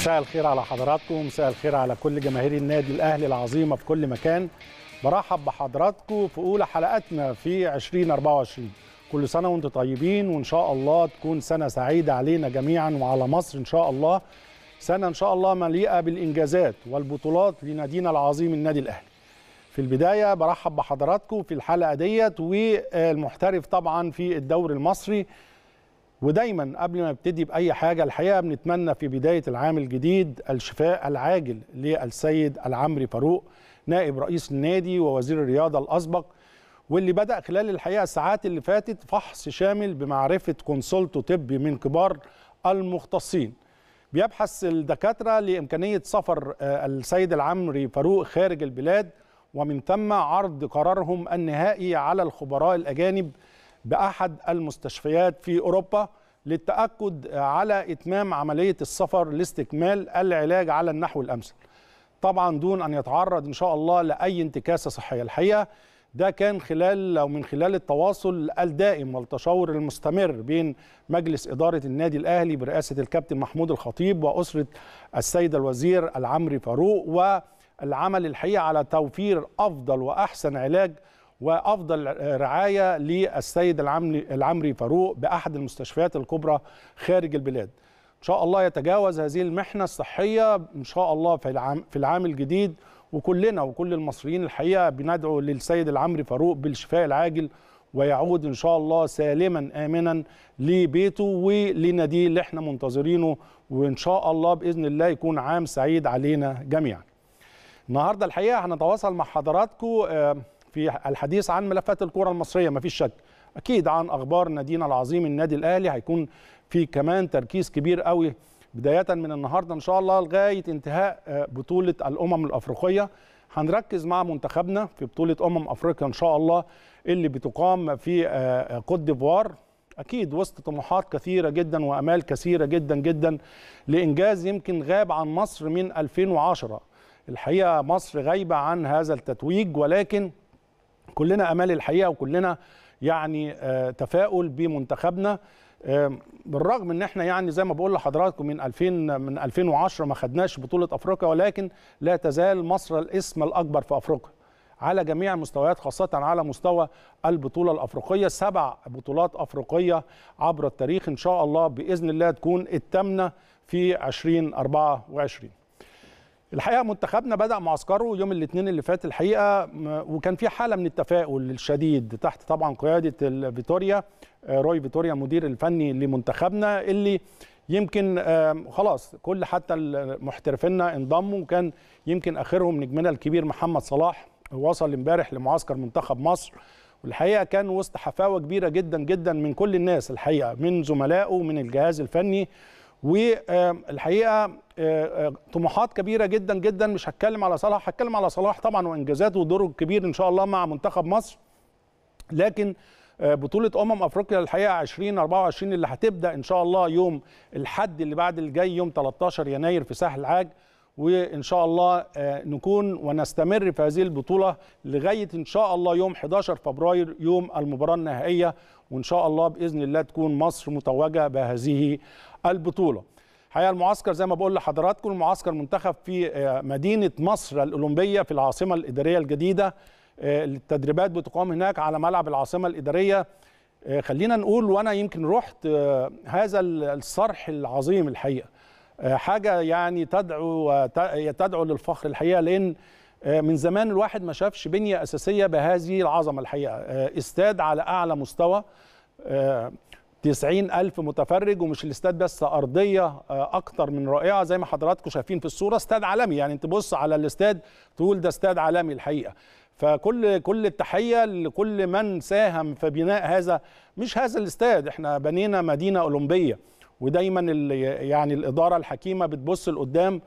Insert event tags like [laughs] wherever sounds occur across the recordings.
مساء الخير على حضراتكم مساء الخير على كل جماهير النادي الاهلي العظيمه في كل مكان برحب بحضراتكم في اولى حلقاتنا في 2024 كل سنه وانتم طيبين وان شاء الله تكون سنه سعيده علينا جميعا وعلى مصر ان شاء الله سنه ان شاء الله مليئه بالانجازات والبطولات لنادينا العظيم النادي الاهلي في البدايه برحب بحضراتكم في الحلقه ديت والمحترف طبعا في الدوري المصري ودايما قبل ما نبتدي باي حاجه الحقيقه بنتمنى في بدايه العام الجديد الشفاء العاجل للسيد العمري فاروق نائب رئيس النادي ووزير الرياضه الاسبق واللي بدا خلال الحقيقه الساعات اللي فاتت فحص شامل بمعرفه كونسولتو طبي من كبار المختصين بيبحث الدكاتره لامكانيه سفر آه، السيد العمري فاروق خارج البلاد ومن ثم عرض قرارهم النهائي على الخبراء الاجانب باحد المستشفيات في اوروبا للتاكد على اتمام عمليه السفر لاستكمال العلاج على النحو الامثل طبعا دون ان يتعرض ان شاء الله لاي انتكاسه صحيه الحقيقه ده كان خلال او من خلال التواصل الدائم والتشاور المستمر بين مجلس اداره النادي الاهلي برئاسه الكابتن محمود الخطيب واسره السيد الوزير العمري فاروق والعمل الحقيقه على توفير افضل واحسن علاج وافضل رعايه للسيد العمري فاروق باحد المستشفيات الكبرى خارج البلاد ان شاء الله يتجاوز هذه المحنه الصحيه ان شاء الله في العام في العام الجديد وكلنا وكل المصريين الحقيقه بندعو للسيد العمري فاروق بالشفاء العاجل ويعود ان شاء الله سالما امنا لبيته ولناديه اللي احنا منتظرينه وان شاء الله باذن الله يكون عام سعيد علينا جميعا النهارده الحقيقه هنتواصل مع حضراتكم آه، في الحديث عن ملفات الكرة المصرية مفيش شك أكيد عن أخبار نادينا العظيم النادي الأهلي هيكون في كمان تركيز كبير قوي بداية من النهاردة إن شاء الله لغاية انتهاء آه، بطولة الأمم الأفريقية هنركز مع منتخبنا في بطولة أمم أفريقيا إن شاء الله اللي بتقام في آه، آه، كوت ديفوار أكيد وسط طموحات كثيرة جدا وأمال كثيرة جدا جدا لإنجاز يمكن غاب عن مصر من 2010 الحقيقة مصر غايبة عن هذا التتويج ولكن كلنا امال الحقيقه وكلنا يعني آه، تفاؤل بمنتخبنا بالرغم ان احنا يعني زي ما بقول لحضراتكم من 2000 من 2010 ما خدناش بطوله افريقيا ولكن لا تزال مصر الاسم الاكبر في افريقيا على جميع المستويات خاصة على مستوى البطولة الأفريقية سبع بطولات أفريقية عبر التاريخ إن شاء الله بإذن الله تكون الثامنة في 2024 الحقيقه منتخبنا بدا معسكره يوم الاثنين اللي فات الحقيقه وكان في حاله من التفاؤل الشديد تحت طبعا قياده فيتوريا آه، روي فيتوريا مدير الفني لمنتخبنا اللي يمكن خلاص كل حتى محترفينا انضموا وكان يمكن اخرهم نجمنا الكبير محمد صلاح وصل امبارح لمعسكر منتخب مصر والحقيقه كان وسط حفاوه كبيره جدا جدا من كل الناس الحقيقه من زملائه من الجهاز الفني والحقيقه آه، آه، طموحات كبيره جدا جدا مش هتكلم على صلاح هتكلم على صلاح طبعا وانجازاته ودوره الكبير ان شاء الله مع منتخب مصر لكن آه، بطولة أمم أفريقيا الحقيقة 2024 اللي هتبدأ إن شاء الله يوم الحد اللي بعد الجاي يوم 13 يناير في ساحل العاج وإن شاء الله نكون ونستمر في هذه البطولة لغاية إن شاء الله يوم 11 فبراير يوم المباراة النهائية وإن شاء الله بإذن الله تكون مصر متوجة بهذه البطوله حقيقه المعسكر زي ما بقول لحضراتكم المعسكر منتخب في آه، مدينه مصر الاولمبيه في العاصمه الاداريه الجديده آه، التدريبات بتقام هناك على ملعب العاصمه الاداريه آه، خلينا نقول وانا يمكن رحت هذا الصرح العظيم الحقيقه حاجه يعني تدعو تدعو للفخر الحقيقه لان من زمان الواحد ما شافش بنيه اساسيه بهذه العظمه الحقيقه استاد على اعلى مستوى تسعين ألف متفرج ومش الاستاد بس أرضية آه، أكتر من رائعة زي ما حضراتكم شايفين في الصورة استاد عالمي يعني أنت بص على الاستاد تقول ده استاد عالمي الحقيقة فكل كل التحيه لكل من ساهم في بناء هذا مش هذا الاستاد احنا بنينا مدينه اولمبيه ودايما يعني الاداره الحكيمه بتبص لقدام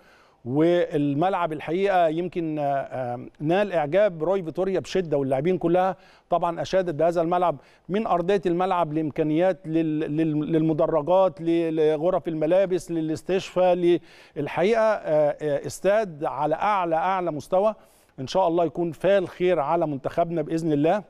والملعب الحقيقه يمكن آه، آه، نال اعجاب روي فيتوريا بشده واللاعبين كلها طبعا اشادت بهذا الملعب من ارضيه الملعب لامكانيات للمدرجات لغرف الملابس للاستشفاء للحقيقه آه، استاد على اعلى اعلى مستوى ان شاء الله يكون فال خير على منتخبنا باذن الله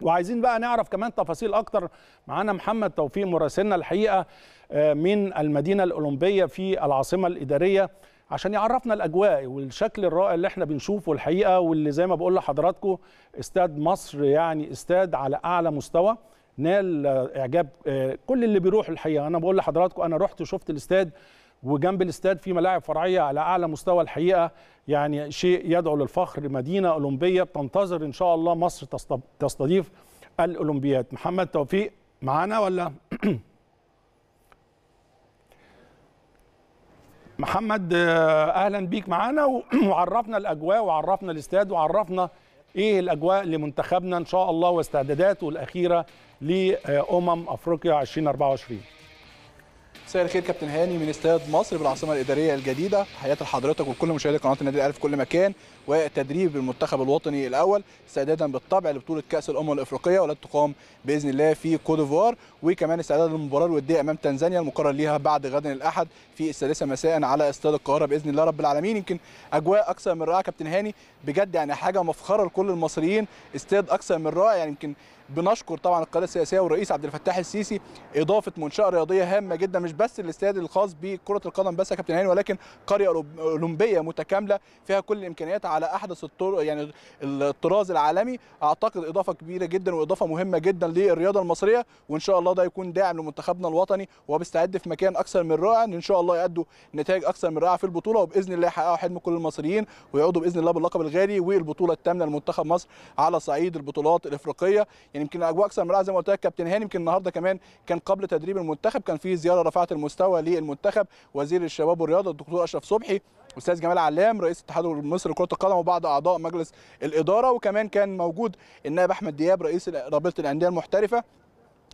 وعايزين بقى نعرف كمان تفاصيل اكتر معانا محمد توفيق مراسلنا الحقيقه من المدينه الاولمبيه في العاصمه الاداريه عشان يعرفنا الاجواء والشكل الرائع اللي احنا بنشوفه الحقيقه واللي زي ما بقول لحضراتكم استاد مصر يعني استاد على اعلى مستوى نال اعجاب آه، كل اللي بيروح الحقيقه انا بقول لحضراتكم انا رحت وشفت الاستاد وجنب الاستاد في ملاعب فرعيه على اعلى مستوى الحقيقه يعني شيء يدعو للفخر مدينه اولمبيه بتنتظر ان شاء الله مصر تستضيف الاولمبياد محمد توفيق معانا ولا [clears throat] محمد آه، اهلا بيك معانا [clears throat] وعرفنا الاجواء وعرفنا الاستاد وعرفنا ايه الاجواء لمنتخبنا ان شاء الله واستعداداته الاخيره لامم افريقيا 2024 مساء الخير كابتن هاني من استاد مصر بالعاصمه الاداريه الجديده تحياتي لحضرتك ولكل مشاهدي قناه النادي الاهلي في كل مكان وتدريب المنتخب الوطني الاول استعدادا بالطبع لبطوله كاس الامم الافريقيه والتي تقام باذن الله في كوت وكمان استعداد للمباراه الوديه امام تنزانيا المقرر ليها بعد غد الاحد في السادسه مساء على استاد القاهره باذن الله رب العالمين يمكن اجواء اكثر من رائعه كابتن هاني بجد يعني حاجه مفخره لكل المصريين استاد اكثر من رائع يعني يمكن بنشكر طبعا القياده السياسيه والرئيس عبد الفتاح السيسي اضافه منشاه رياضيه هامه جدا مش بس الاستاد الخاص بكره القدم بس يا كابتن هاني ولكن قريه اولمبيه متكامله فيها كل الامكانيات على احدث الطرق يعني الطراز العالمي اعتقد اضافه كبيره جدا واضافه مهمه جدا للرياضه المصريه وان شاء الله ده يكون داعم لمنتخبنا الوطني وهو في مكان اكثر من رائع ان شاء الله يأدوا نتائج اكثر من رائعه في البطوله وباذن الله يحققوا حلم كل المصريين ويعودوا باذن الله باللقب الغالي والبطوله الثامنه لمنتخب مصر على صعيد البطولات الافريقيه يعني يمكن الاجواء اكثر من رائعه زي ما قلت لك كابتن هاني يمكن النهارده كمان كان قبل تدريب المنتخب كان في زياره رفعت المستوى للمنتخب وزير الشباب والرياضه الدكتور اشرف صبحي استاذ جمال علام رئيس اتحاد مصر لكره القدم وبعض اعضاء مجلس الاداره وكمان كان موجود النائب احمد دياب رئيس رابطه الانديه المحترفه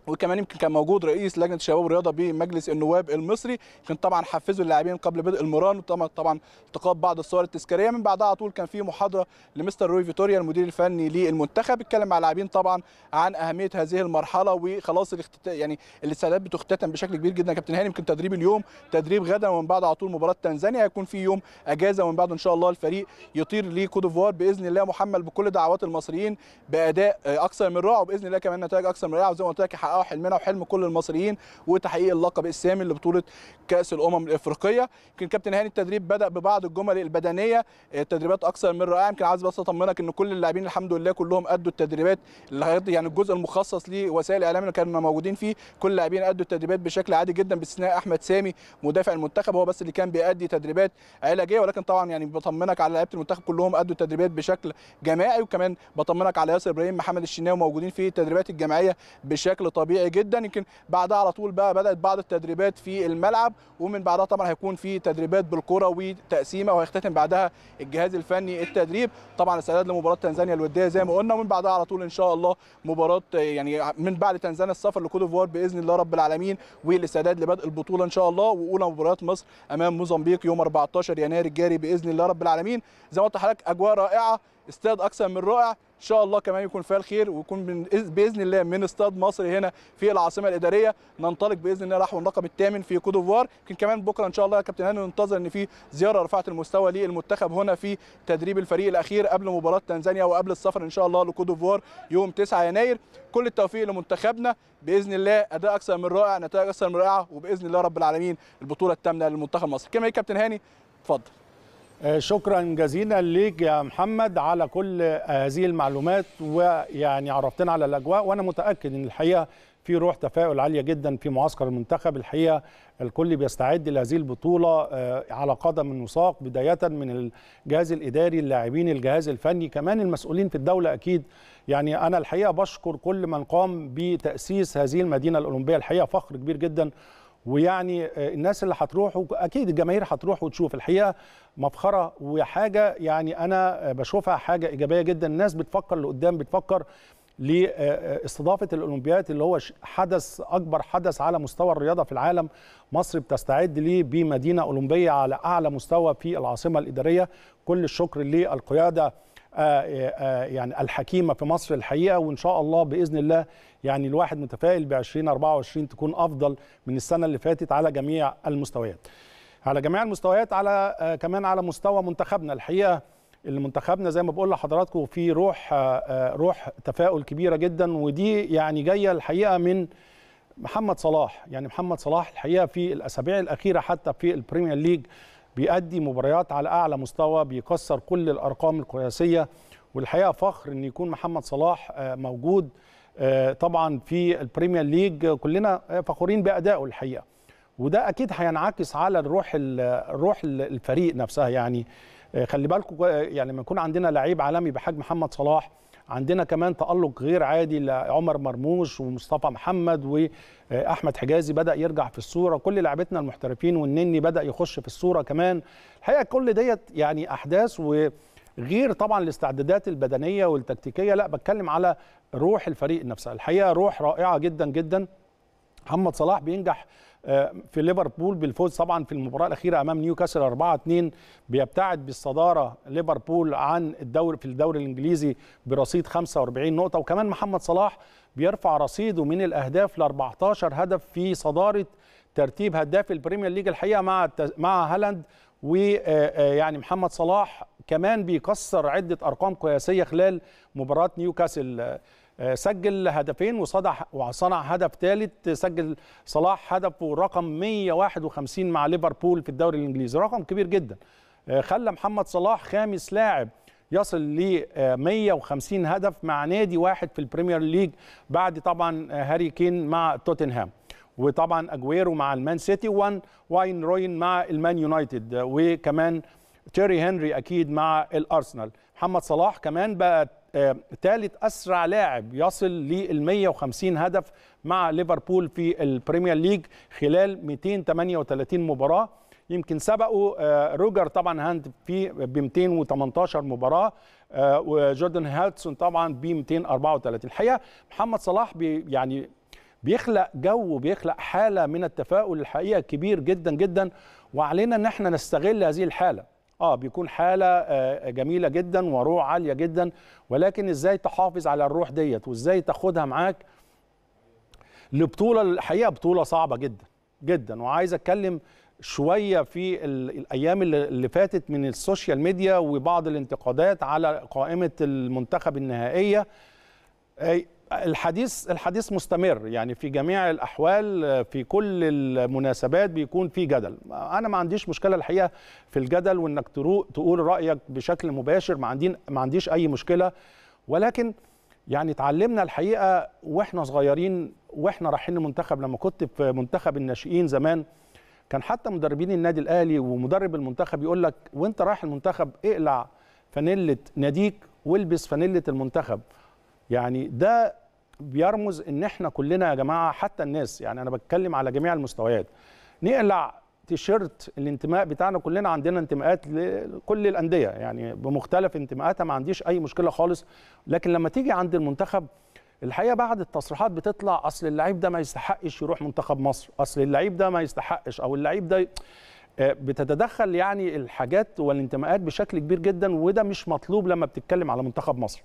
وكمان يمكن كان موجود رئيس لجنه الشباب والرياضه بمجلس النواب المصري كان طبعا حفزوا اللاعبين قبل بدء المران وطبعا طبعا التقاط بعض الصور التذكاريه من بعدها على طول كان في محاضره لمستر روي فيتوريا المدير الفني للمنتخب اتكلم مع اللاعبين طبعا عن اهميه هذه المرحله وخلاص يعني الاستعدادات بتختتم بشكل كبير جدا كابتن هاني يمكن تدريب اليوم تدريب غدا ومن بعد على طول مباراه تنزانيا هيكون في يوم اجازه ومن بعد ان شاء الله الفريق يطير لكوديفوار باذن الله محمل بكل دعوات المصريين باداء اكثر من رائع وباذن الله كمان نتائج اكثر من رائعه وزي ما قلت لك نحققه حلمنا وحلم كل المصريين وتحقيق اللقب السامي لبطوله كاس الامم الافريقيه يمكن كابتن هاني التدريب بدا ببعض الجمل البدنيه التدريبات اكثر من رائعه يمكن عايز بس اطمنك ان كل اللاعبين الحمد لله كلهم ادوا التدريبات اللي يعني الجزء المخصص لوسائل الاعلام اللي كانوا موجودين فيه كل اللاعبين ادوا التدريبات بشكل عادي جدا باستثناء احمد سامي مدافع المنتخب هو بس اللي كان بيأدي تدريبات علاجيه ولكن طبعا يعني بطمنك على لعيبه المنتخب كلهم ادوا التدريبات بشكل جماعي وكمان بطمنك على ياسر ابراهيم محمد الشناوي موجودين في التدريبات الجماعيه بشكل طبيعي طبيعي جدا يمكن بعدها على طول بقى بدات بعض التدريبات في الملعب ومن بعدها طبعا هيكون في تدريبات بالكره وتقسيمه وهيختتم بعدها الجهاز الفني التدريب طبعا الاستعداد لمباراه تنزانيا الوديه زي ما قلنا ومن بعدها على طول ان شاء الله مباراه يعني من بعد تنزانيا السفر لكوت ديفوار باذن الله رب العالمين والاستعداد لبدء البطوله ان شاء الله واولى مباريات مصر امام موزمبيق يوم 14 يناير الجاري باذن الله رب العالمين زي ما قلت لحضرتك اجواء رائعه استاد اكثر من رائع ان شاء الله كمان يكون فيها الخير ويكون باذن الله من استاد مصر هنا في العاصمه الاداريه ننطلق باذن الله نحو اللقب الثامن في كودوفوار يمكن كمان بكره ان شاء الله يا كابتن هاني ننتظر ان في زياره رفعت المستوى للمنتخب هنا في تدريب الفريق الاخير قبل مباراه تنزانيا وقبل السفر ان شاء الله لكودوفوار يوم 9 يناير كل التوفيق لمنتخبنا باذن الله اداء اكثر من رائع نتائج اكثر من رائعه وباذن الله رب العالمين البطوله الثامنه للمنتخب المصري كما يا كابتن هاني اتفضل آه، شكرا جزيلا ليك يا محمد على كل آه، هذه المعلومات ويعني عرفتنا على الاجواء وانا متاكد ان الحقيقه في روح تفاؤل عاليه جدا في معسكر المنتخب الحقيقه الكل بيستعد لهذه البطوله آه، على قدم وساق بدايه من الجهاز الاداري اللاعبين الجهاز الفني كمان المسؤولين في الدوله اكيد يعني انا الحقيقه بشكر كل من قام بتاسيس هذه المدينه الاولمبيه الحقيقه فخر كبير جدا ويعني الناس اللي هتروح اكيد الجماهير هتروح وتشوف الحقيقه مفخره وحاجه يعني انا بشوفها حاجه ايجابيه جدا الناس بتفكر لقدام بتفكر لاستضافه الاولمبياد اللي هو حدث اكبر حدث على مستوى الرياضه في العالم مصر بتستعد ليه بمدينه اولمبيه على اعلى مستوى في العاصمه الاداريه كل الشكر للقياده آه، آه، يعني الحكيمه في مصر الحقيقه وان شاء الله باذن الله يعني الواحد متفائل ب 2024 تكون افضل من السنه اللي فاتت على جميع المستويات. على جميع المستويات على آه، كمان على مستوى منتخبنا الحقيقه اللي منتخبنا زي ما بقول لحضراتكم في روح روح تفاؤل كبيره جدا ودي يعني جايه الحقيقه من محمد صلاح يعني محمد صلاح الحقيقه في الاسابيع الاخيره حتى في البريمير ليج بيأدي مباريات على أعلى مستوى بيكسر كل الأرقام القياسية والحقيقة فخر أن يكون محمد صلاح آه، موجود آه، طبعا في البريمير ليج كلنا آه، فخورين بأدائه الحقيقة وده أكيد هينعكس على الروح الروح الفريق نفسها يعني خلي بالكم يعني لما يكون عندنا لعيب عالمي بحجم محمد صلاح عندنا كمان تألق غير عادي لعمر مرموش ومصطفى محمد واحمد حجازي بدا يرجع في الصوره كل لعبتنا المحترفين والنني بدا يخش في الصوره كمان الحقيقه كل ديت يعني احداث و غير طبعا الاستعدادات البدنيه والتكتيكيه لا بتكلم على روح الفريق نفسها الحقيقه روح رائعه جدا جدا محمد صلاح بينجح آه، في ليفربول بالفوز طبعا في المباراه الاخيره امام نيوكاسل 4 2 بيبتعد بالصداره ليفربول عن الدوري في الدوري الانجليزي برصيد 45 نقطه وكمان محمد صلاح بيرفع رصيده من الاهداف ل 14 هدف في صداره ترتيب هداف البريمير ليج الحقيقه مع مع هالاند ويعني آه، آه، محمد صلاح كمان بيكسر عده ارقام قياسيه خلال مباراه نيوكاسل آه، سجل هدفين وصدع وصنع هدف ثالث سجل صلاح هدفه رقم 151 مع ليفربول في الدوري الانجليزي رقم كبير جدا آه، خلى محمد صلاح خامس لاعب يصل ل 150 آه، هدف مع نادي واحد في البريمير ليج بعد طبعا هاري كين مع توتنهام وطبعا اجويرو مع المان سيتي وان واين روين مع المان يونايتد وكمان تيري هنري اكيد مع الارسنال محمد صلاح كمان بقى ثالث آه، اسرع لاعب يصل لل 150 هدف مع ليفربول في البريمير ليج خلال 238 مباراه يمكن سبقوا آه، روجر طبعا هاند في ب 218 مباراه آه، وجوردن هاتسون طبعا ب 234 الحقيقه محمد صلاح بي يعني بيخلق جو وبيخلق حاله من التفاؤل الحقيقه كبير جدا جدا وعلينا ان احنا نستغل هذه الحاله اه بيكون حاله آه، جميله جدا وروح عاليه جدا ولكن ازاي تحافظ على الروح ديت وازاي تاخدها معاك لبطوله الحقيقه بطوله صعبه جدا جدا وعايز اتكلم شويه في الايام اللي فاتت من السوشيال ميديا وبعض الانتقادات على قائمه المنتخب النهائيه الحديث الحديث مستمر يعني في جميع الاحوال في كل المناسبات بيكون في جدل انا ما عنديش مشكله الحقيقه في الجدل وانك تقول رايك بشكل مباشر ما عندي ما عنديش اي مشكله ولكن يعني اتعلمنا الحقيقه واحنا صغيرين واحنا رايحين المنتخب لما كنت في منتخب الناشئين زمان كان حتى مدربين النادي الاهلي ومدرب المنتخب يقول لك وانت رايح المنتخب اقلع فانيله ناديك والبس فانيله المنتخب يعني ده بيرمز ان احنا كلنا يا جماعه حتى الناس يعني انا بتكلم على جميع المستويات نقلع تيشيرت الانتماء بتاعنا كلنا عندنا انتماءات لكل الانديه يعني بمختلف انتماءاتها ما عنديش اي مشكله خالص لكن لما تيجي عند المنتخب الحقيقه بعد التصريحات بتطلع اصل اللعيب ده ما يستحقش يروح منتخب مصر اصل اللعيب ده ما يستحقش او اللعيب ده آه، بتتدخل يعني الحاجات والانتماءات بشكل كبير جدا وده مش مطلوب لما بتتكلم على منتخب مصر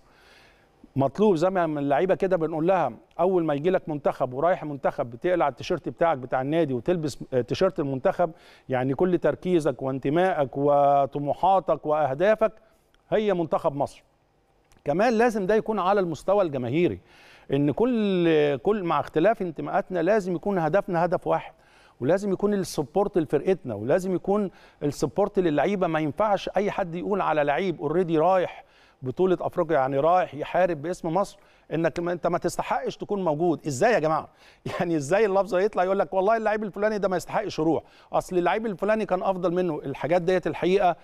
مطلوب زي ما اللعيبه كده بنقول لها اول ما يجي لك منتخب ورايح منتخب بتقلع التيشيرت بتاعك بتاع النادي وتلبس آه، تيشيرت المنتخب يعني كل تركيزك وانتمائك وطموحاتك واهدافك هي منتخب مصر كمان لازم ده يكون على المستوى الجماهيري ان كل كل مع اختلاف انتماءاتنا لازم يكون هدفنا هدف واحد ولازم يكون السبورت لفرقتنا ولازم يكون السبورت للعيبه ما ينفعش اي حد يقول على لعيب اوريدي رايح بطوله افريقيا يعني رايح يحارب باسم مصر انك انت ما تستحقش تكون موجود ازاي يا جماعه [laughs] يعني ازاي اللفظ يطلع يقول لك والله اللعيب الفلاني ده ما يستحقش يروح اصل اللعيب الفلاني كان افضل منه الحاجات ديت الحقيقه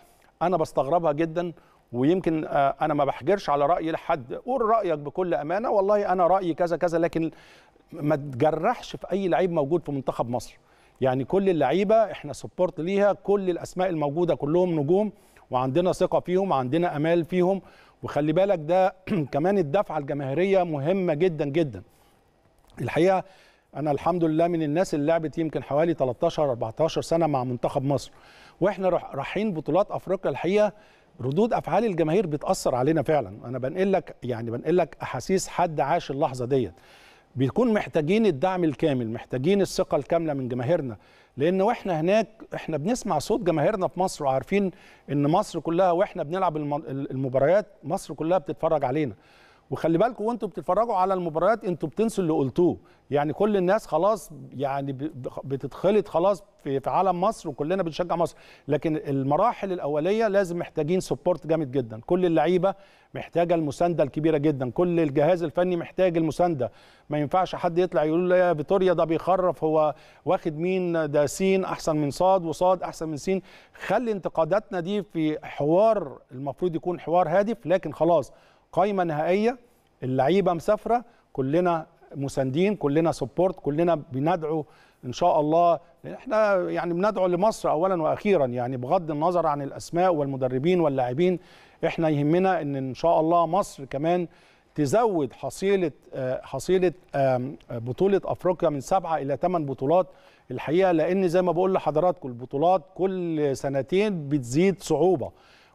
انا بستغربها جدا ويمكن آه، انا ما بحجرش على راي لحد قول رايك بكل امانه والله انا رايي كذا كذا لكن ما تجرحش في اي لعيب موجود في منتخب مصر يعني كل اللعيبه احنا سبورت ليها كل الاسماء الموجوده كلهم نجوم وعندنا ثقه فيهم عندنا امال فيهم وخلي بالك ده [clears throat] كمان الدفعه الجماهيريه مهمه جدا جدا الحقيقه انا الحمد لله من الناس اللي لعبت يمكن حوالي 13 14 سنه مع منتخب مصر واحنا رايحين بطولات افريقيا الحقيقه ردود افعال الجماهير بتاثر علينا فعلا انا بنقل لك يعني بنقل لك احاسيس حد عاش اللحظه ديت بيكون محتاجين الدعم الكامل محتاجين الثقه الكامله من جماهيرنا لان واحنا هناك احنا بنسمع صوت جماهيرنا في مصر وعارفين ان مصر كلها واحنا بنلعب المباريات مصر كلها بتتفرج علينا وخلي بالكم وانتوا بتتفرجوا على المباريات انتوا بتنسوا اللي قلتوه يعني كل الناس خلاص يعني بتتخلط خلاص في عالم مصر وكلنا بنشجع مصر لكن المراحل الاوليه لازم محتاجين سبورت جامد جدا كل اللعيبه محتاجه المسانده الكبيره جدا كل الجهاز الفني محتاج المسانده ما ينفعش حد يطلع يقول له يا فيتوريا ده بيخرف هو واخد مين ده سين احسن من صاد وصاد احسن من سين خلي انتقاداتنا دي في حوار المفروض يكون حوار هادف لكن خلاص قايمه نهائيه اللعيبه مسافره كلنا مساندين كلنا سبورت كلنا بندعو ان شاء الله احنا يعني بندعو لمصر اولا واخيرا يعني بغض النظر عن الاسماء والمدربين واللاعبين احنا يهمنا ان ان شاء الله مصر كمان تزود حصيله آه، حصيله آه، بطوله افريقيا من سبعه الى ثمان بطولات الحقيقه لان زي ما بقول لحضراتكم البطولات كل سنتين بتزيد صعوبه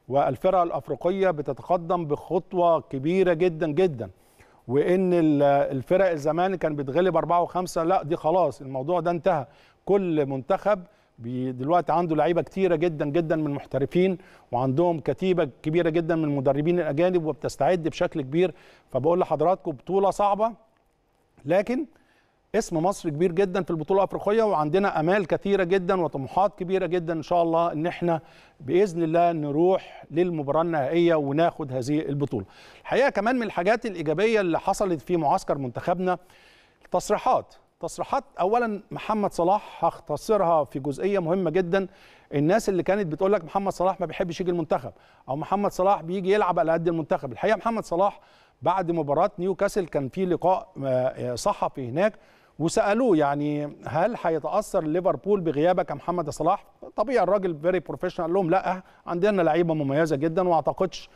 والفرق الافريقيه بتتقدم بخطوه كبيره جدا جدا وان الفرق زمان كان بيتغلب أربعة وخمسة لا دي خلاص الموضوع ده انتهى كل منتخب دلوقتي عنده لعيبه كتيره جدا جدا من المحترفين وعندهم كتيبه كبيره جدا من المدربين الاجانب وبتستعد بشكل كبير فبقول لحضراتكم بطوله صعبه لكن اسم مصر كبير جدا في البطوله الافريقيه وعندنا امال كثيره جدا وطموحات كبيره جدا ان شاء الله ان احنا باذن الله نروح للمباراه النهائيه وناخد هذه البطوله. الحقيقه كمان من الحاجات الايجابيه اللي حصلت في معسكر منتخبنا تصريحات تصريحات اولا محمد صلاح هختصرها في جزئيه مهمه جدا الناس اللي كانت بتقول لك محمد صلاح ما بيحبش يجي المنتخب او محمد صلاح بيجي يلعب على قد المنتخب الحقيقه محمد صلاح بعد مباراه نيوكاسل كان في لقاء آه، صحفي هناك وسالوه يعني هل هيتاثر ليفربول بغيابك يا محمد صلاح طبيعي الراجل فيري بروفيشنال قال لهم لا عندنا لعيبه مميزه جدا وما اعتقدش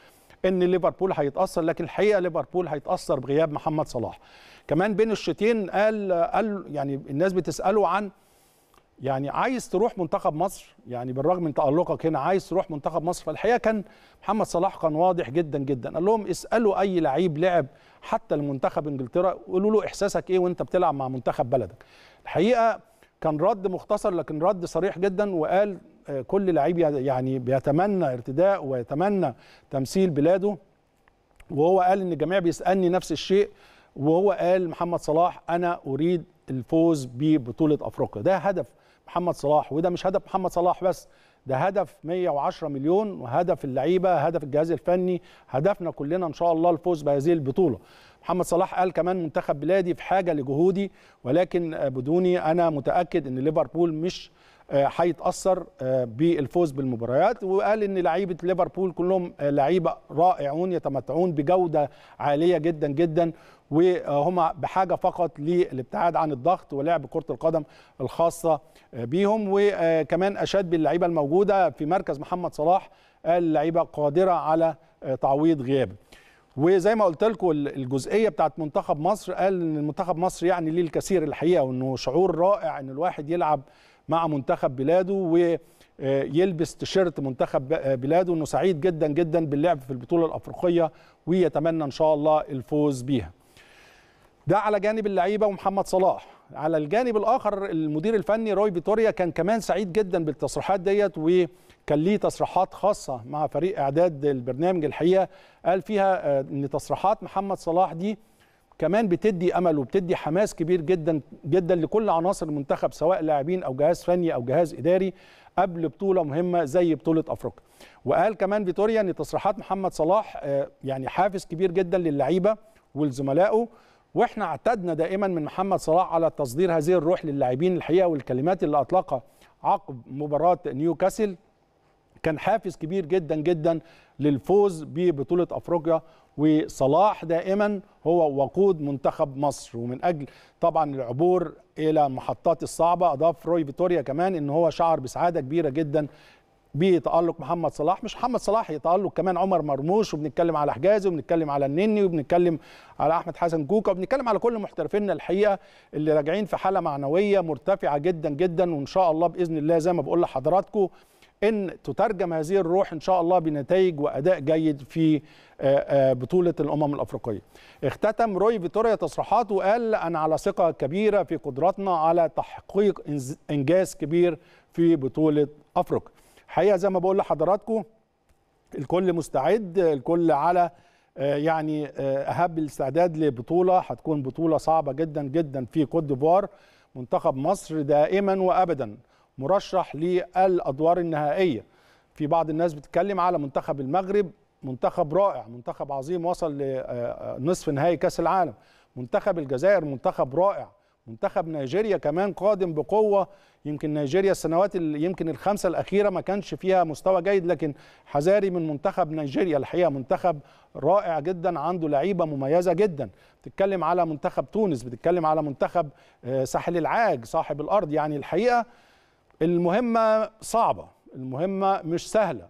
ان ليفربول هيتاثر لكن الحقيقه ليفربول هيتاثر بغياب محمد صلاح كمان بين الشتين قال قال يعني الناس بتساله عن يعني عايز تروح منتخب مصر يعني بالرغم من تألقك هنا عايز تروح منتخب مصر فالحقيقه كان محمد صلاح كان واضح جدا جدا قال لهم اسالوا اي لعيب لعب حتى لمنتخب انجلترا قولوا له احساسك ايه وانت بتلعب مع منتخب بلدك الحقيقه كان رد مختصر لكن رد صريح جدا وقال آه، كل لعيب يعني بيتمنى ارتداء ويتمنى تمثيل بلاده وهو قال ان الجميع بيسالني نفس الشيء وهو قال محمد صلاح انا اريد الفوز ببطوله افريقيا ده هدف محمد صلاح وده مش هدف محمد صلاح بس ده هدف 110 مليون وهدف اللعيبه هدف الجهاز الفني هدفنا كلنا ان شاء الله الفوز بهذه البطوله محمد صلاح قال كمان منتخب بلادي في حاجه لجهودي ولكن آه، بدوني انا متاكد ان ليفربول مش آه، هيتاثر آه، بالفوز بالمباريات وقال ان لعيبه ليفربول كلهم لعيبه رائعون يتمتعون بجوده عاليه جدا جدا وهم بحاجه فقط للابتعاد عن الضغط ولعب كره القدم الخاصه بيهم وكمان اشاد باللعيبه الموجوده في مركز محمد صلاح اللعيبه قادره على تعويض غيابه وزي ما قلت لكم الجزئيه بتاعت منتخب مصر قال ان منتخب مصر يعني ليه الكثير الحقيقه وانه شعور رائع ان الواحد يلعب مع منتخب بلاده ويلبس تيشيرت منتخب بلاده انه سعيد جدا جدا باللعب في البطوله الافريقيه ويتمنى ان شاء الله الفوز بيها ده على جانب اللعيبه ومحمد صلاح على الجانب الاخر المدير الفني روي فيتوريا كان كمان سعيد جدا بالتصريحات ديت وكان ليه تصريحات خاصه مع فريق اعداد البرنامج الحقيقه قال فيها آه، ان تصريحات محمد صلاح دي كمان بتدي امل وبتدي حماس كبير جدا جدا لكل عناصر المنتخب سواء لاعبين او جهاز فني او جهاز اداري قبل بطوله مهمه زي بطوله افريقيا وقال كمان فيتوريا ان تصريحات محمد صلاح آه، يعني حافز كبير جدا للعيبه ولزملائه واحنا اعتدنا دائما من محمد صلاح على تصدير هذه الروح للاعبين الحقيقه والكلمات اللي اطلقها عقب مباراه نيوكاسل كان حافز كبير جدا جدا للفوز ببطوله افريقيا وصلاح دائما هو وقود منتخب مصر ومن اجل طبعا العبور الى المحطات الصعبه اضاف روي فيتوريا كمان ان هو شعر بسعاده كبيره جدا بتالق محمد صلاح مش محمد صلاح يتالق كمان عمر مرموش وبنتكلم على حجازي وبنتكلم على النني وبنتكلم على احمد حسن كوكا وبنتكلم على كل محترفينا الحقيقه اللي راجعين في حاله معنويه مرتفعه جدا جدا وان شاء الله باذن الله زي ما بقول لحضراتكم ان تترجم هذه الروح ان شاء الله بنتائج واداء جيد في آه، آه، بطوله الامم الافريقيه. اختتم روي فيتوريا تصريحاته وقال انا على ثقه كبيره في قدراتنا على تحقيق انجاز كبير في بطوله افريقيا. حقيقه زي ما بقول لحضراتكم الكل مستعد الكل على آه، يعني اهب الاستعداد لبطوله هتكون بطوله صعبه جدا جدا في كوت ديفوار منتخب مصر دائما وابدا مرشح للادوار النهائيه في بعض الناس بتتكلم على منتخب المغرب منتخب رائع منتخب عظيم وصل لنصف آه، آه، نهائي كاس العالم منتخب الجزائر منتخب رائع منتخب نيجيريا كمان قادم بقوه يمكن نيجيريا السنوات يمكن الخمسه الاخيره ما كانش فيها مستوى جيد لكن حذاري من منتخب نيجيريا الحقيقه منتخب رائع جدا عنده لعيبه مميزه جدا بتتكلم على منتخب تونس بتتكلم على منتخب آه، ساحل العاج صاحب الارض يعني الحقيقه المهمه صعبه المهمه مش سهله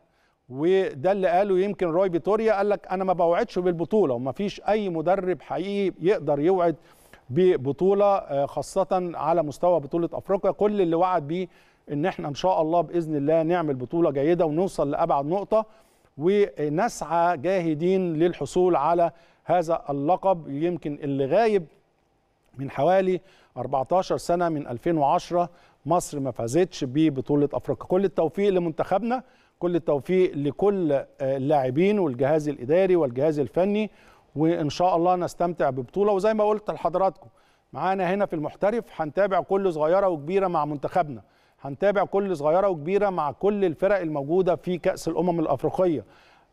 وده اللي قاله يمكن روي فيتوريا قال لك انا ما بوعدش بالبطوله وما فيش اي مدرب حقيقي يقدر يوعد ببطوله آه، خاصه على مستوى بطوله افريقيا كل اللي وعد بيه ان احنا ان شاء الله باذن الله نعمل بطوله جيده ونوصل لابعد نقطه ونسعى جاهدين للحصول على هذا اللقب يمكن اللي غايب من حوالي 14 سنه من 2010 مصر ما فازتش ببطوله افريقيا كل التوفيق لمنتخبنا كل التوفيق لكل آه، اللاعبين والجهاز الاداري والجهاز الفني وان شاء الله نستمتع ببطوله وزي ما قلت لحضراتكم معانا هنا في المحترف هنتابع كل صغيره وكبيره مع منتخبنا هنتابع كل صغيره وكبيره مع كل الفرق الموجوده في كاس الامم الافريقيه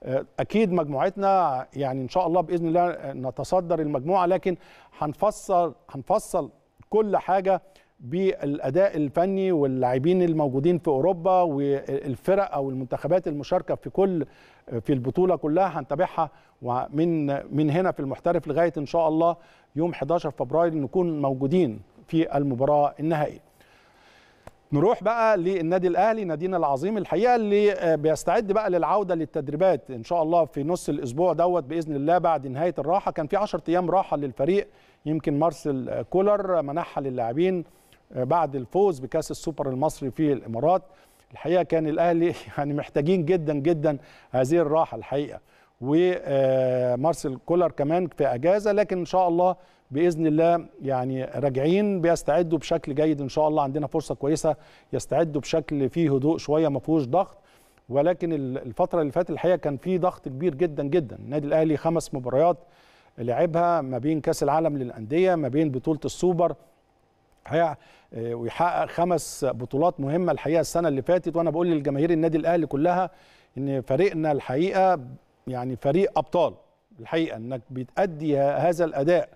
آه، اكيد مجموعتنا يعني ان شاء الله باذن الله نتصدر المجموعه لكن هنفصل هنفصل كل حاجه بالاداء الفني واللاعبين الموجودين في اوروبا والفرق او المنتخبات المشاركه في كل في البطوله كلها هنتابعها ومن من هنا في المحترف لغايه ان شاء الله يوم 11 فبراير نكون موجودين في المباراه النهائيه. نروح بقى للنادي الاهلي نادينا العظيم الحقيقه اللي آه، بيستعد بقى للعوده للتدريبات ان شاء الله في نص الاسبوع دوت باذن الله بعد نهايه الراحه كان في 10 ايام راحه للفريق يمكن مارسيل كولر منحها للاعبين آه، بعد الفوز بكاس السوبر المصري في الامارات الحقيقه كان الاهلي [laughs] يعني محتاجين جدا جدا هذه الراحه الحقيقه ومارسيل آه، كولر كمان في اجازه لكن ان شاء الله باذن الله يعني راجعين بيستعدوا بشكل جيد ان شاء الله عندنا فرصه كويسه يستعدوا بشكل فيه هدوء شويه ما فيهوش ضغط ولكن الفتره اللي فاتت الحقيقه كان في ضغط كبير جدا جدا النادي الاهلي خمس مباريات لعبها ما بين كاس العالم للانديه ما بين بطوله السوبر الحقيقه ويحقق خمس بطولات مهمه الحقيقه السنه اللي فاتت وانا بقول للجماهير النادي الاهلي كلها ان فريقنا الحقيقه يعني فريق ابطال الحقيقه انك بتادي هذا الاداء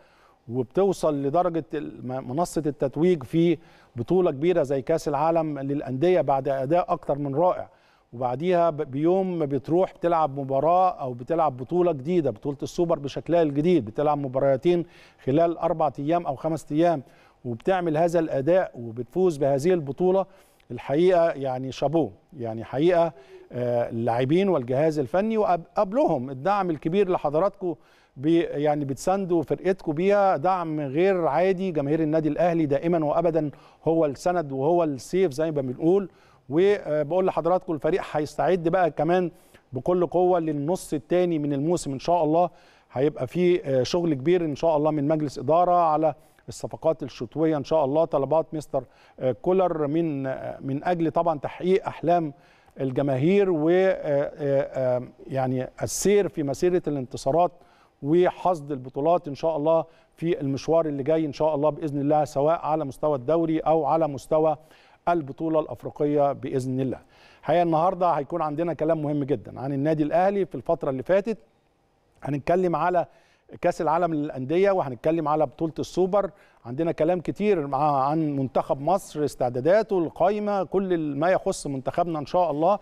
وبتوصل لدرجه منصه التتويج في بطوله كبيره زي كاس العالم للانديه بعد اداء اكتر من رائع وبعديها بيوم بتروح بتلعب مباراه او بتلعب بطوله جديده بطوله السوبر بشكلها الجديد بتلعب مباراتين خلال اربع ايام او خمس ايام وبتعمل هذا الاداء وبتفوز بهذه البطوله الحقيقه يعني شابوه يعني حقيقه آه، اللاعبين والجهاز الفني وقبلهم الدعم الكبير لحضراتكم بي يعني بتساندوا فرقتكم بيها دعم غير عادي جماهير النادي الاهلي دائما وابدا هو السند وهو السيف زي ما بنقول وبقول آه، لحضراتكم الفريق هيستعد بقى كمان بكل قوه للنص الثاني من الموسم ان شاء الله هيبقى في آه، شغل كبير ان شاء الله من مجلس اداره على الصفقات الشتويه ان شاء الله طلبات مستر آه، كولر من آه، من اجل طبعا تحقيق احلام الجماهير و آه، يعني السير في مسيره الانتصارات وحصد البطولات ان شاء الله في المشوار اللي جاي ان شاء الله باذن الله سواء على مستوى الدوري او على مستوى البطوله الافريقيه باذن الله. الحقيقه النهارده هيكون عندنا كلام مهم جدا عن النادي الاهلي في الفتره اللي فاتت هنتكلم على كاس العالم للانديه وهنتكلم على بطوله السوبر عندنا كلام كتير مع عن منتخب مصر استعداداته القايمه كل ما يخص منتخبنا ان شاء الله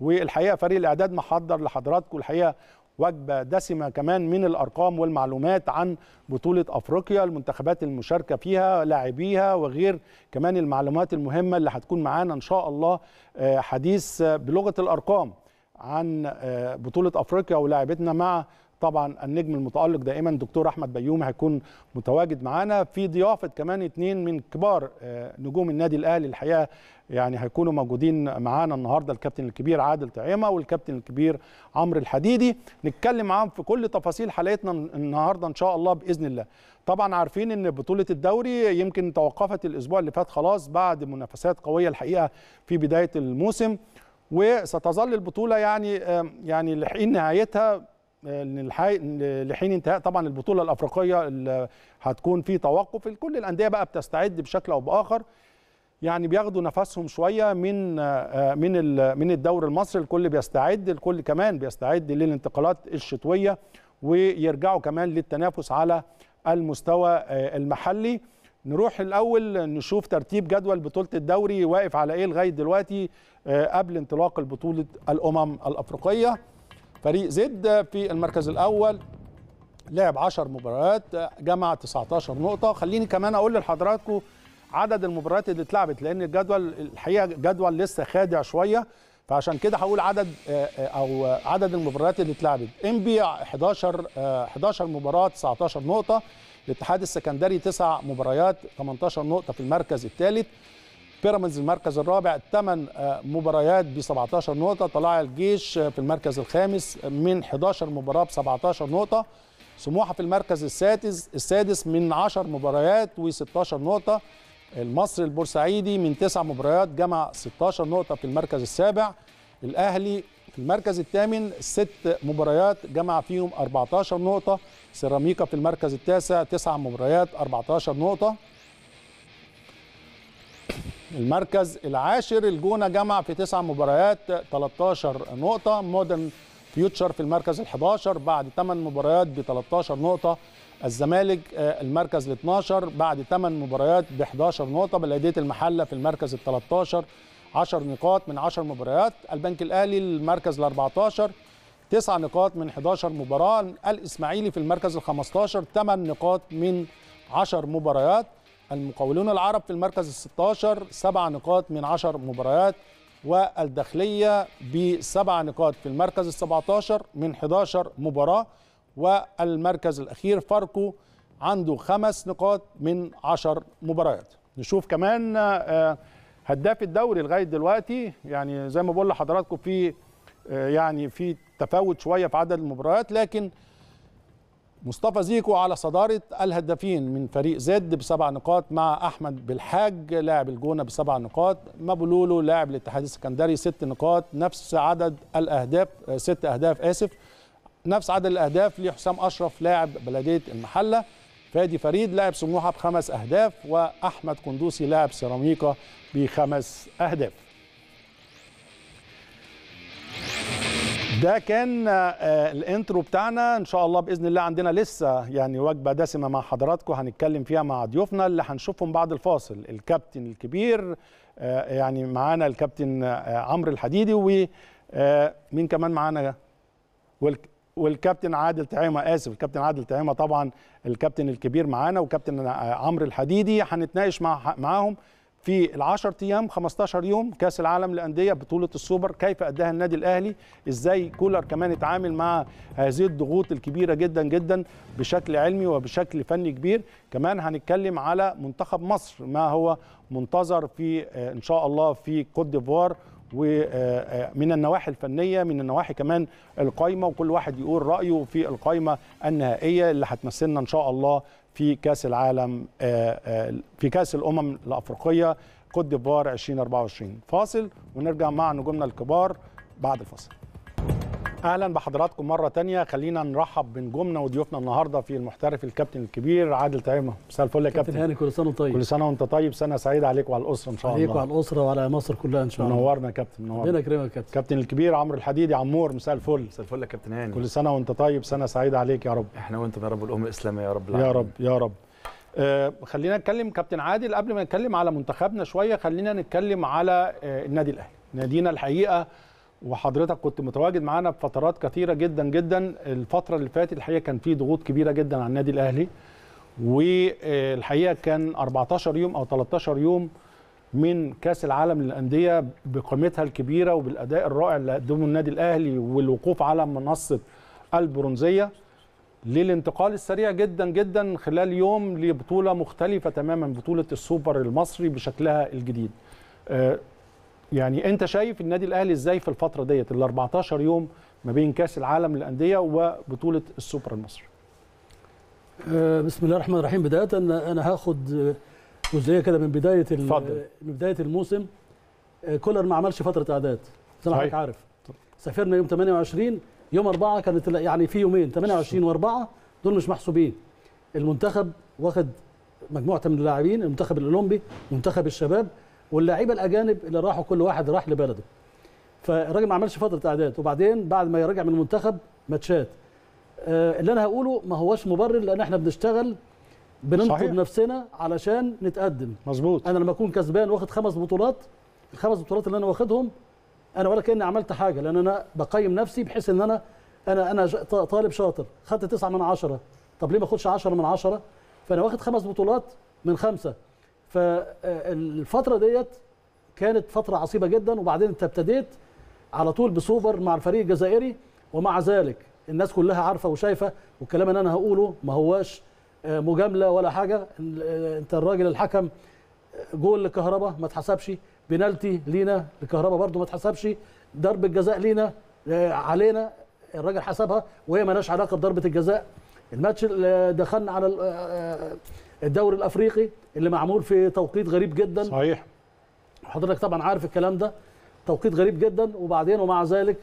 والحقيقه فريق الاعداد محضر لحضراتكم الحقيقه وجبه دسمه كمان من الارقام والمعلومات عن بطوله افريقيا المنتخبات المشاركه فيها لاعبيها وغير كمان المعلومات المهمه اللي هتكون معانا ان شاء الله آه، حديث آه، بلغه الارقام عن آه، بطوله افريقيا ولاعبتنا مع طبعا النجم المتالق دائما دكتور احمد بيومي هيكون متواجد معانا في ضيافه كمان اثنين من كبار آه، نجوم النادي الاهلي الحقيقه يعني هيكونوا موجودين معانا النهارده الكابتن الكبير عادل طعيمه والكابتن الكبير عمرو الحديدي نتكلم معاهم في كل تفاصيل حلقتنا النهارده ان شاء الله باذن الله طبعا عارفين ان بطوله الدوري يمكن توقفت الاسبوع اللي فات خلاص بعد منافسات قويه الحقيقه في بدايه الموسم وستظل البطوله يعني يعني لحين نهايتها لحين انتهاء طبعا البطوله الافريقيه اللي هتكون في توقف كل الانديه بقى بتستعد بشكل او باخر يعني بياخدوا نفسهم شويه من آه، من من الدوري المصري الكل بيستعد الكل كمان بيستعد للانتقالات الشتويه ويرجعوا كمان للتنافس على المستوى آه، المحلي نروح الاول نشوف ترتيب جدول بطوله الدوري واقف على ايه لغايه دلوقتي آه، قبل انطلاق البطوله الامم الافريقيه فريق زد في المركز الأول لعب 10 مباريات جمع 19 نقطة خليني كمان أقول لحضراتكم عدد المباريات اللي اتلعبت لأن الجدول الحقيقة جدول لسه خادع شوية فعشان كده هقول عدد آه، او عدد المباريات اللي اتلعبت ام بي 11 11 آه، مباراه 19 نقطه الاتحاد السكندري 9 مباريات 18 نقطه في المركز الثالث بيراميدز المركز الرابع 8 آه، مباريات ب 17 نقطه طلائع الجيش آه، في المركز الخامس من 11 مباراه ب 17 نقطه سموحه في المركز السادس السادس من 10 مباريات و16 نقطه المصري البورسعيدي من 9 مباريات جمع 16 نقطه في المركز السابع الاهلي في المركز الثامن ست مباريات جمع فيهم 14 نقطه سيراميكا في المركز التاسع 9 مباريات 14 نقطه المركز العاشر الجونه جمع في تسع مباريات 13 نقطه مودرن فيوتشر في المركز ال 11 بعد 8 مباريات ب 13 نقطه الزمالك آه، المركز ال 12 بعد 8 مباريات ب 11 نقطه بلديه المحله في المركز ال 13 10 نقاط من 10 مباريات البنك الاهلي المركز ال 14 9 نقاط من 11 مباراه الاسماعيلي في المركز ال 15 8 نقاط من 10 مباريات المقاولون العرب في المركز ال 16 سبع نقاط من 10 مباريات والداخلية بسبع نقاط في المركز ال 17 من 11 مباراة والمركز الأخير فاركو عنده خمس نقاط من 10 مباريات نشوف كمان آه، هداف الدوري لغاية دلوقتي يعني زي ما بقول لحضراتكم في آه، يعني في تفاوت شوية في عدد المباريات لكن مصطفى زيكو على صدارة الهدافين من فريق زد بسبع نقاط مع أحمد بالحاج لاعب الجونة بسبع نقاط مابولولو لاعب الاتحاد السكندري ست نقاط نفس عدد الأهداف آه، ست أهداف آسف نفس عدد الأهداف لحسام أشرف لاعب بلدية المحلة فادي فريد لاعب سموحة بخمس أهداف وأحمد كندوسي لاعب سيراميكا بخمس أهداف ده كان آه، الانترو بتاعنا ان شاء الله باذن الله عندنا لسه يعني وجبه دسمه مع حضراتكم هنتكلم فيها مع ضيوفنا اللي هنشوفهم بعد الفاصل الكابتن الكبير آه، يعني معانا الكابتن آه، عمرو الحديدي ومين كمان معانا والكابتن عادل تعيمه اسف الكابتن عادل تعيمه طبعا الكابتن الكبير معانا وكابتن عمرو الحديدي هنتناقش مع معاهم في ال10 ايام 15 يوم كاس العالم للانديه بطوله السوبر كيف اداها النادي الاهلي ازاي كولر كمان اتعامل مع هذه الضغوط الكبيره جدا جدا بشكل علمي وبشكل فني كبير كمان هنتكلم على منتخب مصر ما هو منتظر في آه، ان شاء الله في كوت ديفوار ومن آه، آه، النواحي الفنيه من النواحي كمان القايمه وكل واحد يقول رايه في القايمه النهائيه اللي هتمثلنا ان شاء الله في كاس العالم آه، آه، في كاس الامم الافريقيه كوت ديفوار 2024 فاصل ونرجع مع نجومنا الكبار بعد الفاصل اهلا بحضراتكم مره تانية خلينا نرحب بنجومنا وضيوفنا النهارده في المحترف الكابتن الكبير عادل تعيمه مساء الفل يا كابتن هاني كل سنه وانت طيب كل سنه وانت طيب سنه سعيده عليك وعلى الاسره ان شاء الله عليك وعلى الاسره وعلى مصر كلها ان شاء الله منورنا يا كابتن منورنا ربنا يكرمك يا كابتن كابتن الكبير عمرو الحديدي عمور مساء الفل مساء الفل يا كابتن هاني كل سنه وانت طيب سنه سعيده عليك يا رب احنا وانت يا رب الام الاسلاميه يا رب العالمين يا رب يا رب آه خلينا نتكلم كابتن عادل قبل ما نتكلم على منتخبنا شويه خلينا نتكلم على آه النادي الاهلي نادينا الحقيقه وحضرتك كنت متواجد معانا بفترات كثيره جدا جدا الفتره اللي فاتت الحقيقه كان في ضغوط كبيره جدا على النادي الاهلي والحقيقه كان 14 يوم او 13 يوم من كاس العالم للانديه بقيمتها الكبيره وبالاداء الرائع اللي قدمه النادي الاهلي والوقوف على منصه البرونزيه للانتقال السريع جدا جدا خلال يوم لبطوله مختلفه تماما بطوله السوبر المصري بشكلها الجديد آه، يعني انت شايف النادي الاهلي ازاي في الفتره ديت ال 14 يوم ما بين كاس العالم للانديه وبطوله السوبر المصري آه، بسم الله الرحمن الرحيم بدايه انا هاخد جزئيه كده من بدايه فضل. من بدايه الموسم آه، كولر ما عملش فتره اعداد زي ما حضرتك عارف سافرنا يوم 28 يوم 4 كانت يعني في يومين 28 و4 دول مش محسوبين المنتخب واخد مجموعه من اللاعبين المنتخب الاولمبي منتخب الشباب واللاعيبه الاجانب اللي راحوا كل واحد راح لبلده فالراجل ما عملش فتره اعداد وبعدين بعد ما يرجع من المنتخب ماتشات آه اللي انا هقوله ما هواش مبرر لان احنا بنشتغل بننقذ نفسنا علشان نتقدم مظبوط انا لما اكون كسبان واخد خمس بطولات الخمس بطولات اللي انا واخدهم انا ولا كاني عملت حاجه لان انا بقيم نفسي بحيث ان انا انا انا طالب شاطر خدت تسعة من عشرة طب ليه ما اخدش 10 من عشرة فانا واخد خمس بطولات من خمسه فالفتره ديت كانت فتره عصيبه جدا وبعدين انت ابتديت على طول بسوبر مع الفريق الجزائري ومع ذلك الناس كلها عارفه وشايفه والكلام اللي انا هقوله ما هواش آه، مجامله ولا حاجه آه، انت الراجل الحكم آه، جول لكهرباء ما اتحسبش بنالتي لينا لكهرباء برده ما اتحسبش ضربه جزاء لينا علينا الراجل حسبها وهي مالهاش علاقه بضربه الجزاء الماتش دخلنا على الدوري الافريقي اللي معمول في توقيت غريب جدا صحيح حضرتك طبعا عارف الكلام ده توقيت غريب جدا وبعدين ومع ذلك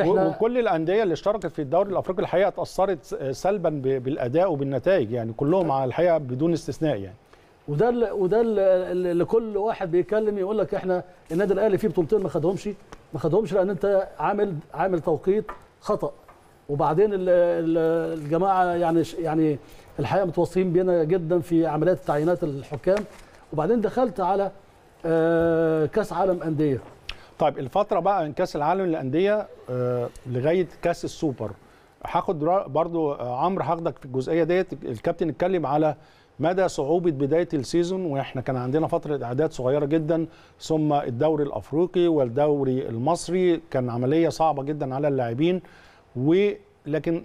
احنا وكل الانديه اللي اشتركت في الدوري الافريقي الحقيقه تاثرت سلبا بالاداء وبالنتائج يعني كلهم على الحقيقه بدون استثناء يعني وده ال وده اللي كل واحد بيتكلم يقول لك احنا النادي الاهلي فيه بطولتين ما خدهمش ما خدهمش لان انت عامل عامل توقيت خطا وبعدين الجماعه يعني يعني الحقيقه متواصلين بينا جدا في عمليات تعيينات الحكام وبعدين دخلت على آه، كاس عالم انديه طيب الفتره بقى من كاس العالم للانديه آه، لغايه كاس السوبر هاخد برضو آه، عمرو هاخدك في الجزئيه ديت الكابتن اتكلم على مدى صعوبه بدايه السيزون واحنا كان عندنا فتره اعداد صغيره جدا ثم الدوري الافريقي والدوري المصري كان عمليه صعبه جدا على اللاعبين ولكن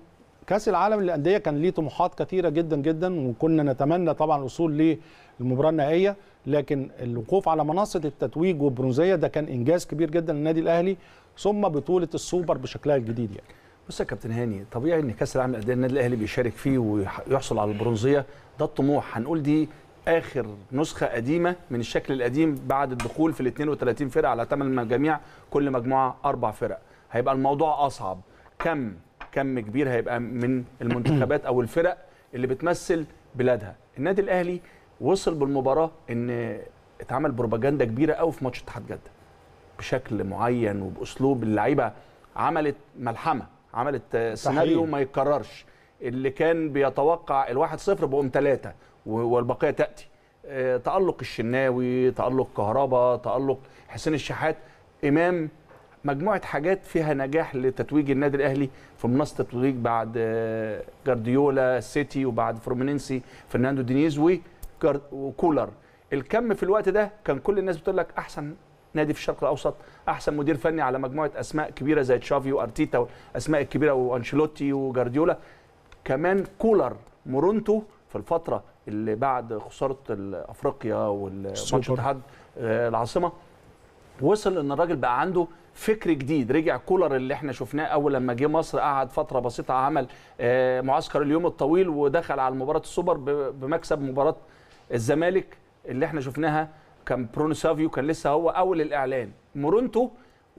كاس العالم للانديه كان ليه طموحات كثيره جدا جدا وكنا نتمنى طبعا الوصول للمباراه النهائيه لكن الوقوف على منصه التتويج والبرونزيه ده كان انجاز كبير جدا للنادي الاهلي ثم بطوله السوبر بشكلها الجديد يعني بص يا كابتن هاني طبيعي ان كاس العالم للانديه النادي الاهلي بيشارك فيه ويحصل على البرونزيه ده الطموح هنقول دي اخر نسخه قديمه من الشكل القديم بعد الدخول في ال 32 فرقه على ثمان مجاميع كل مجموعه اربع فرق هيبقى الموضوع اصعب كم كم كبير هيبقى من المنتخبات او الفرق اللي بتمثل بلادها النادي الاهلي وصل بالمباراه ان اتعمل بروباجندا كبيره قوي في ماتش اتحاد جده بشكل معين وباسلوب اللعيبه عملت ملحمه عملت سيناريو ما يتكررش اللي كان بيتوقع الواحد صفر بقوم ثلاثة والبقية تأتي آه، تألق الشناوي تألق كهربا تألق حسين الشحات إمام مجموعه حاجات فيها نجاح لتتويج النادي الاهلي في منصه التتويج بعد آه، جارديولا سيتي وبعد فرومينينسي فرناندو دينيز وكولر الكم في الوقت ده كان كل الناس بتقول لك احسن نادي في الشرق الاوسط احسن مدير فني على مجموعه اسماء كبيره زي تشافي وارتيتا والاسماء الكبيره وانشيلوتي وجارديولا كمان كولر مرونته في الفتره اللي بعد خساره افريقيا والماتش آه، العاصمه وصل ان الراجل بقى عنده فكر جديد رجع كولر اللي احنا شفناه اول لما جه مصر قعد فتره بسيطه عمل آه، معسكر اليوم الطويل ودخل على مباراه السوبر بمكسب مباراه الزمالك اللي احنا شفناها كان برونو سافيو كان لسه هو اول الاعلان مرونته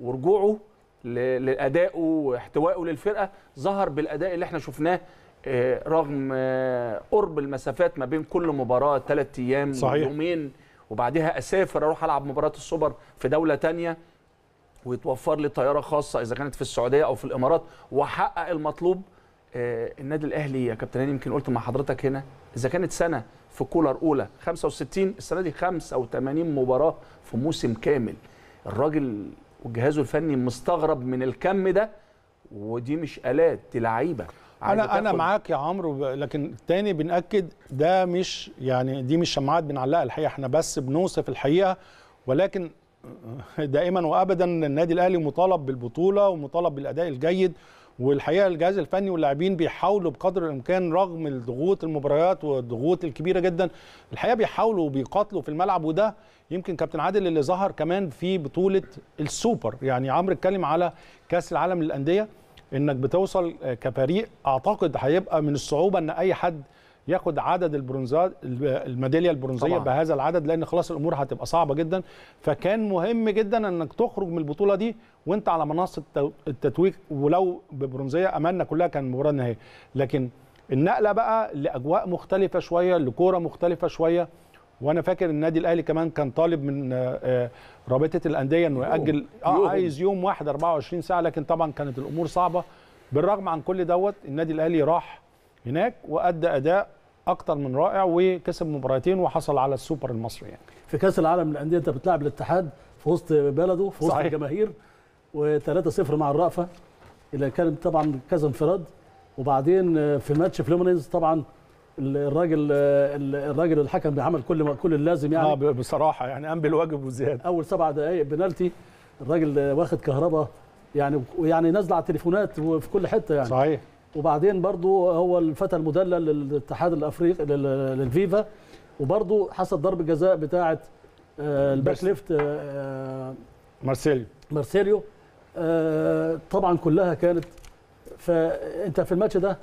ورجوعه لادائه واحتوائه للفرقه ظهر بالاداء اللي احنا شفناه آه، رغم آه، قرب المسافات ما بين كل مباراه ثلاث ايام صحيح. يومين وبعدها اسافر اروح العب مباراه السوبر في دوله ثانيه ويتوفر لي طياره خاصه اذا كانت في السعوديه او في الامارات واحقق المطلوب آه، النادي الاهلي يا كابتن يمكن قلت مع حضرتك هنا اذا كانت سنه في كولر اولى 65 السنه دي 85 مباراه في موسم كامل الراجل وجهازه الفني مستغرب من الكم ده ودي مش الات دي لعيبه انا انا معاك يا عمرو لكن تاني بناكد ده مش يعني دي مش شماعات بنعلقها الحقيقه احنا بس بنوصف الحقيقه ولكن دائما وابدا النادي الاهلي مطالب بالبطوله ومطالب بالاداء الجيد والحقيقه الجهاز الفني واللاعبين بيحاولوا بقدر الامكان رغم الضغوط المباريات والضغوط الكبيره جدا الحقيقه بيحاولوا وبيقاتلوا في الملعب وده يمكن كابتن عادل اللي ظهر كمان في بطوله السوبر يعني عمرو اتكلم على كاس العالم للانديه انك بتوصل كفريق اعتقد هيبقى من الصعوبه ان اي حد ياخد عدد البرونزات الميداليه البرونزيه طبعا. بهذا العدد لان خلاص الامور هتبقى صعبه جدا فكان مهم جدا انك تخرج من البطوله دي وانت على منصه التتويج ولو ببرونزيه املنا كلها كان المباراه النهائيه لكن النقله بقى لاجواء مختلفه شويه لكوره مختلفه شويه وانا فاكر النادي الاهلي كمان كان طالب من آه، آه، رابطه الانديه انه ياجل اه عايز يوم واحد 24 ساعه لكن طبعا كانت الامور صعبه بالرغم عن كل دوت النادي الاهلي راح هناك وادى اداء اكتر من رائع وكسب مباراتين وحصل على السوبر المصري يعني في كاس العالم للانديه انت بتلعب الاتحاد في وسط بلده في وسط الجماهير و3-0 مع الرأفه اللي كانت طبعا كذا انفراد وبعدين آه، في ماتش فلومينز طبعا الراجل آه، الراجل الحكم بيعمل كل ما كل اللازم يعني اه بصراحه يعني قام بالواجب وزياده اول سبع دقائق بنالتي الراجل آه، واخد كهرباء يعني ويعني نازله على التليفونات وفي كل حته يعني صحيح وبعدين برضو هو الفتى المدلل للاتحاد الافريقي للفيفا وبرضو حصل ضربه جزاء بتاعه آه، الباك ليفت آه، مارسيليو مارسيليو آه، طبعا كلها كانت فانت في الماتش ده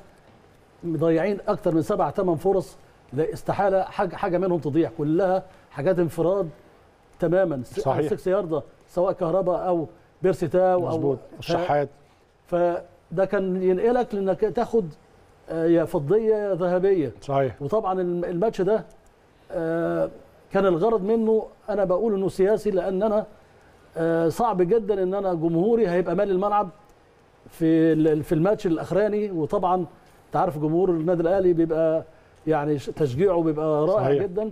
مضيعين اكتر من سبع ثمان فرص استحاله حاجه حاجه منهم تضيع كلها حاجات انفراد تماما صحيح 6 يارده سواء كهرباء او بيرسيتاو او الشحات ف... ده كان ينقلك لانك تاخد آه، يا فضيه يا ذهبيه صحيح وطبعا الماتش ده آه، كان الغرض منه انا بقول انه سياسي لان انا آه، صعب جدا ان انا جمهوري هيبقى مال الملعب في في الماتش الاخراني وطبعا انت عارف جمهور النادي الاهلي بيبقى يعني تشجيعه بيبقى رائع صحيح. جدا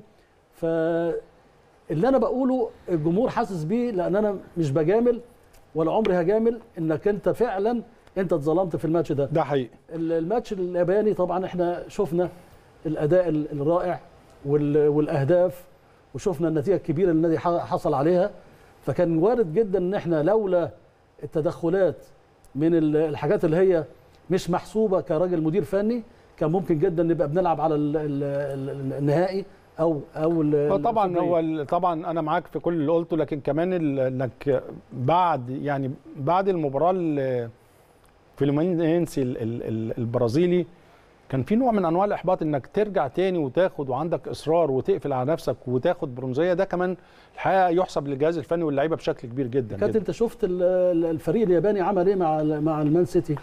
ف اللي انا بقوله الجمهور حاسس بيه لان انا مش بجامل ولا عمري هجامل انك انت فعلا انت اتظلمت في الماتش ده ده حقيقي الماتش الياباني طبعا احنا شفنا الاداء الرائع والاهداف وشفنا النتيجه الكبيره اللي النادي حصل عليها فكان وارد جدا ان احنا لولا التدخلات من الحاجات اللي هي مش محسوبه كراجل مدير فني كان ممكن جدا نبقى بنلعب على النهائي او او طبعا هو طبعا انا معاك في كل اللي قلته لكن كمان انك بعد يعني بعد المباراه فيلومينسي البرازيلي كان في نوع من انواع الاحباط انك ترجع تاني وتاخد وعندك اصرار وتقفل على نفسك وتاخد برونزيه ده كمان الحقيقه يحسب للجهاز الفني واللعيبه بشكل كبير جدا كابتن انت شفت الفريق الياباني عمل ايه مع مع المان سيتي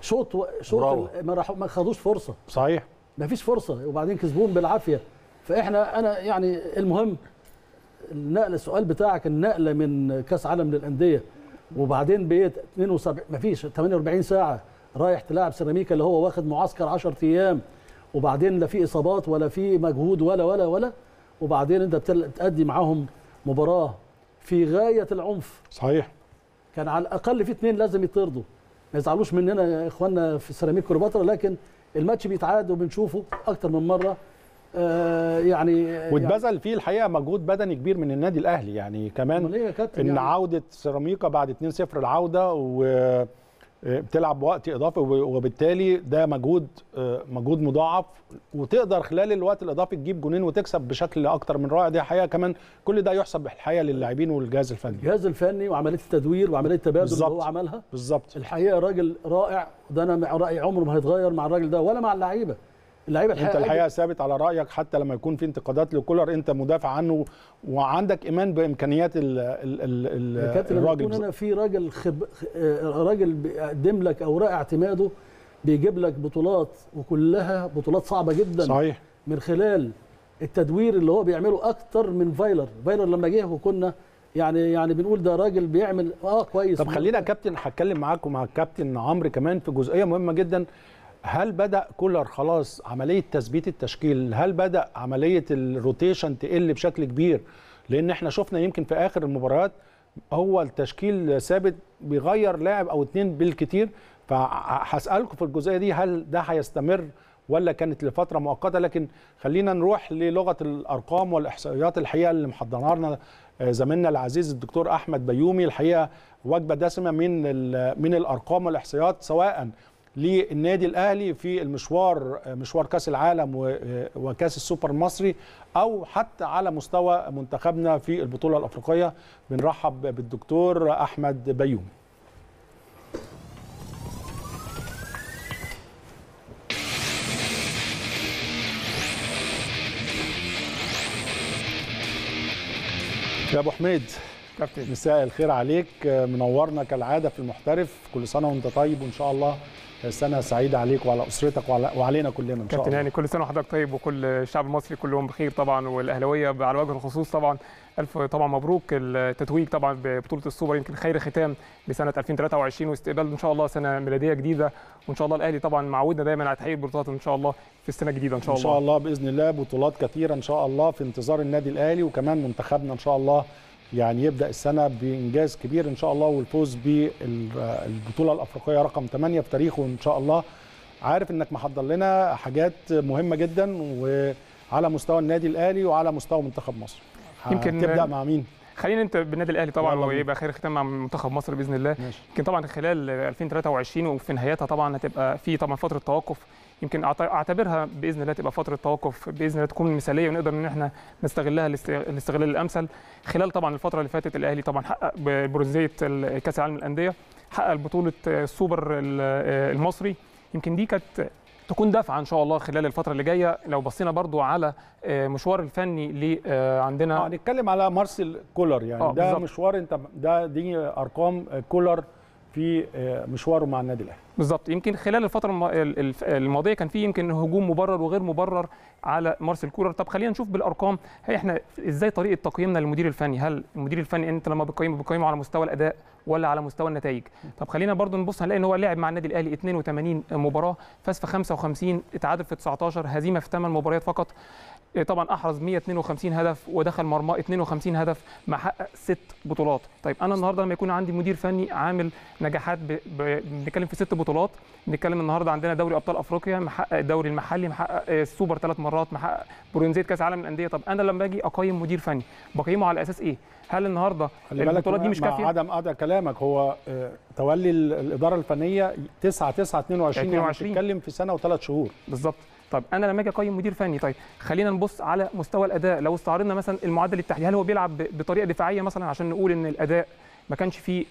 شوط شوط ما, ما خدوش فرصه صحيح ما فيش فرصه وبعدين كسبوهم بالعافيه فاحنا انا يعني المهم النقله السؤال بتاعك النقله من كاس عالم للانديه وبعدين بقيت 72 مفيش 48 ساعه رايح تلاعب سيراميكا اللي هو واخد معسكر 10 ايام وبعدين لا في اصابات ولا في مجهود ولا ولا ولا وبعدين انت بتأدي معاهم مباراه في غايه العنف صحيح كان على الاقل في اثنين لازم يطردوا ما يزعلوش مننا يا اخواننا في سيراميك كليوباترا لكن الماتش بيتعاد وبنشوفه اكتر من مره آه، يعني واتبذل آه، يعني فيه الحقيقه مجهود بدني كبير من النادي الاهلي يعني كمان إيه ان يعني عوده سيراميكا بعد 2-0 العوده و آه، بتلعب وقت اضافي وبالتالي ده مجهود مجهود مضاعف وتقدر خلال الوقت الاضافي تجيب جونين وتكسب بشكل اكتر من رائع دي حقيقه كمان كل ده يحسب الحقيقه للاعبين والجهاز الفني الجهاز الفني وعمليه التدوير وعمليه التبادل اللي هو عملها بالظبط الحقيقه راجل رائع ده انا رايي عمره ما هيتغير مع الراجل ده ولا مع اللعيبه اللعيبه الحقيقه انت الحقيقه ثابت على رايك حتى لما يكون في انتقادات لكولر انت مدافع عنه وعندك ايمان بامكانيات ال ال ال الراجل انا في راجل خب... راجل بيقدم لك اوراق اعتماده بيجيب لك بطولات وكلها بطولات صعبه جدا صحيح من خلال التدوير اللي هو بيعمله اكتر من فايلر فايلر لما جه وكنا يعني يعني بنقول ده راجل بيعمل اه كويس طب خلينا يا كابتن هتكلم معاك ومع الكابتن عمرو كمان في جزئيه مهمه جدا هل بدا كولر خلاص عمليه تثبيت التشكيل هل بدا عمليه الروتيشن تقل بشكل كبير لان احنا شفنا يمكن في اخر المباريات هو التشكيل ثابت بيغير لاعب او اتنين بالكتير فهسالكم في الجزئيه دي هل ده هيستمر ولا كانت لفتره مؤقته لكن خلينا نروح للغه الارقام والاحصائيات الحقيقه اللي محضرها لنا زميلنا العزيز الدكتور احمد بيومي الحقيقه وجبه دسمه من من الارقام والاحصائيات سواء للنادي الاهلي في المشوار مشوار كاس العالم وكاس السوبر المصري او حتى على مستوى منتخبنا في البطوله الافريقيه بنرحب بالدكتور احمد بيومي يا ابو حميد كابتن مساء الخير عليك منورنا كالعاده في المحترف كل سنه وانت طيب وان شاء الله سنه سعيده عليك وعلى اسرتك وعلى وعلينا كلنا ان شاء الله كابتن هاني كل سنه وحضرتك طيب وكل الشعب المصري كلهم بخير طبعا والاهلاويه على وجه الخصوص طبعا الف طبعا مبروك التتويج طبعا ببطوله السوبر يمكن خير ختام لسنه 2023 واستقبال ان شاء الله سنه ميلاديه جديده وان شاء الله الاهلي طبعا معودنا دايما على تحقيق البطولات ان شاء الله في السنه الجديده ان شاء الله ان شاء الله باذن الله بطولات كثيره ان شاء الله في انتظار النادي الاهلي وكمان منتخبنا ان شاء الله يعني يبدا السنه بانجاز كبير ان شاء الله والفوز بالبطوله الافريقيه رقم 8 في تاريخه ان شاء الله عارف انك محضر لنا حاجات مهمه جدا وعلى مستوى النادي الاهلي وعلى مستوى منتخب مصر يمكن تبدا مع مين خلينا انت بالنادي الاهلي طبعا ويبقى خير ختام مع منتخب مصر باذن الله يمكن طبعا خلال 2023 وفي نهايتها طبعا هتبقى في طبعا فتره توقف يمكن اعتبرها باذن الله تبقى فتره توقف باذن الله تكون مثاليه ونقدر ان احنا نستغلها الاستغلال الامثل خلال طبعا الفتره اللي فاتت الاهلي طبعا حقق برونزيه كاس العالم للانديه حقق بطوله السوبر المصري يمكن دي كانت تكون دافعة ان شاء الله خلال الفتره اللي جايه لو بصينا برضو على آه، مشوار الفني اللي آه، عندنا هنتكلم آه، على مارسيل كولر يعني ده بالزبط. مشوار انت ده دي ارقام كولر في آه، مشواره مع النادي الاهلي بالظبط يمكن خلال الفتره الماضيه كان في يمكن هجوم مبرر وغير مبرر على مارسيل كولر طب خلينا نشوف بالارقام هي احنا ازاي طريقه تقييمنا للمدير الفني هل المدير الفني انت لما بتقيمه بتقيمه على مستوى الاداء ولا على مستوى النتائج طب خلينا برضو نبص هنلاقي ان هو لعب مع النادي الاهلي 82 مباراه فاز في 55 اتعادل في 19 هزيمه في 8 مباريات فقط إيه، طبعا احرز 152 هدف ودخل مرمى 52 هدف محقق ست بطولات طيب انا النهارده لما يكون عندي مدير فني عامل نجاحات ب... ب... بنتكلم في ست بطولات بنتكلم النهارده عندنا دوري ابطال افريقيا محقق الدوري المحلي محقق آه، السوبر ثلاث مرات محقق برونزيه كاس عالم الانديه طب انا لما اجي اقيم مدير فني بقيمه على اساس ايه هل النهارده البطولات دي مش كافيه مع عدم اداء كلامك هو آه، تولي الاداره الفنيه 9 9 22 بنتكلم في سنه وثلاث شهور بالظبط طب انا لما اجي اقيم مدير فني طيب خلينا نبص على مستوى الاداء لو استعرضنا مثلا المعدل التحليلي هل هو بيلعب بطريقه دفاعيه مثلا عشان نقول ان الاداء ما كانش فيه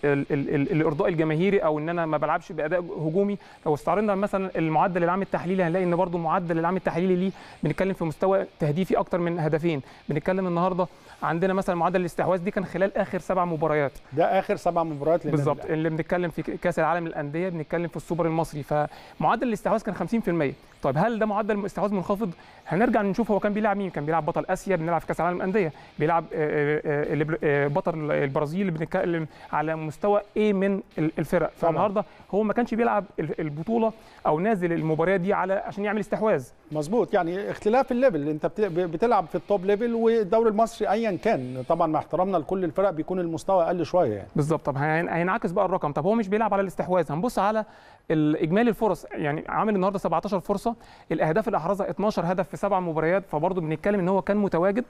الارضاء الجماهيري او ان انا ما بلعبش باداء هجومي لو استعرضنا مثلا المعدل العام التحليلي هنلاقي ان برده معدل العام التحليلي ليه بنتكلم في مستوى تهديفي اكتر من هدفين بنتكلم النهارده عندنا مثلا معدل الاستحواذ دي كان خلال اخر سبع مباريات ده اخر سبع مباريات بالظبط اللي بنتكلم في كاس العالم للانديه بنتكلم في السوبر المصري فمعدل الاستحواذ كان 50% طيب هل ده معدل استحواذ منخفض هنرجع نشوف هو كان بيلعب مين كان بيلعب بطل اسيا بنلعب في كاس العالم للانديه بيلعب آه، آه، آه، بطل البرازيل بنتكلم على مستوى ايه من الفرق فالنهارده هو ما كانش بيلعب البطوله او نازل المباريات دي على عشان يعمل استحواذ مظبوط يعني اختلاف الليفل انت بتلعب في التوب ليفل والدوري المصري ايا كان طبعا مع احترامنا لكل الفرق بيكون المستوى اقل شويه يعني بالظبط طب هينعكس بقى الرقم طب هو مش بيلعب على الاستحواذ هنبص على اجمالي الفرص يعني عامل النهارده 17 فرصه الاهداف اللي احرزها 12 هدف في سبع مباريات فبرضه بنتكلم ان هو كان متواجد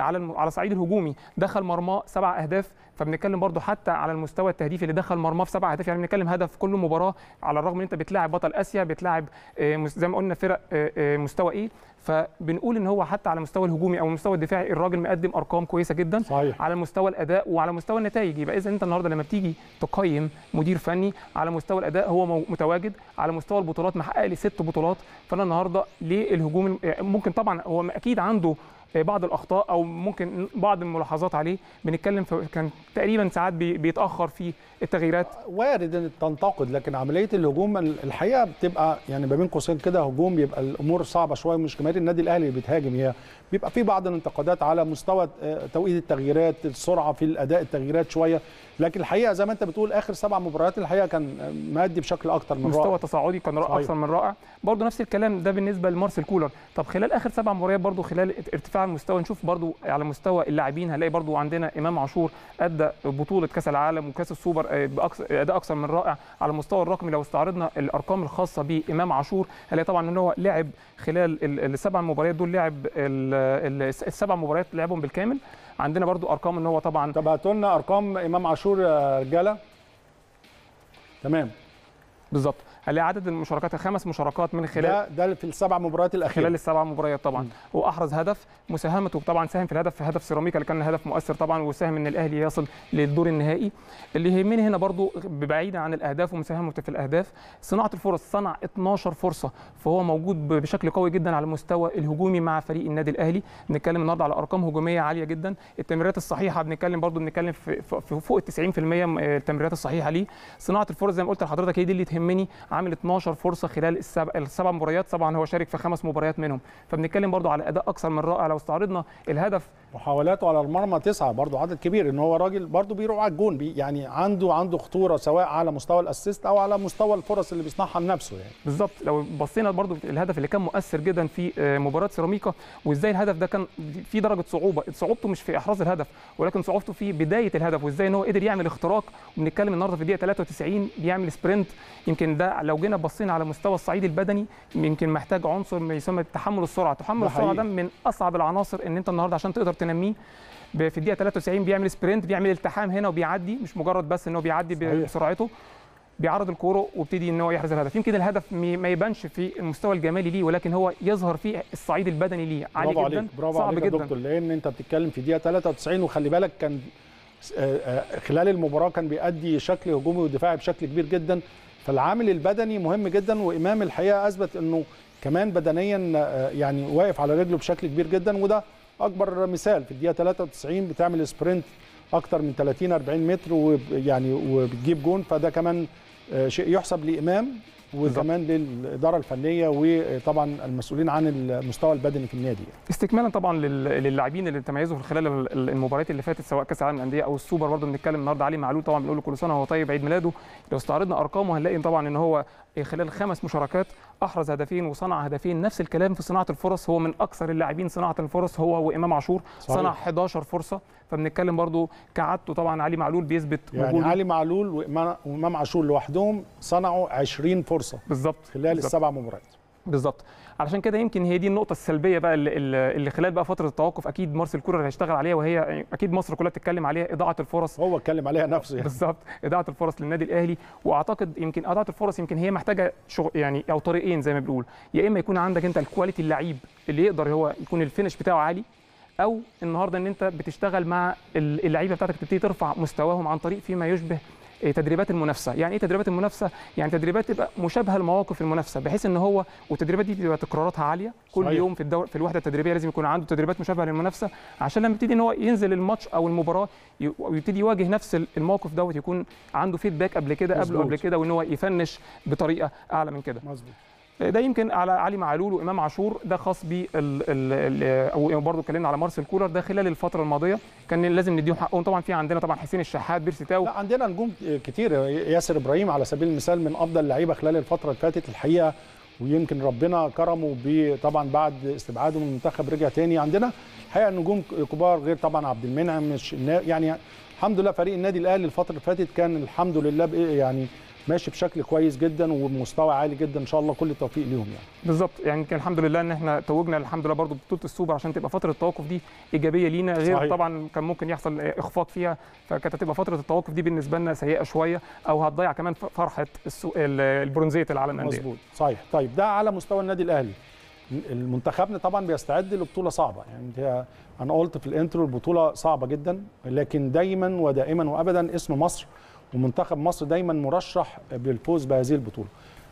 على على صعيد الهجومي دخل مرماه سبع اهداف فبنتكلم برضو حتى على المستوى التهديفي اللي دخل مرماه في سبع اهداف يعني بنتكلم هدف كل مباراه على الرغم ان انت بتلاعب بطل اسيا بتلاعب آه، زي ما قلنا فرق آه، آه، مستوى ايه فبنقول ان هو حتى على مستوى الهجومي او المستوى الدفاعي الراجل مقدم ارقام كويسه جدا صحيح. على مستوى الاداء وعلى مستوى النتائج يبقى اذا انت النهارده لما بتيجي تقيم مدير فني على مستوى الاداء هو متواجد على مستوى البطولات محقق لي ست بطولات فانا النهارده ليه الهجوم ممكن طبعا هو اكيد عنده بعض الاخطاء او ممكن بعض الملاحظات عليه بنتكلم كان تقريبا ساعات بيتاخر في التغييرات وارد ان تنتقد لكن عمليه الهجوم الحقيقه بتبقى يعني ما بين قوسين كده هجوم يبقى الامور صعبه شويه مش جماهير النادي الاهلي اللي بتهاجم هي بيبقى في بعض الانتقادات على مستوى آه، توقيت التغييرات السرعه في الاداء التغييرات شويه لكن الحقيقه زي ما انت بتقول اخر سبع مباريات الحقيقه كان آه، مادي بشكل اكتر من مستوى رائع مستوى تصاعدي كان رائع اكثر من رائع برضه نفس الكلام ده بالنسبه لمارسيل كولر طب خلال اخر سبع مباريات برضه خلال ارتفاع المستوى نشوف برضه على مستوى اللاعبين هنلاقي برضه عندنا امام عاشور ادى بطوله كاس العالم وكاس السوبر آه، اداء اكثر من رائع على المستوى الرقمي لو استعرضنا الارقام الخاصه بامام عاشور هنلاقي طبعا ان هو لعب خلال السبع مباريات دول لعب السبع مباريات لعبهم بالكامل عندنا برضو ارقام ان هو طبعا طب هاتوا لنا ارقام امام عاشور يا رجاله تمام بالظبط هلاقي عدد المشاركات خمس مشاركات من خلال ده ده في السبع مباريات الاخيره خلال السبع مباريات طبعا م. واحرز هدف مساهمته طبعا ساهم في الهدف في هدف سيراميكا اللي كان هدف مؤثر طبعا وساهم ان الاهلي يصل للدور النهائي اللي يهمني هنا برضو بعيدا عن الاهداف ومساهمته في الاهداف صناعه الفرص صنع 12 فرصه فهو موجود بشكل قوي جدا على المستوى الهجومي مع فريق النادي الاهلي بنتكلم النهارده على ارقام هجوميه عاليه جدا التمريرات الصحيحه بنتكلم برضو بنتكلم في فوق ال 90% التمريرات الصحيحه ليه صناعه الفرص زي ما قلت لحضرتك هي دي اللي تهمني عامل 12 فرصه خلال السبع, السبع مباريات طبعا هو شارك في خمس مباريات منهم فبنتكلم برضو على اداء اكثر من رائع لو استعرضنا الهدف محاولاته على المرمى تسعه برضه عدد كبير ان هو راجل برضه بيروح على الجون بي يعني عنده عنده خطوره سواء على مستوى الاسيست او على مستوى الفرص اللي بيصنعها لنفسه يعني بالظبط لو بصينا برضه الهدف اللي كان مؤثر جدا في آه، مباراه سيراميكا وازاي الهدف ده كان في درجه صعوبه صعوبته مش في احراز الهدف ولكن صعوبته في بدايه الهدف وازاي ان هو قدر يعمل اختراق وبنتكلم النهارده في الدقيقه 93 بيعمل سبرنت يمكن ده لو جينا بصينا على مستوى الصعيد البدني يمكن محتاج عنصر ما يسمى تحمل السرعه تحمل السرعه ده من اصعب العناصر ان انت النهارده عشان تقدر تنميه في الدقيقه 93 بيعمل سبرنت بيعمل التحام هنا وبيعدي مش مجرد بس ان هو بيعدي بسرعته بيعرض الكوره وابتدي ان هو يحرز الهدف يمكن الهدف ما يبانش في المستوى الجمالي ليه ولكن هو يظهر في الصعيد البدني ليه عالي جدا عليك. برافو صعب عليك جدا دكتور لان انت بتتكلم في دقيقه 93 وخلي بالك كان آه، آه، خلال المباراه كان بيأدي شكل هجومي ودفاعي بشكل كبير جدا فالعامل البدني مهم جدا وامام الحقيقه اثبت انه كمان بدنيا آه، يعني واقف على رجله بشكل كبير جدا وده اكبر مثال في الدقيقه 93 بتعمل سبرنت اكتر من 30 40 متر ويعني وبتجيب جون فده كمان آه، شيء يحسب لامام وكمان للاداره الفنيه وطبعا المسؤولين عن المستوى البدني في النادي استكمالا طبعا للاعبين اللي تميزوا خلال المباريات اللي فاتت سواء كاس العالم للانديه او السوبر برضه بنتكلم النهارده علي معلول طبعا بنقول له كل سنه وهو طيب عيد ميلاده لو استعرضنا ارقامه هنلاقي طبعا ان هو خلال خمس مشاركات احرز هدفين وصنع هدفين نفس الكلام في صناعه الفرص هو من اكثر اللاعبين صناعه الفرص هو وامام عاشور صنع 11 فرصه فبنتكلم برضو كعادته طبعا علي معلول بيثبت يعني وجوده. علي معلول وامام عاشور لوحدهم صنعوا 20 فرصه بالظبط خلال السبع مباريات بالظبط علشان كده يمكن هي دي النقطه السلبيه بقى اللي خلال بقى فتره التوقف اكيد مارسيل كولر هيشتغل عليها وهي اكيد مصر كلها بتتكلم عليها اضاعه الفرص هو اتكلم عليها نفسه يعني. بالظبط اضاعه الفرص للنادي الاهلي واعتقد يمكن اضاعه الفرص يمكن هي محتاجه شغ... يعني او طريقين زي ما بنقول يا اما يكون عندك انت الكواليتي اللعيب اللي يقدر هو يكون الفينش بتاعه عالي او النهارده ان انت بتشتغل مع اللعيبه بتاعتك تبتدي ترفع مستواهم عن طريق فيما يشبه إيه، تدريبات المنافسه يعني ايه تدريبات المنافسه يعني تدريبات تبقى مشابهه لمواقف المنافسه بحيث ان هو والتدريبات دي بتبقى تكراراتها عاليه كل صحيح. يوم في الدور في الوحده التدريبيه لازم يكون عنده تدريبات مشابهه للمنافسه عشان لما يبتدي ان هو ينزل الماتش او المباراه ويبتدي يواجه نفس الموقف دوت يكون عنده فيدباك قبل كده قبله قبل كده وان هو يفنش بطريقه اعلى من كده مظبوط ده يمكن على علي معلول وامام عاشور ده خاص ب او برضه اتكلمنا على مارسيل كولر ده خلال الفتره الماضيه كان لازم نديهم حقهم طبعا في عندنا طبعا حسين الشحات بيرسي تاو لا عندنا نجوم كتير ياسر ابراهيم على سبيل المثال من افضل اللعيبه خلال الفتره اللي فاتت الحقيقه ويمكن ربنا كرمه طبعا بعد استبعاده من المنتخب رجع تاني عندنا الحقيقه نجوم كبار غير طبعا عبد المنعم يعني الحمد لله فريق النادي الاهلي الفتره اللي فاتت كان الحمد لله يعني ماشي بشكل كويس جدا ومستوى عالي جدا ان شاء الله كل التوفيق ليهم يعني بالظبط يعني كان الحمد لله ان احنا توجنا الحمد لله برضو بطوله السوبر عشان تبقى فتره التوقف دي ايجابيه لينا غير صحيح. طبعا كان ممكن يحصل اخفاق فيها فكانت هتبقى فتره التوقف دي بالنسبه لنا سيئه شويه او هتضيع كمان فرحه السو... البرونزيه العالم الانديه مظبوط صحيح طيب ده على مستوى النادي الاهلي منتخبنا طبعا بيستعد لبطوله صعبه يعني انا قلت في الانترو البطوله صعبه جدا لكن دايما ودائما وابدا اسم مصر ومنتخب مصر دايما مرشح بالفوز بهذه البطوله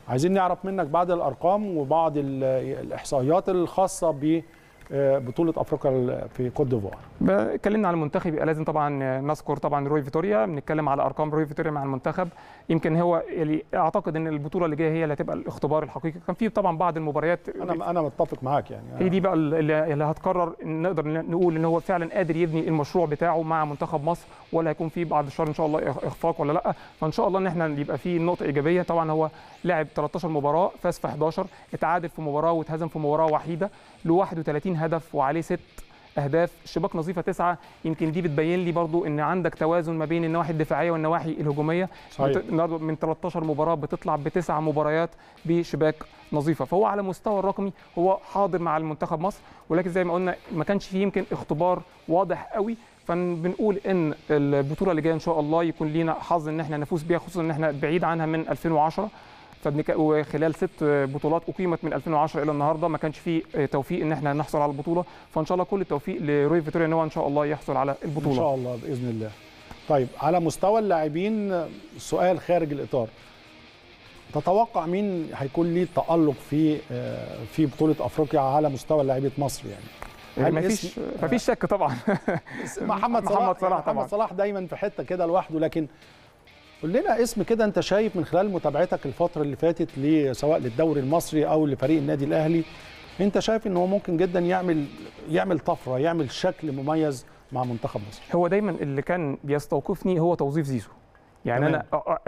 عايزين نعرف منك بعض الارقام وبعض الاحصائيات الخاصه ب بطوله افريقيا في كوت ديفوار. اتكلمنا عن المنتخب يبقى لازم طبعا نذكر طبعا روي فيتوريا بنتكلم على ارقام روي فيتوريا مع المنتخب يمكن هو يعني اعتقد ان البطوله اللي جايه هي اللي هتبقى الاختبار الحقيقي كان في طبعا بعض المباريات انا انا متفق معاك يعني هي دي بقى اللي هتقرر نقدر نقول ان هو فعلا قادر يبني المشروع بتاعه مع منتخب مصر ولا هيكون في بعد الشهر ان شاء الله اخفاق ولا لا فان شاء الله ان احنا يبقى في نقطه ايجابيه طبعا هو لعب 13 مباراه فاز في 11 اتعادل في مباراه واتهزم في مباراه وحيده له 31 هدف وعليه ست اهداف شباك نظيفه تسعه يمكن دي بتبين لي برضو ان عندك توازن ما بين النواحي الدفاعيه والنواحي الهجوميه صحيح. من 13 مباراه بتطلع بتسع مباريات بشباك نظيفه فهو على مستوى الرقمي هو حاضر مع المنتخب مصر ولكن زي ما قلنا ما كانش فيه يمكن اختبار واضح قوي فبنقول ان البطوله اللي جايه ان شاء الله يكون لينا حظ ان احنا نفوز بيها خصوصا ان احنا بعيد عنها من 2010 وخلال ست بطولات اقيمت من 2010 الى النهارده ما كانش في توفيق ان احنا نحصل على البطوله فان شاء الله كل التوفيق لروي فيتوريا ان هو ان شاء الله يحصل على البطوله ان شاء الله باذن الله طيب على مستوى اللاعبين سؤال خارج الاطار تتوقع مين هيكون ليه تالق في آه، في بطوله افريقيا على مستوى لاعيبه مصر يعني إيه، مفيش مفيش شك طبعا [laughs] محمد صلاح محمد صلاح طبعا محمد صلاح دايما في حته كده لوحده لكن قول لنا اسم كده انت شايف من خلال متابعتك الفتره اللي فاتت سواء للدوري المصري او لفريق النادي الاهلي انت شايف ان هو ممكن جدا يعمل يعمل طفره يعمل شكل مميز مع منتخب مصر هو دايما اللي كان بيستوقفني هو توظيف زيزو يعني انا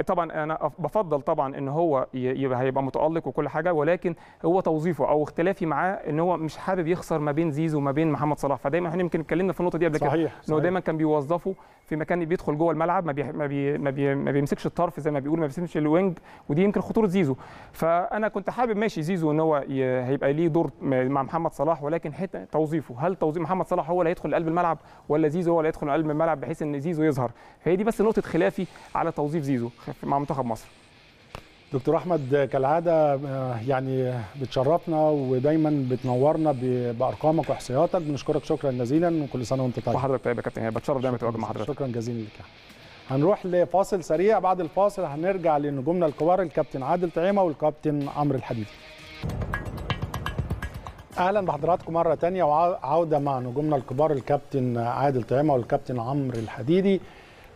طبعا انا بفضل طبعا ان هو يبقى هيبقى متالق وكل حاجه ولكن هو توظيفه او اختلافي معاه ان هو مش حابب يخسر ما بين زيزو وما بين محمد صلاح فدايما احنا يمكن اتكلمنا في النقطه دي قبل كده ان هو دايما كان بيوظفه في مكان بيدخل جوه الملعب ما بي ما, بي ما, بي ما بيمسكش الطرف زي ما بيقول ما بيمسكش الوينج ودي يمكن خطوره زيزو فانا كنت حابب ماشي زيزو ان هو هيبقى ليه دور مع محمد صلاح ولكن حته توظيفه هل توظيف محمد صلاح هو اللي هيدخل لقلب الملعب ولا زيزو هو اللي هيدخل قلب الملعب بحيث ان زيزو يظهر هي دي بس نقطه خلافي على توظيف زيزو مع منتخب مصر دكتور احمد كالعاده يعني بتشرفنا ودايما بتنورنا بارقامك واحصائياتك بنشكرك شكرا جزيلا وكل سنه وانت طيب وحضرتك طيب يا كابتن بتشرف دايما تواجد مع حضرتك شكرا جزيلا لك هنروح لفاصل سريع بعد الفاصل هنرجع لنجومنا الكبار الكابتن عادل طعيمه والكابتن عمرو الحديدي اهلا بحضراتكم مره ثانيه وعوده مع نجومنا الكبار الكابتن عادل طعيمه والكابتن عمرو الحديدي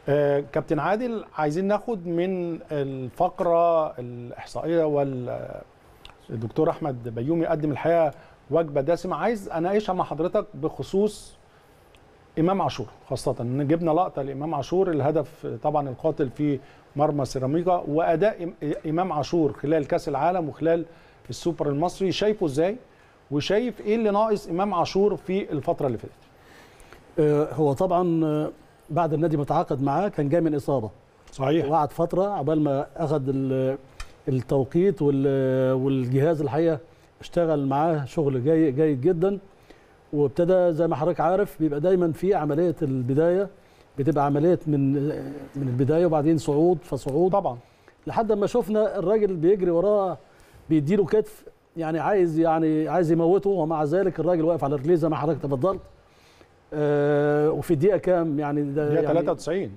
آه، كابتن عادل عايزين ناخد من الفقره الاحصائيه والدكتور احمد بيومي قدم الحقيقه وجبه دسمه عايز اناقشها مع حضرتك بخصوص امام عاشور خاصه ان جبنا لقطه لامام عاشور الهدف طبعا القاتل في مرمى سيراميكا واداء امام عاشور خلال كاس العالم وخلال السوبر المصري شايفه ازاي وشايف ايه اللي ناقص امام عاشور في الفتره اللي فاتت آه، هو طبعا بعد النادي متعاقد معاه كان جاي من اصابه صحيح وقعد فتره عبال ما اخذ التوقيت والجهاز الحقيقه اشتغل معاه شغل جيد جدا وابتدى زي ما حضرتك عارف بيبقى دايما في عمليه البدايه بتبقى عمليه من من البدايه وبعدين صعود فصعود طبعا لحد ما شفنا الراجل بيجري وراه بيديله كتف يعني عايز يعني عايز يموته ومع ذلك الراجل واقف على رجليه زي ما حضرتك تفضلت آه، وفي دقيقه كام يعني ده دقيقه يعني 93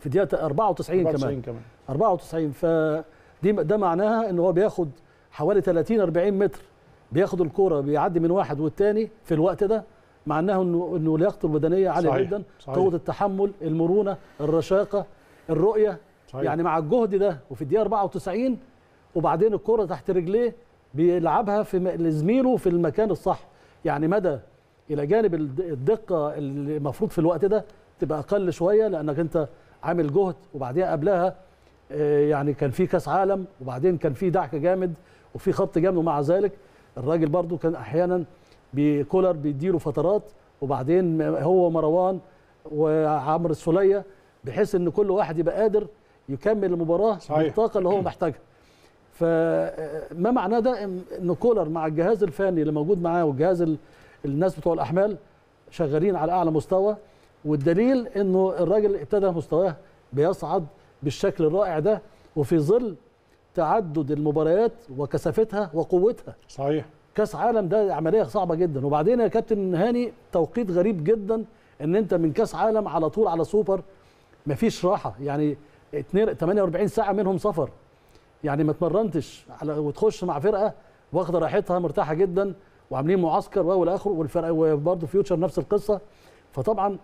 في دقيقه 94, 94 كمان 94 كمان 94 فدي ده معناها ان هو بياخد حوالي 30 40 متر بياخد الكوره بيعدي من واحد والتاني في الوقت ده معناه انه انه لياقته البدنيه عاليه جدا صحيح. قوه التحمل المرونه الرشاقه الرؤيه صحيح. يعني مع الجهد ده وفي الدقيقه 94 وبعدين الكره تحت رجليه بيلعبها في زميله في المكان الصح يعني مدى الى جانب الدقه اللي المفروض في الوقت ده تبقى اقل شويه لانك انت عامل جهد وبعديها قبلها آه، يعني كان في كاس عالم وبعدين كان في دعك جامد وفي خبط جامد ومع ذلك الراجل برضو كان احيانا بكولر بيديله فترات وبعدين هو مروان وعمرو السوليه بحيث ان كل واحد يبقى قادر يكمل المباراه بالطاقه اللي هو محتاجها فما آه، معناه ده ان كولر مع الجهاز الفني اللي موجود معاه والجهاز الناس بتوع الاحمال شغالين على اعلى مستوى والدليل انه الراجل ابتدى مستواه بيصعد بالشكل الرائع ده وفي ظل تعدد المباريات وكثافتها وقوتها صحيح كاس عالم ده عمليه صعبه جدا وبعدين يا كابتن هاني توقيت غريب جدا ان انت من كاس عالم على طول على سوبر مفيش راحه يعني 48 ساعه منهم سفر يعني ما اتمرنتش على وتخش مع فرقه واخده راحتها مرتاحه جدا وعاملين معسكر واول اخر والفرق وبرضه فيوتشر نفس القصه فطبعا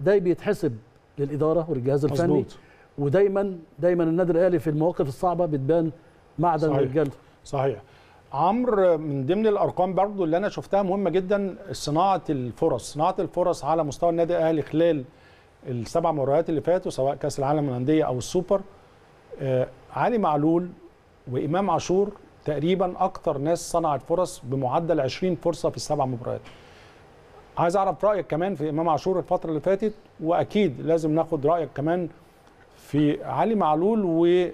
ده بيتحسب للاداره والجهاز الفني مزبوط. ودايما دايما النادي الاهلي في المواقف الصعبه بتبان معدن رجالته صحيح عمرو من ضمن الارقام برضو اللي انا شفتها مهمه جدا صناعه الفرص صناعه الفرص على مستوى النادي الاهلي خلال السبع مباريات اللي فاتوا سواء كاس العالم للانديه او السوبر آه علي معلول وامام عاشور تقريبا اكتر ناس صنعت فرص بمعدل 20 فرصه في السبع مباريات عايز اعرف رايك كمان في امام عاشور الفتره اللي فاتت واكيد لازم ناخد رايك كمان في علي معلول و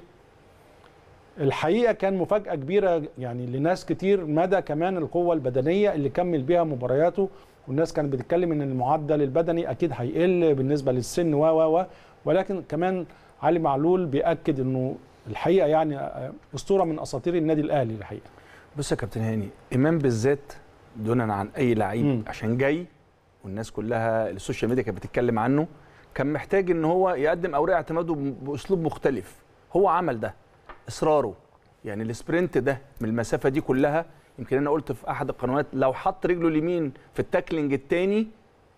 الحقيقه كان مفاجاه كبيره يعني لناس كتير مدى كمان القوه البدنيه اللي كمل بيها مبارياته والناس كانت بتتكلم ان المعدل البدني اكيد هيقل بالنسبه للسن و و و ولكن كمان علي معلول بياكد انه الحقيقه يعني اسطوره من اساطير النادي الاهلي الحقيقه بص يا كابتن هاني امام بالذات دونا عن اي لعيب عشان جاي والناس كلها السوشيال ميديا كانت بتتكلم عنه كان محتاج ان هو يقدم اوراق اعتماده باسلوب مختلف هو عمل ده اصراره يعني السبرنت ده من المسافه دي كلها يمكن انا قلت في احد القنوات لو حط رجله اليمين في التاكلينج الثاني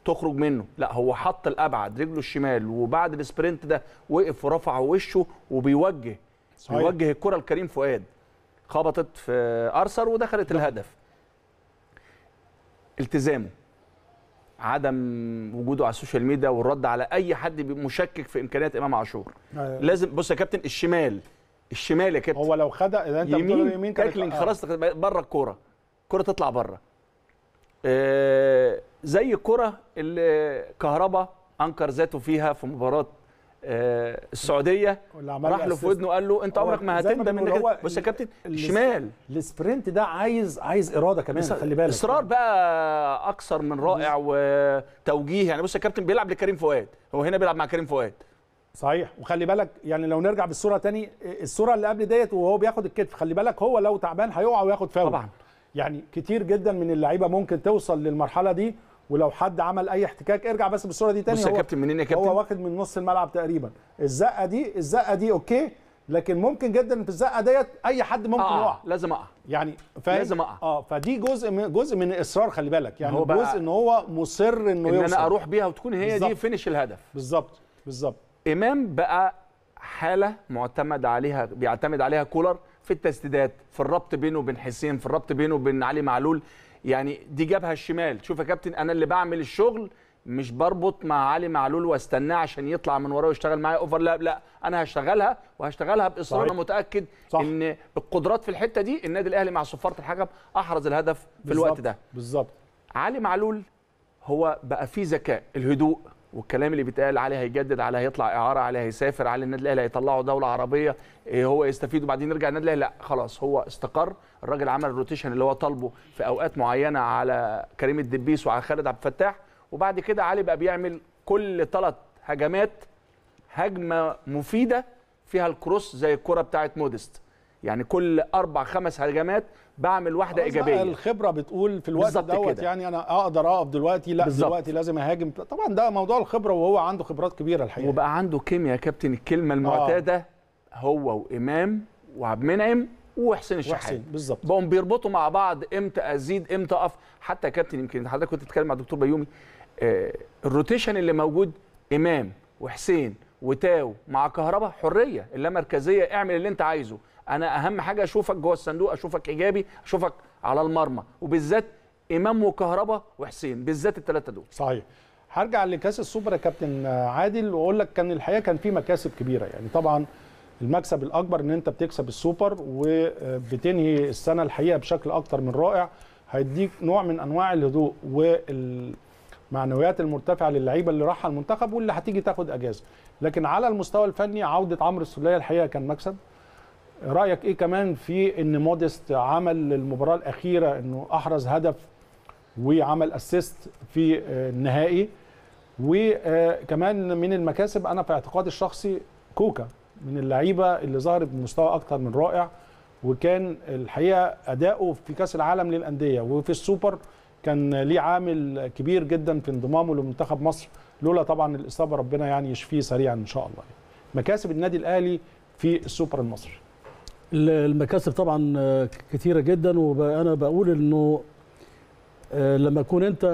تخرج منه لا هو حط الابعد رجله الشمال وبعد السبرنت ده وقف ورفع وشه وبيوجه صحيح. يوجه الكره لكريم فؤاد خبطت في ارثر ودخلت ده. نعم. الهدف التزامه عدم وجوده على السوشيال ميديا والرد على اي حد مشكك في امكانيات امام عاشور آه. لازم بص يا كابتن الشمال الشمال يا كابتن هو لو خد اذا انت يمين يمين تاكلينج آه. خلاص بره الكوره الكوره تطلع بره آه زي الكوره اللي كهربا انكر ذاته فيها في مباراه آه، السعوديه راح له في ودنه قال له انت عمرك ما هتندم انك بص يا كابتن الشمال السبرنت ده عايز عايز اراده كمان خلي بالك اصرار بقى اكثر من رائع وتوجيه يعني بص يا كابتن بيلعب لكريم فؤاد هو هنا بيلعب مع كريم فؤاد صحيح وخلي بالك يعني لو نرجع بالصوره تاني الصوره اللي قبل ديت وهو بياخد الكتف خلي بالك هو لو تعبان هيقع وياخد فاول طبعا يعني كتير جدا من اللعيبه ممكن توصل للمرحله دي ولو حد عمل اي احتكاك ارجع بس بالصوره دي تاني بص يا كابتن منين يا كابتن هو واخد من نص الملعب تقريبا الزقه دي الزقه دي اوكي لكن ممكن جدا في الزقه ديت اي حد ممكن آه، يقع آه لازم اقع يعني فاهم لازم اقع اه فدي جزء من جزء من الاصرار خلي بالك يعني هو جزء ان هو مصر انه يوصل ان انا اروح بيها وتكون هي بالزبط. دي فينش الهدف بالظبط بالظبط امام بقى حاله معتمد عليها بيعتمد عليها كولر في التسديدات في الربط بينه وبين حسين في الربط بينه وبين علي معلول يعني دي جبهه الشمال شوف يا كابتن انا اللي بعمل الشغل مش بربط مع علي معلول واستناه عشان يطلع من وراه ويشتغل معايا اوفر لا لا انا هشتغلها وهشتغلها باصرار انا متاكد صح. ان القدرات في الحته دي النادي الاهلي مع صفاره الحكم احرز الهدف في بالزبط. الوقت ده بالظبط علي معلول هو بقى فيه ذكاء الهدوء والكلام اللي بيتقال عليه هيجدد عليه هيطلع اعاره عليه هيسافر على النادي الاهلي هيطلعه دوله عربيه إيه هو يستفيد وبعدين يرجع النادي الاهلي لا خلاص هو استقر الراجل عمل الروتيشن اللي هو طالبه في اوقات معينه على كريم الدبيس وعلى خالد عبد الفتاح وبعد كده علي بقى بيعمل كل ثلاث هجمات هجمه مفيده فيها الكروس زي الكره بتاعه مودست يعني كل اربع خمس هجمات بعمل واحده ايجابيه الخبره بتقول في الوقت دوت يعني انا اقدر اقف دلوقتي لا بالزبط. دلوقتي لازم اهاجم طبعا ده موضوع الخبره وهو عنده خبرات كبيره الحقيقه وبقى عنده كيمياء يا كابتن الكلمه آه. المعتاده آه. هو وامام وعبد المنعم وحسين الشحات بالظبط بقوا بيربطوا مع بعض امتى ازيد امتى اقف حتى كابتن يمكن حضرتك كنت بتتكلم مع الدكتور بيومي آه الروتيشن اللي موجود امام وحسين وتاو مع كهربا حريه اللامركزيه اعمل اللي انت عايزه انا اهم حاجه اشوفك جوه الصندوق اشوفك ايجابي اشوفك على المرمى وبالذات امام وكهربا وحسين بالذات الثلاثه دول صحيح هرجع لكاس السوبر يا كابتن عادل واقول لك كان الحقيقه كان في مكاسب كبيره يعني طبعا المكسب الاكبر ان انت بتكسب السوبر وبتنهي السنه الحقيقه بشكل اكتر من رائع هيديك نوع من انواع الهدوء والمعنويات المرتفعه للعيبه اللي راحها المنتخب واللي هتيجي تاخد اجازه لكن على المستوى الفني عوده عمرو السوليه الحقيقه كان مكسب رايك ايه كمان في ان مودست عمل المباراه الاخيره انه احرز هدف وعمل اسيست في آه، النهائي وكمان من المكاسب انا في اعتقادي الشخصي كوكا من اللعيبه اللي ظهر بمستوى اكتر من رائع وكان الحقيقه اداؤه في كاس العالم للانديه وفي السوبر كان ليه عامل كبير جدا في انضمامه لمنتخب مصر لولا طبعا الاصابه ربنا يعني يشفيه سريعا ان شاء الله مكاسب النادي الاهلي في السوبر المصري المكاسب طبعا آه، كتيره جدا وانا بقول انه آه، لما تكون انت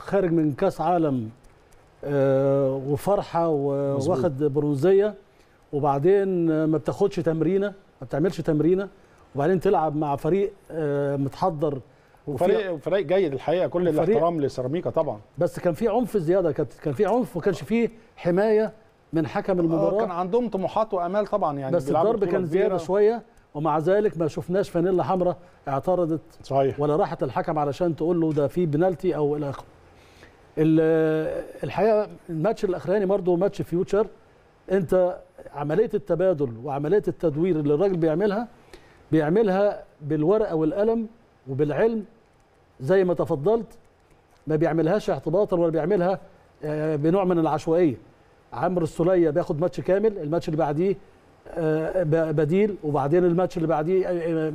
خارج من كاس عالم آه، وفرحه واخد برونزيه وبعدين ما بتاخدش تمرينه ما بتعملش تمرينه وبعدين تلعب مع فريق متحضر وفريق فريق جيد الحقيقه كل الاحترام لسيراميكا طبعا بس كان في عنف زياده كان في عنف وما كانش فيه حمايه من حكم آه، المباراه كان عندهم طموحات وامال طبعا يعني بس الضرب كان زياده شويه ومع ذلك ما شفناش فانيلا حمراء اعترضت صحيح ولا راحت الحكم علشان تقول له ده في بنالتي او الى اخره الحقيقه الماتش الاخراني برضه ماتش فيوتشر انت عمليه التبادل وعمليه التدوير اللي الراجل بيعملها بيعملها بالورقه والقلم وبالعلم زي ما تفضلت ما بيعملهاش اعتباطا ولا بيعملها آه، بنوع من العشوائيه عمرو السوليه بياخد ماتش كامل الماتش اللي بعديه آه، بديل وبعدين الماتش اللي بعديه آه،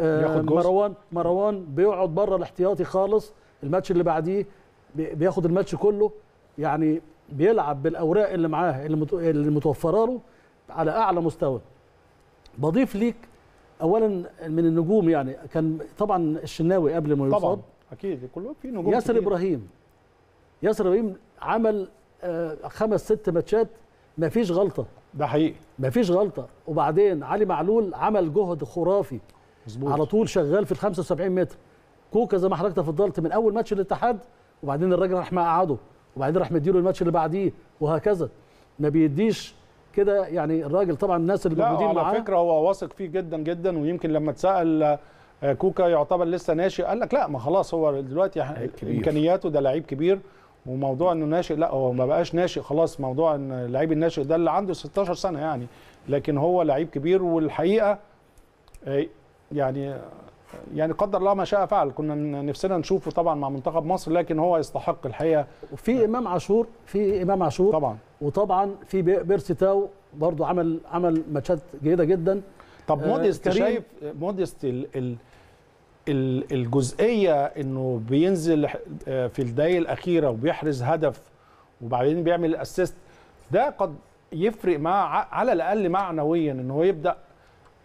آه، مروان مروان بيقعد بره الاحتياطي خالص الماتش اللي بعديه بياخد الماتش كله يعني بيلعب بالاوراق اللي معاه اللي متوفره له على اعلى مستوى بضيف ليك اولا من النجوم يعني كان طبعا الشناوي قبل ما يصاب طبعا اكيد كله في نجوم ياسر كتير. ابراهيم ياسر ابراهيم عمل آه، خمس ست ماتشات مفيش غلطه ده حقيقي مفيش غلطه وبعدين علي معلول عمل جهد خرافي مزبوط. على طول شغال في ال 75 متر كوكا زي ما حضرتك تفضلت من اول ماتش الاتحاد وبعدين الراجل راح مقعده وبعدين راح مديله الماتش اللي بعديه وهكذا ما بيديش كده يعني الراجل طبعا الناس اللي موجودين معاه على فكره هو واثق فيه جدا جدا ويمكن لما اتسال آه، كوكا يعتبر لسه ناشئ قال لك لا ما خلاص هو دلوقتي امكانياته ده لعيب كبير وموضوع انه ناشئ لا هو ما بقاش ناشئ خلاص موضوع ان اللعيب الناشئ ده اللي عنده 16 سنه يعني لكن هو لعيب كبير والحقيقه آه، يعني آه، يعني قدر الله ما شاء فعل كنا نفسنا نشوفه طبعا مع منتخب مصر لكن هو يستحق الحقيقه وفي آه. امام عاشور في امام عاشور طبعا وطبعا في بيرسي تاو برضه عمل عمل ماتشات جيده جدا طب موديست شايف موديست ال ال الجزئيه انه بينزل آه، في الدقايق الاخيره وبيحرز هدف وبعدين بيعمل اسيست ده قد يفرق مع على الاقل معنويا ان هو يبدا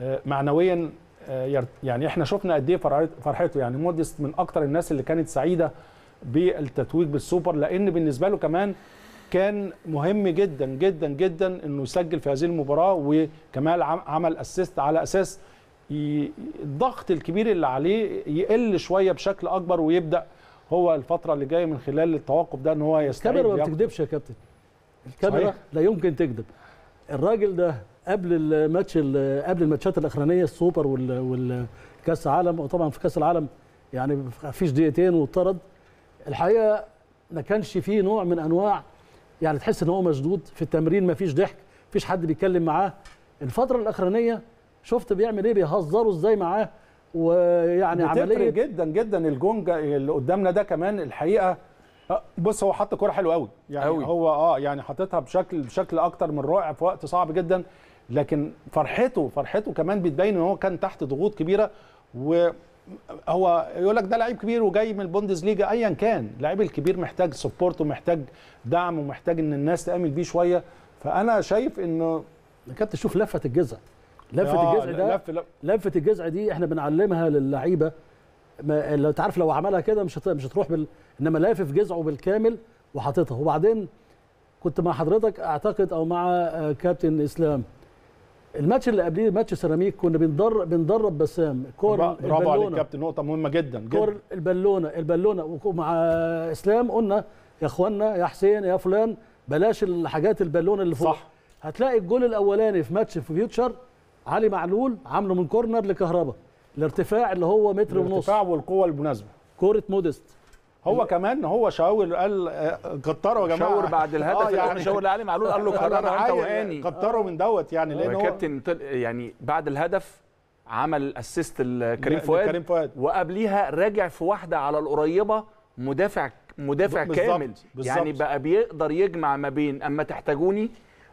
آه، معنويا آه، يعني احنا شفنا قد ايه فرحته يعني موديست من اكتر الناس اللي كانت سعيده بالتتويج بالسوبر لان بالنسبه له كمان كان مهم جدا جدا جدا انه يسجل في هذه المباراه وكمال عمل اسيست على اساس الضغط الكبير اللي عليه يقل شويه بشكل اكبر ويبدا هو الفتره اللي جايه من خلال التوقف ده ان هو يستعيد الكاميرا ما بتكذبش يا كابتن الكاميرا صحيح. لا يمكن تكذب الراجل ده قبل الماتش قبل الماتشات الاخرانيه السوبر والكاس العالم وطبعا في كاس العالم يعني فيش دقيقتين واتطرد الحقيقه ما كانش فيه نوع من انواع يعني تحس ان هو مشدود في التمرين ما فيش ضحك فيش حد بيتكلم معاه الفتره الاخرانيه شفت بيعمل ايه بيهزروا ازاي معاه ويعني عمليه جدا جدا الجونجا اللي قدامنا ده كمان الحقيقه آه، بص هو حط كوره حلوه قوي يعني أوي. هو اه يعني حاططها بشكل بشكل اكتر من رائع في وقت صعب جدا لكن فرحته فرحته كمان بتبين ان هو كان تحت ضغوط كبيره وهو يقول لك ده لعيب كبير وجاي من ليجا ايا كان اللعيب الكبير محتاج سبورت ومحتاج دعم ومحتاج ان الناس تامل بيه شويه فانا شايف انه كنت تشوف لفه الجزء لفه آه الجزع ده لف لف لفه الجزع دي احنا بنعلمها للعيبه لو تعرف لو عملها كده مش مش هتروح بال... انما لافف جزعه بالكامل وحاططها وبعدين كنت مع حضرتك اعتقد او مع آه، كابتن اسلام الماتش اللي قبليه ماتش سيراميك كنا بندرب بندرب بسام كور برافو عليك كابتن نقطه مهمه جدا جدا كور البالونه البالونه ومع اسلام قلنا يا اخوانا يا حسين يا فلان بلاش الحاجات البالونه اللي فوق صح هتلاقي الجول الاولاني في ماتش في فيوتشر علي معلول عامله من كورنر لكهربا الارتفاع اللي هو متر ونص الارتفاع والقوه المناسبه كوره مودست هو كمان هو شاور قال كتروا آه، يا جماعه شاور بعد الهدف آه يعني شاور لعلي معلول قال له كرر انت وهاني كتروا من دوت يعني لان آه. هو كابتن يعني بعد الهدف عمل اسيست لكريم فؤاد كريم فؤاد وقبليها راجع في واحده على القريبه مدافع مدافع بالزبط. كامل بالزبط. يعني بقى بيقدر يجمع ما بين اما تحتاجوني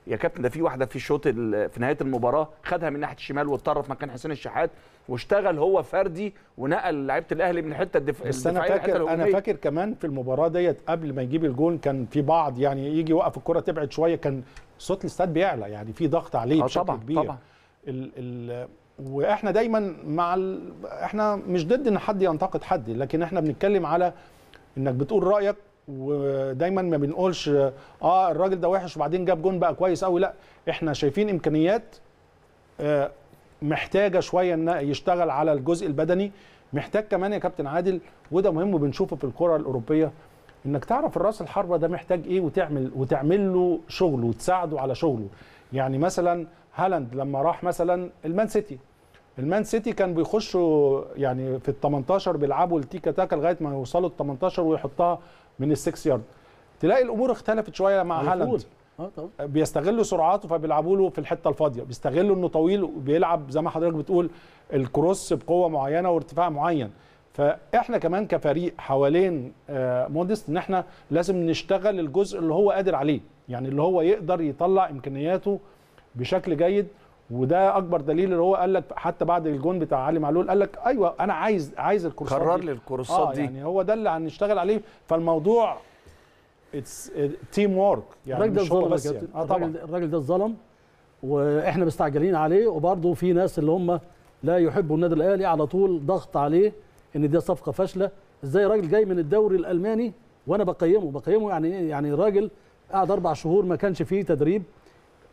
يا كابتن ده في واحده في الشوط في نهايه المباراه خدها من ناحيه الشمال واتطرف مكان حسين الشحات واشتغل هو فردي ونقل لعيبه الاهلي من حته الدفاع بس انا فاكر انا فاكر كمان في المباراه ديت قبل ما يجيب الجول كان في بعض يعني يجي يوقف الكره تبعد شويه كان صوت الاستاد بيعلى يعني في ضغط عليه آه، بشكل طبعًا كبير طبعا ال ال واحنا دايما مع ال... احنا مش ضد ان حد ينتقد حد لكن احنا بنتكلم على انك بتقول رايك ودايما ما بنقولش اه الراجل ده وحش وبعدين جاب جون بقى كويس قوي لا احنا شايفين امكانيات آه، محتاجه شويه ان يشتغل على الجزء البدني محتاج كمان يا كابتن عادل وده مهم وبنشوفه في الكره الاوروبيه انك تعرف الراس الحربه ده محتاج ايه وتعمل وتعمل له شغل وتساعده على شغله يعني مثلا هالاند لما راح مثلا المان سيتي المان سيتي كان بيخشوا يعني في ال 18 بيلعبوا التيكا تاكا لغايه ما يوصلوا ال 18 ويحطها من ال 6 يارد تلاقي الامور اختلفت شويه مع هالاند آه، آه، بيستغلوا سرعاته فبيلعبوا له في الحته الفاضيه بيستغلوا انه طويل وبيلعب زي ما حضرتك بتقول الكروس بقوه معينه وارتفاع معين فاحنا كمان كفريق حوالين آه، موديست ان احنا لازم نشتغل الجزء اللي هو قادر عليه يعني اللي هو يقدر يطلع امكانياته بشكل جيد وده اكبر دليل اللي هو قال لك حتى بعد الجون بتاع علي معلول قال لك ايوه انا عايز عايز الكورسات قرر لي الكورسات آه دي يعني هو ده اللي هنشتغل عليه فالموضوع اتس تيم وورك يعني الراجل ده اتظلم بس يعني. آه الراجل ده اتظلم واحنا مستعجلين عليه وبرضه في ناس اللي هم لا يحبوا النادي الاهلي على طول ضغط عليه ان دي صفقه فاشله ازاي راجل جاي من الدوري الالماني وانا بقيمه بقيمه يعني إيه؟ يعني راجل قعد اربع شهور ما كانش فيه تدريب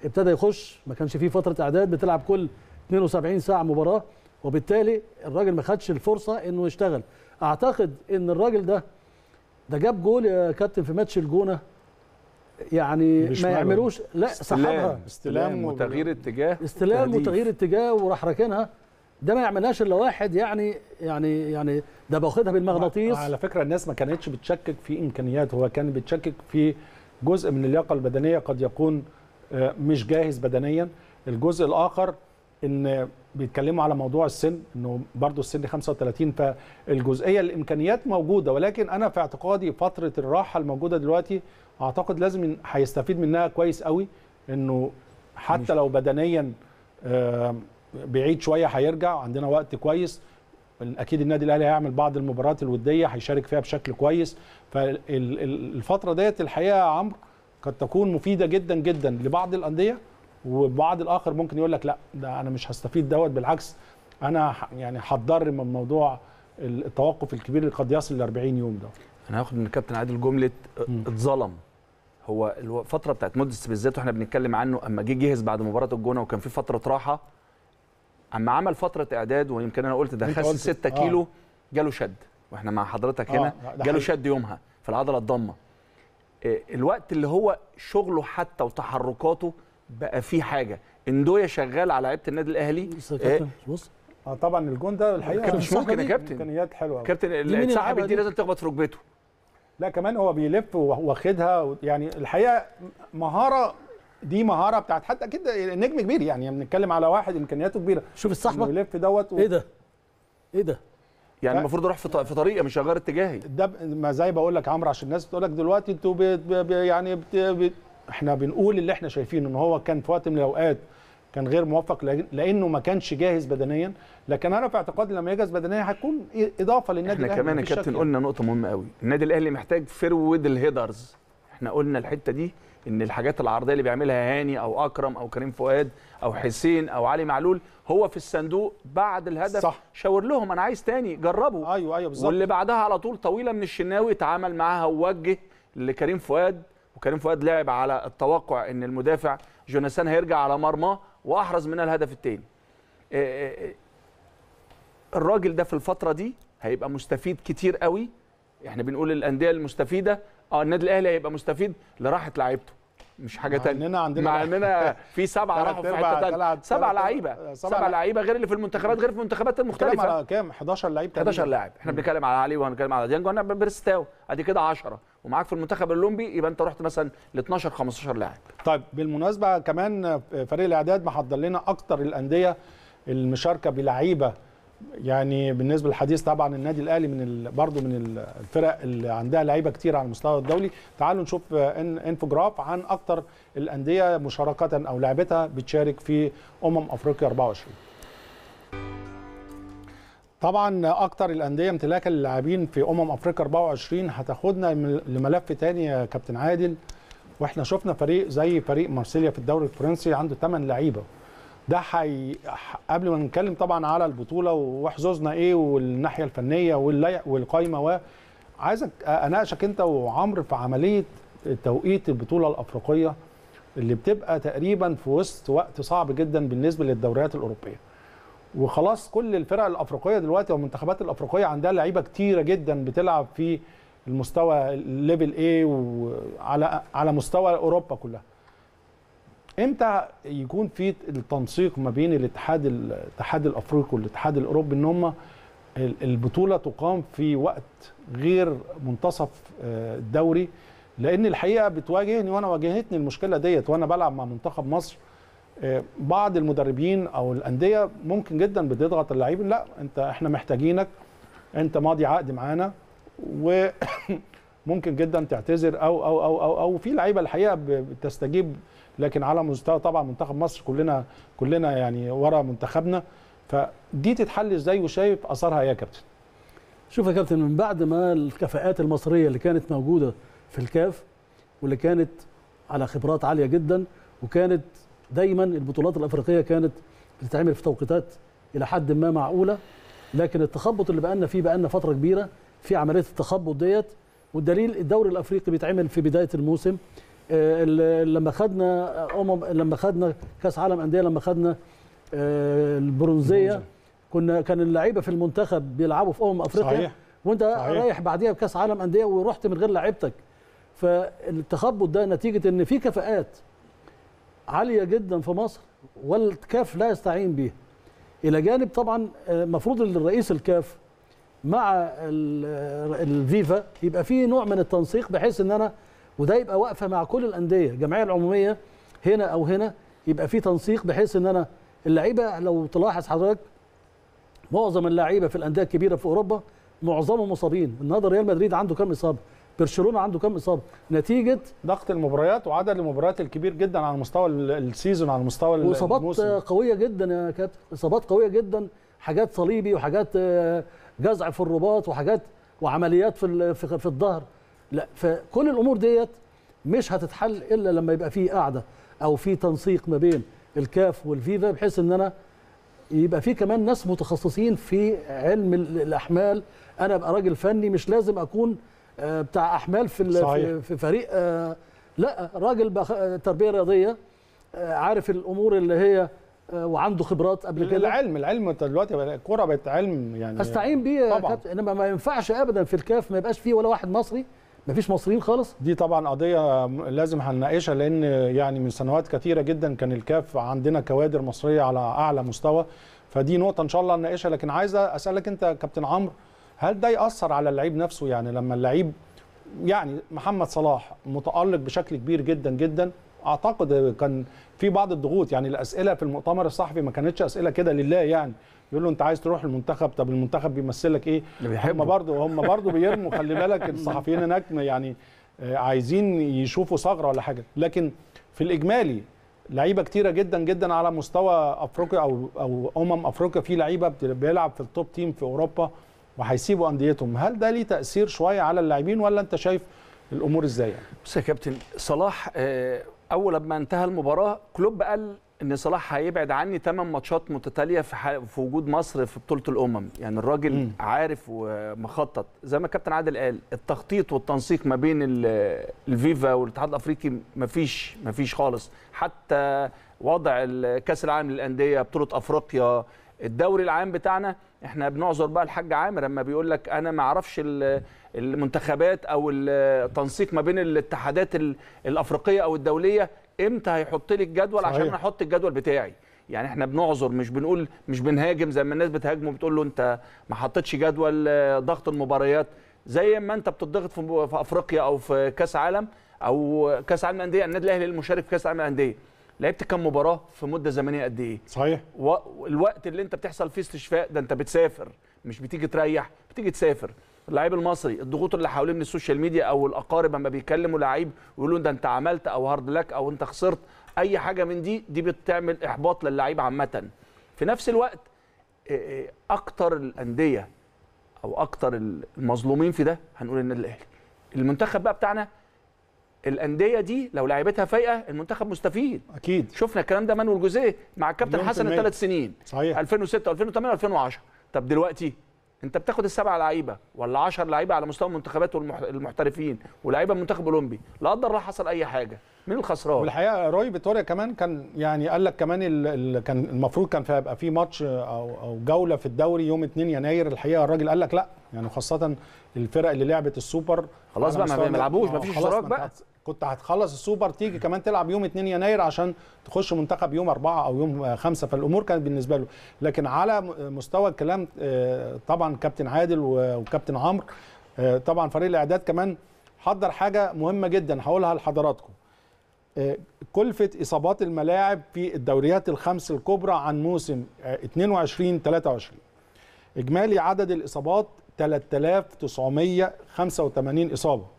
ابتدى يخش ما كانش فيه فتره اعداد بتلعب كل 72 ساعه مباراه وبالتالي الراجل ما خدش الفرصه انه يشتغل اعتقد ان الراجل ده ده جاب جول يا كابتن في ماتش الجونه يعني ما يعملوش لا سحبها استلام وتغيير اتجاه استلام وتغيير اتجاه وراح راكنها ده ما يعملهاش الا واحد يعني يعني يعني ده باخدها بالمغناطيس على فكره الناس ما كانتش بتشكك في امكانياته هو كان بتشكك في جزء من اللياقه البدنيه قد يكون آه، مش جاهز بدنيا الجزء الاخر ان بيتكلموا على موضوع السن انه برضه السن 35 فالجزئيه الامكانيات موجوده ولكن انا في اعتقادي فتره الراحه الموجوده دلوقتي اعتقد لازم هيستفيد منها كويس قوي انه حتى لو بدنيا آه، بعيد شويه هيرجع عندنا وقت كويس اكيد النادي الاهلي هيعمل بعض المباريات الوديه هيشارك فيها بشكل كويس فالفتره ديت الحقيقه يا عمرو قد تكون مفيده جدا جدا لبعض الانديه وبعض الاخر ممكن يقول لك لا ده انا مش هستفيد دوت بالعكس انا يعني هتضر من موضوع التوقف الكبير اللي قد يصل ل 40 يوم ده انا هاخد من الكابتن عادل جمله اتظلم هو الفتره بتاعت مدة بالذات واحنا بنتكلم عنه اما جه جهز بعد مباراه الجونه وكان في فتره راحه اما عمل فتره اعداد ويمكن انا قلت ده خس 6 آه. كيلو آه. جاله شد واحنا مع حضرتك آه. هنا آه. جاله شد يومها فالعضله اتضمه آه، الوقت اللي هو شغله حتى وتحركاته بقى فيه حاجه اندويا شغال على لعيبه النادي الاهلي آه، بص اه طبعا الجون ده الحقيقه مش ممكن يا كابتن امكانيات حلوه كابتن السحب دي لازم تخبط في ركبته لا كمان هو بيلف واخدها يعني الحقيقه مهاره دي مهاره بتاعت حتى اكيد نجم كبير يعني،, يعني بنتكلم على واحد امكانياته كبيره شوف الصحبه بيلف دوت و... ايه ده ايه ده يعني المفروض اروح في في طريقه مش هغير اتجاهي ده ما زي بقول لك عمرو عشان الناس بتقول لك دلوقتي انتوا يعني بت بت احنا بنقول اللي احنا شايفينه ان هو كان في وقت من الاوقات كان غير موفق لانه ما كانش جاهز بدنيا لكن انا في اعتقادي لما يجهز بدنيا هتكون اضافه للنادي الاهلي احنا كمان يا كابتن يعني. قلنا نقطه مهمه قوي النادي الاهلي محتاج فرويد الهيدرز احنا قلنا الحته دي ان الحاجات العرضيه اللي بيعملها هاني او اكرم او كريم فؤاد او حسين او علي معلول هو في الصندوق بعد الهدف صح. شاور لهم انا عايز تاني جربوا ايوه ايوه بالظبط واللي بعدها على طول طويله من الشناوي اتعامل معاها ووجه لكريم فؤاد وكريم فؤاد لعب على التوقع ان المدافع جوناثان هيرجع على مرماه واحرز منها الهدف الثاني آه، آه، آه، الراجل ده في الفتره دي هيبقى مستفيد كتير قوي احنا بنقول الانديه المستفيده اه النادي الاهلي هيبقى مستفيد لراحه لعيبته مش حاجه ثانيه مع اننا مع اننا في سبعه راحوا في حته ثانيه سبعه لعيبه سبعه لعيبه غير اللي في المنتخبات غير في المنتخبات المختلفه على كام 11 لعيب 11 لاعب احنا بنتكلم على علي وهنتكلم على ديانج وهنتكلم برستاو ادي كده 10 ومعاك في المنتخب الاولمبي يبقى انت رحت مثلا ل 12 15 لاعب طيب بالمناسبه كمان فريق الاعداد محضر لنا اكتر الانديه المشاركه بلعيبه يعني بالنسبه للحديث طبعا النادي الاهلي من برضه من الفرق اللي عندها لعيبه كتير على المستوى الدولي تعالوا نشوف انفوجراف عن اكتر الانديه مشاركه او لعبتها بتشارك في امم افريقيا 24 طبعا اكتر الانديه امتلاكا للاعبين في امم افريقيا 24 هتاخدنا لملف تاني يا كابتن عادل واحنا شفنا فريق زي فريق مارسيليا في الدوري الفرنسي عنده 8 لعيبه ده حي... قبل ما نتكلم طبعا على البطوله وحظوظنا ايه والناحيه الفنيه والقايمه و عايزك اناقشك انت وعمرو في عمليه توقيت البطوله الافريقيه اللي بتبقى تقريبا في وسط وقت صعب جدا بالنسبه للدوريات الاوروبيه. وخلاص كل الفرق الافريقيه دلوقتي والمنتخبات الافريقيه عندها لعيبه كتيره جدا بتلعب في المستوى ليفل ايه وعلى على مستوى اوروبا كلها. امتى يكون في التنسيق ما بين الاتحاد الاتحاد الافريقي والاتحاد الاوروبي ان هم البطوله تقام في وقت غير منتصف الدوري آه، لان الحقيقه بتواجهني وانا واجهتني المشكله ديت وانا بلعب مع منتخب مصر آه، بعض المدربين او الانديه ممكن جدا بتضغط اللعيب لا انت احنا محتاجينك انت ماضي عقد معانا وممكن [coughs] جدا تعتذر او او او او, أو في لعيبه الحقيقه بتستجيب لكن على مستوى طبعا منتخب مصر كلنا كلنا يعني ورا منتخبنا فدي تتحل ازاي وشايف اثرها ايه يا كابتن؟ شوف يا كابتن من بعد ما الكفاءات المصريه اللي كانت موجوده في الكاف واللي كانت على خبرات عاليه جدا وكانت دايما البطولات الافريقيه كانت بتتعمل في توقيتات الى حد ما معقوله لكن التخبط اللي بقالنا فيه بقالنا فتره كبيره في عمليه التخبط ديت والدليل الدوري الافريقي بيتعمل في بدايه الموسم آه، لما خدنا امم لما خدنا كاس عالم انديه لما خدنا آه، البرونزيه كنا كان اللعيبه في المنتخب بيلعبوا في امم افريقيا صحيح. وانت صحيح. رايح بعديها بكاس عالم انديه ورحت من غير لعيبتك فالتخبط ده نتيجه ان في كفاءات عاليه جدا في مصر والكاف لا يستعين بيها الى جانب طبعا المفروض آه، الرئيس الكاف مع الفيفا يبقى في نوع من التنسيق بحيث ان انا وده يبقى واقفه مع كل الانديه الجمعيه العموميه هنا او هنا يبقى في تنسيق بحيث ان انا اللعيبه لو تلاحظ حضرتك معظم اللعيبه في الانديه الكبيره في اوروبا معظمهم مصابين النهارده ريال مدريد عنده كام اصابه برشلونه عنده كام اصابه نتيجه ضغط المباريات وعدد المباريات الكبير جدا على مستوى السيزون على مستوى الموسم اصابات قويه جدا يا كابتن اصابات قويه جدا حاجات صليبي وحاجات آه، جزع في الرباط وحاجات وعمليات في في الظهر لا فكل الامور ديت مش هتتحل الا لما يبقى في قاعده او في تنسيق ما بين الكاف والفيفا بحيث ان انا يبقى في كمان ناس متخصصين في علم الاحمال انا ابقى راجل فني مش لازم اكون آه، بتاع احمال في صحيح. في فريق آه، لا راجل تربيه رياضيه آه، عارف الامور اللي هي وعنده خبرات قبل كده العلم العلم دلوقتي الكوره بقت علم يعني استعين بيه انما ما ينفعش ابدا في الكاف ما يبقاش فيه ولا واحد مصري مفيش مصريين خالص دي طبعا قضيه لازم هنناقشها لان يعني من سنوات كثيره جدا كان الكاف عندنا كوادر مصريه على اعلى مستوى فدي نقطه ان شاء الله نناقشها لكن عايز اسالك انت كابتن عمرو هل ده ياثر على اللعيب نفسه يعني لما اللعيب يعني محمد صلاح متالق بشكل كبير جدا جدا اعتقد كان في بعض الضغوط يعني الاسئله في المؤتمر الصحفي ما كانتش اسئله كده لله يعني يقول له انت عايز تروح المنتخب طب المنتخب بيمثلك ايه هم برضه هم برضه بيرموا خلي بالك [laughs] الصحفيين هناك يعني آه، عايزين يشوفوا ثغره ولا حاجه لكن في الاجمالي لعيبه كتيره جدا جدا على مستوى افريقيا او او امم افريقيا في لعيبه بيلعب في التوب تيم في اوروبا وهيسيبوا انديتهم هل ده ليه تاثير شويه على اللاعبين ولا انت شايف الامور ازاي يعني؟ بص يا كابتن صلاح آه، اول ما انتهى المباراه كلوب قال ان صلاح هيبعد عني 8 ماتشات متتاليه في, ح... في وجود مصر في بطوله الامم يعني الراجل م. عارف ومخطط زي ما كابتن عادل قال التخطيط والتنسيق ما بين الفيفا والاتحاد الافريقي مفيش مفيش خالص حتى وضع كاس العالم للانديه بطوله افريقيا الدوري العام بتاعنا احنا بنعذر بقى الحاج عامر لما بيقول لك انا ما اعرفش المنتخبات او التنسيق ما بين الاتحادات الافريقيه او الدوليه امتى هيحط لي الجدول صحيح. عشان احط الجدول بتاعي يعني احنا بنعذر مش بنقول مش بنهاجم زي ما الناس بتهاجمه وبتقول له انت ما حطيتش جدول آه، ضغط المباريات زي ما انت بتضغط في افريقيا او في كاس عالم او كاس عالم الانديه يعني النادي الاهلي المشارك في كاس عالم الانديه لعبت كام مباراه في مده زمنيه قد ايه صحيح والوقت اللي انت بتحصل فيه استشفاء ده انت بتسافر مش بتيجي تريح بتيجي تسافر اللعيب المصري الضغوط اللي حواليه من السوشيال ميديا او الاقارب لما بيكلموا لعيب ويقولوا ده انت عملت او هارد لك او انت خسرت اي حاجه من دي دي بتعمل احباط للعيب عامه في نفس الوقت اكتر الانديه او اكتر المظلومين في ده هنقول النادي الاهلي المنتخب بقى بتاعنا الانديه دي لو لعيبتها فايقه المنتخب مستفيد اكيد شفنا الكلام ده مانويل جوزيه مع الكابتن حسن الثلاث سنين صحيح 2006 2008 2010 طب دلوقتي انت بتاخد السبع لعيبه ولا 10 لعيبه على مستوى المنتخبات والمحترفين ولاعيبه منتخب اولمبي لا قدر الله حصل اي حاجه مين الخسران والحقيقه روي بيتوريا كمان كان يعني قال لك كمان ال ال كان المفروض كان هيبقى في ماتش او او جوله في الدوري يوم 2 يناير الحقيقه الراجل قال لك لا يعني خاصه الفرق اللي لعبت السوبر خلاص بقى ما بيلعبوش ما آه، فيش اشتراك بقى كنت هتخلص السوبر تيجي كمان تلعب يوم 2 يناير عشان تخش منتخب يوم 4 او يوم 5 فالامور كانت بالنسبه له لكن على مستوى الكلام آه، طبعا كابتن عادل وكابتن عمرو آه، طبعا فريق الاعداد كمان حضر حاجه مهمه جدا هقولها لحضراتكم آه، كلفة إصابات الملاعب في الدوريات الخمس الكبرى عن موسم 22 23 إجمالي عدد الإصابات 3985 إصابة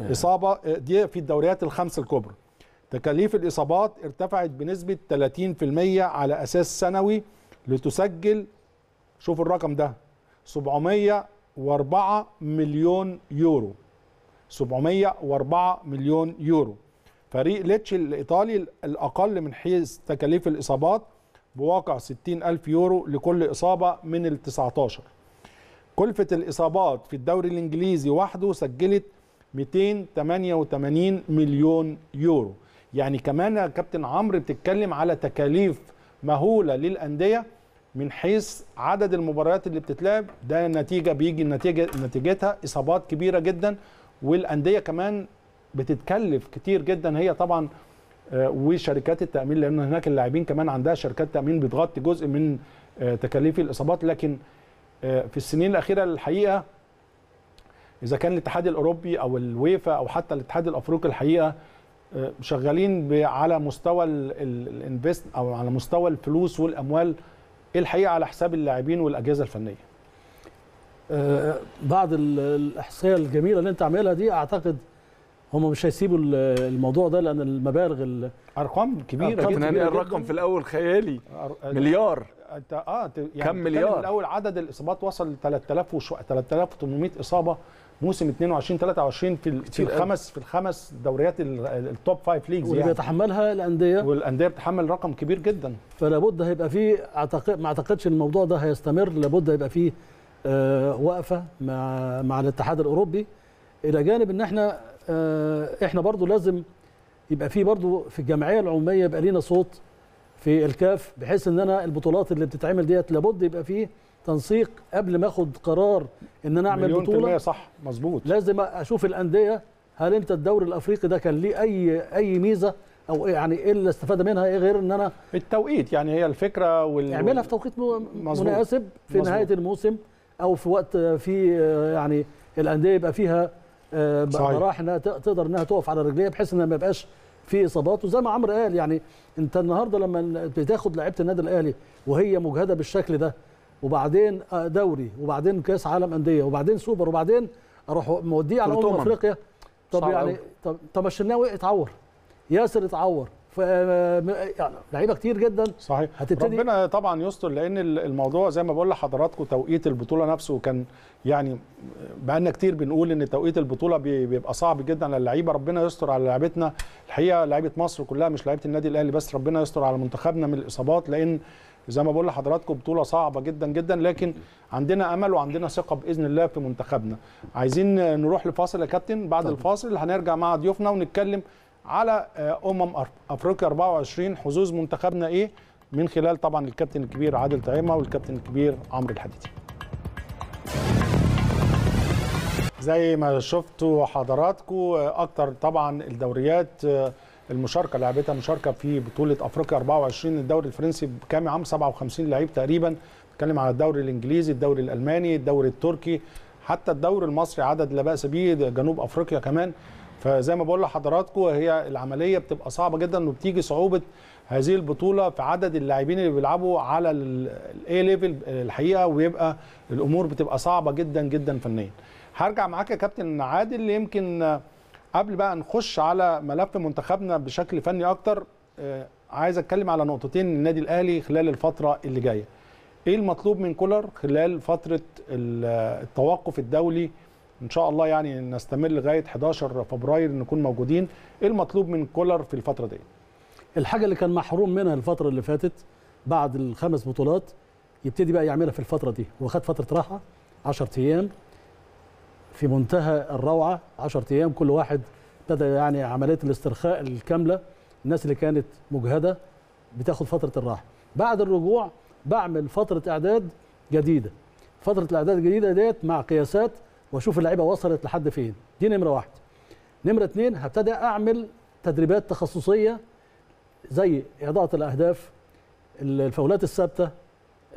آه. إصابة آه، دي في الدوريات الخمس الكبرى تكاليف الإصابات ارتفعت بنسبة 30% على أساس سنوي لتسجل شوف الرقم ده 704 مليون يورو 704 مليون يورو فريق ليتش الإيطالي الأقل من حيث تكاليف الإصابات بواقع 60 ألف يورو لكل إصابة من ال 19 كلفة الإصابات في الدوري الإنجليزي وحده سجلت 288 مليون يورو يعني كمان يا كابتن عمرو بتتكلم على تكاليف مهوله للانديه من حيث عدد المباريات اللي بتتلعب ده نتيجه بيجي النتيجه نتيجتها اصابات كبيره جدا والانديه كمان بتتكلف كتير جدا هي طبعا آه، وشركات التامين لان هناك اللاعبين كمان عندها شركات تامين بتغطي جزء من آه، تكاليف الاصابات لكن آه، في السنين الاخيره الحقيقه اذا كان الاتحاد الاوروبي او الويفا او حتى الاتحاد الافريقي الحقيقه آه، شغالين على مستوى الانفست او على مستوى الفلوس والاموال الحقيقه على حساب اللاعبين والاجهزه الفنيه آه، بعد الاحصائيه الجميله اللي انت عاملها دي اعتقد هم مش هيسيبوا الموضوع ده لان المبالغ ارقام كبيره جدا يعني الرقم في الاول خيالي مليار انت اه يعني كم مليار الاول عدد الاصابات وصل 3000 3800 اصابه موسم 22 23 في في الخمس في الخمس دوريات التوب فايف ليجز يعني. بيتحملها الانديه والانديه بتحمل رقم كبير جدا فلا بد هيبقى في أعتقد ما اعتقدش الموضوع ده هيستمر لابد هيبقى في آه وقفه مع مع الاتحاد الاوروبي الى جانب ان احنا آه احنا برضو لازم يبقى في برضو في الجمعيه العموميه يبقى لينا صوت في الكاف بحيث ان انا البطولات اللي بتتعمل ديت لابد يبقى فيه تنسيق قبل ما اخد قرار ان انا اعمل بطوله صح مظبوط لازم اشوف الانديه هل انت الدوري الافريقي ده كان ليه اي اي ميزه او إيه يعني ايه اللي استفاد منها ايه غير ان انا التوقيت يعني هي الفكره وال... اعملها في توقيت مناسب في مزبوط. نهايه الموسم او في وقت في يعني الانديه يبقى فيها آه، براح انها تقدر انها تقف على رجليها بحيث ان ما يبقاش في اصابات وزي ما عمرو قال يعني انت النهارده لما بتاخد لعيبه النادي الاهلي وهي مجهده بالشكل ده وبعدين آه، دوري وبعدين كاس عالم انديه وبعدين سوبر وبعدين اروح موديه على امم افريقيا طب يعني طب طب الشناوي اتعور ياسر اتعور ف يعني لعيبه كتير جدا صحيح هتبتدي ربنا طبعا يستر لان الموضوع زي ما بقول لحضراتكم توقيت البطوله نفسه كان يعني بقالنا كتير بنقول ان توقيت البطوله بيبقى صعب جدا على اللعيبه ربنا يستر على لعيبتنا الحقيقه لعيبه مصر كلها مش لعيبه النادي الاهلي بس ربنا يستر على منتخبنا من الاصابات لان زي ما بقول لحضراتكم بطوله صعبه جدا جدا لكن عندنا امل وعندنا ثقه باذن الله في منتخبنا عايزين نروح لفاصل يا كابتن بعد طبعا. الفاصل هنرجع مع ضيوفنا ونتكلم على آه، امم افريقيا 24 حظوظ منتخبنا ايه من خلال طبعا الكابتن الكبير عادل طعيمه والكابتن الكبير عمرو الحديدي زي ما شفتوا حضراتكم آه، اكتر طبعا الدوريات آه، المشاركه لعبتها مشاركه في بطوله افريقيا 24 الدوري الفرنسي بكام عام 57 لعيب تقريبا بتكلم على الدوري الانجليزي الدوري الالماني الدوري التركي حتى الدوري المصري عدد لا باس به جنوب افريقيا كمان فزي ما بقول لحضراتكم هي العمليه بتبقى صعبه جدا وبتيجي صعوبه هذه البطوله في عدد اللاعبين اللي بيلعبوا على الاي ليفل الحقيقه ويبقى الامور بتبقى صعبه جدا جدا فنيا هرجع معاك يا كابتن عادل يمكن قبل بقى نخش على ملف منتخبنا بشكل فني اكتر آه، عايز اتكلم على نقطتين النادي الاهلي خلال الفتره اللي جايه ايه المطلوب من كولر خلال فتره التوقف الدولي ان شاء الله يعني نستمر لغايه 11 فبراير نكون موجودين ايه المطلوب من كولر في الفتره دي الحاجه اللي كان محروم منها الفتره اللي فاتت بعد الخمس بطولات يبتدي بقى يعملها في الفتره دي هو خد فتره راحه 10 ايام في منتهى الروعه 10 ايام كل واحد ابتدى يعني عمليه الاسترخاء الكامله الناس اللي كانت مجهده بتاخد فتره الراحه بعد الرجوع بعمل فتره اعداد جديده فتره الاعداد الجديده ديت مع قياسات واشوف اللعيبه وصلت لحد فين دي نمره واحد نمره اتنين هبتدي اعمل تدريبات تخصصيه زي اضاءه الاهداف الفاولات الثابته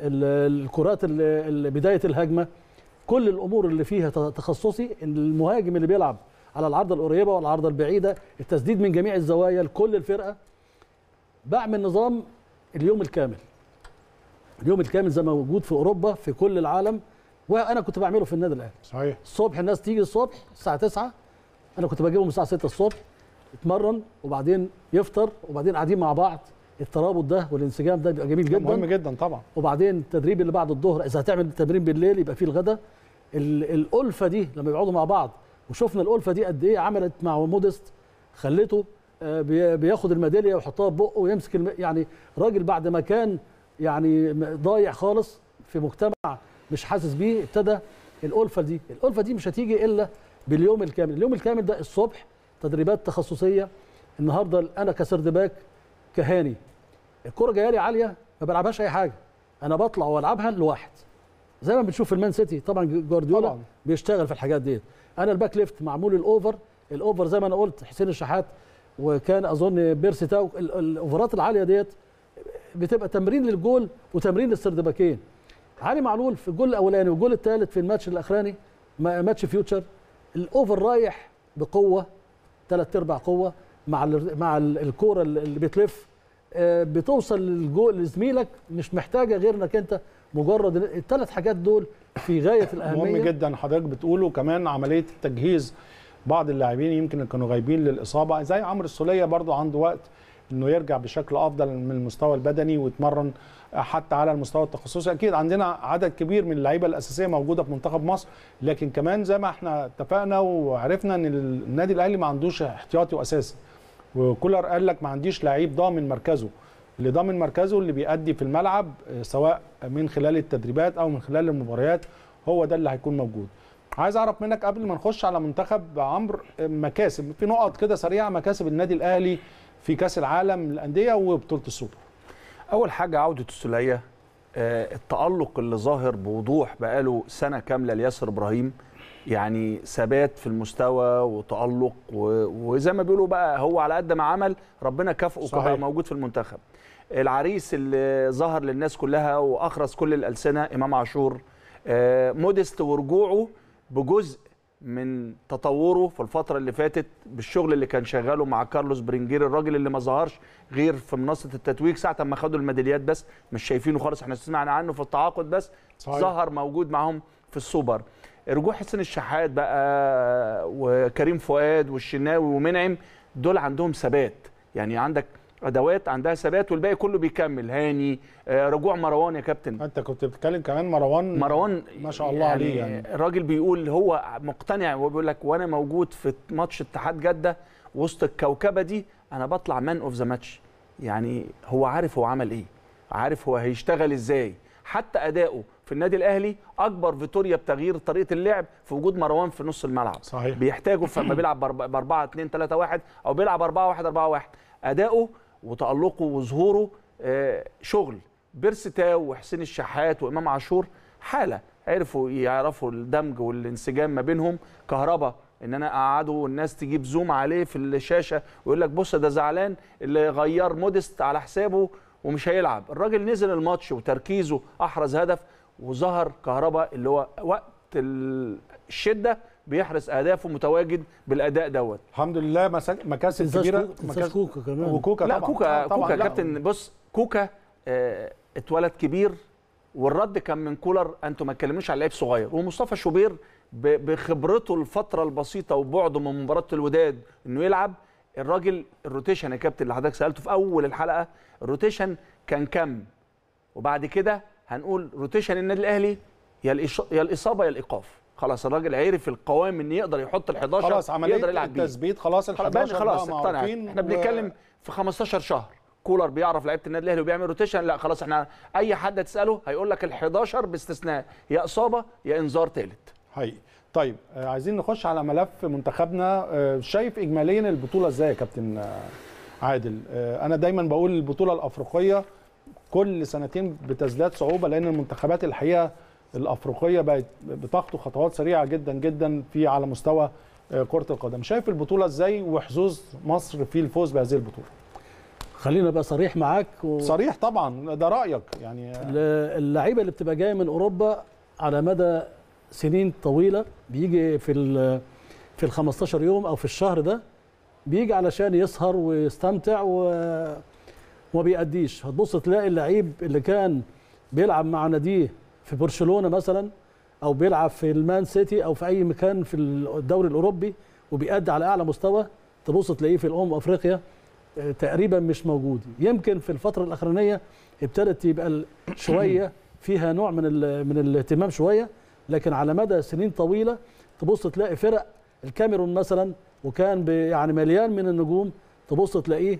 الكرات بدايه الهجمه كل الامور اللي فيها تخصصي ان المهاجم اللي بيلعب على العرض القريبه والعرض البعيده التسديد من جميع الزوايا لكل الفرقه بعمل نظام اليوم الكامل اليوم الكامل زي ما موجود في اوروبا في كل العالم وانا كنت بعمله في النادي الاهلي صحيح الصبح الناس تيجي الصبح الساعه 9 انا كنت بجيبهم الساعه 6 الصبح يتمرن وبعدين يفطر وبعدين قاعدين مع بعض الترابط ده والانسجام ده بيبقى جميل جدا مهم جدا طبعا وبعدين التدريب اللي بعد الظهر اذا هتعمل تمرين بالليل يبقى فيه الغداء الالفه دي لما بيقعدوا مع بعض وشفنا الالفه دي قد ايه عملت مع مودست خلته آه، بياخد الميداليه ويحطها في بقه ويمسك الم... يعني راجل بعد ما كان يعني ضايع خالص في مجتمع مش حاسس بيه ابتدى الالفه دي الالفه دي مش هتيجي الا باليوم الكامل اليوم الكامل ده الصبح تدريبات تخصصيه النهارده انا كسردباك كهاني الكره جايه لي عاليه ما بلعبهاش اي حاجه انا بطلع والعبها لواحد زي ما بنشوف في المان سيتي طبعا جوارديولا طبعا. بيشتغل في الحاجات ديت انا الباك ليفت معمول الاوفر الاوفر زي ما انا قلت حسين الشحات وكان اظن بيرسي تاو الاوفرات العاليه ديت بتبقى تمرين للجول وتمرين للسردباكين علي معلول في الجول الاولاني والجول الثالث في الماتش الاخراني ماتش فيوتشر الاوفر رايح بقوه ثلاث ارباع قوه مع مع الكوره اللي بتلف آه، بتوصل للجول لزميلك مش محتاجه غير انك انت مجرد الثلاث حاجات دول في غايه الاهميه مهم جدا حضرتك بتقوله كمان عمليه التجهيز بعض اللاعبين يمكن كانوا غايبين للاصابه زي عمرو السوليه برضو عنده وقت انه يرجع بشكل افضل من المستوى البدني ويتمرن حتى على المستوى التخصصي اكيد عندنا عدد كبير من اللعيبه الاساسيه موجوده في منتخب مصر لكن كمان زي ما احنا اتفقنا وعرفنا ان النادي الاهلي ما عندوش احتياطي واساسي وكولر قال لك ما عنديش لعيب ضامن مركزه اللي ضامن مركزه اللي بيأدي في الملعب آه، سواء من خلال التدريبات او من خلال المباريات هو ده اللي هيكون موجود عايز اعرف منك قبل ما نخش على منتخب عمرو آه، مكاسب في نقط كده سريعه مكاسب النادي الاهلي في كاس العالم للانديه وبطوله السوبر اول حاجه عوده السوليه آه، التالق اللي ظاهر بوضوح بقاله سنه كامله لياسر ابراهيم يعني ثبات في المستوى وتالق وزي ما بيقولوا بقى هو على قد ما عمل ربنا كافئه كبقى موجود في المنتخب العريس اللي ظهر للناس كلها واخرس كل الالسنه امام عاشور آه، مودست ورجوعه بجزء من تطوره في الفترة اللي فاتت بالشغل اللي كان شغاله مع كارلوس برينجير الراجل اللي ما ظهرش غير في منصة التتويج ساعة ما خدوا الميداليات بس مش شايفينه خالص احنا سمعنا عنه في التعاقد بس صحيح. ظهر موجود معهم في السوبر رجوع حسين الشحات بقى وكريم فؤاد والشناوي ومنعم دول عندهم ثبات يعني عندك ادوات عندها ثبات والباقي كله بيكمل هاني آه، رجوع مروان يا كابتن انت كنت بتتكلم كمان مروان مروان ما شاء الله يعني عليه يعني الراجل بيقول هو مقتنع وبيقول لك وانا موجود في ماتش اتحاد جده وسط الكوكبه دي انا بطلع مان اوف ذا ماتش يعني هو عارف هو عمل ايه عارف هو هيشتغل ازاي حتى اداؤه في النادي الاهلي اكبر فيتوريا بتغيير طريقه اللعب في وجود مروان في نص الملعب صحيح بيحتاجه فلما بيلعب ب 4 2 3 1 او بيلعب 4 1 4 1 اداؤه وتألقه وظهوره آه، شغل بيرستاو وحسين الشحات وإمام عاشور حالة عرفوا يعرفوا الدمج والانسجام ما بينهم كهرباء ان انا اقعده والناس تجيب زوم عليه في الشاشه ويقول لك بص ده زعلان اللي غير مودست على حسابه ومش هيلعب الراجل نزل الماتش وتركيزه احرز هدف وظهر كهرباء اللي هو وقت الشده بيحرس اهدافه متواجد بالاداء دوت الحمد لله مكاسب كبيره مكاسب كوكا كمان وكوكا لا طبعا كوكا طبعا كوكا كابتن بص كوكا اه اتولد كبير والرد كان من كولر انتوا ما تكلموش على لعيب صغير ومصطفى شوبير بخبرته الفتره البسيطه وبعده من مباراه الوداد انه يلعب الراجل الروتيشن يا كابتن اللي حضرتك سالته في اول الحلقه الروتيشن كان كم وبعد كده هنقول روتيشن النادي الاهلي يا الاصابه يا الايقاف خلاص الراجل عرف القوام ان يقدر يحط ال 11 خلاص عمليه يقدر يلعب التثبيت خلاص ال 11 خلاص اقتنع احنا و... بنتكلم في 15 شهر كولر بيعرف لعيبه النادي الاهلي وبيعمل روتيشن لا خلاص احنا اي حد هتساله هيقول لك ال 11 باستثناء يا اصابه يا انذار ثالث حقيقي طيب آه، عايزين نخش على ملف منتخبنا آه، شايف اجماليا البطوله ازاي يا كابتن آه، عادل انا دايما بقول البطوله الافريقيه كل سنتين بتزداد صعوبه لان المنتخبات الحقيقه الافريقيه بقت بتخطو خطوات سريعه جدا جدا في على مستوى آه, كره القدم شايف البطوله ازاي وحظوظ مصر في الفوز بهذه البطوله خلينا بقى صريح معاك و... صريح طبعا ده رايك يعني اللعيبه اللي بتبقى جايه من اوروبا على مدى سنين طويله بيجي في ال في ال 15 يوم او في الشهر ده بيجي علشان يسهر ويستمتع و وما بيأديش هتبص تلاقي اللعيب اللي كان بيلعب مع ناديه في برشلونه مثلا او بيلعب في المان سيتي او في اي مكان في الدوري الاوروبي وبيأدي على اعلى مستوى تبص تلاقيه في الامم افريقيا آه، تقريبا مش موجود يمكن في الفتره الاخرانيه ابتدت يبقى [clears throat] شويه فيها نوع من من الاهتمام شويه لكن على مدى سنين طويله تبص تلاقي فرق الكاميرون مثلا وكان يعني مليان من النجوم تبص تلاقيه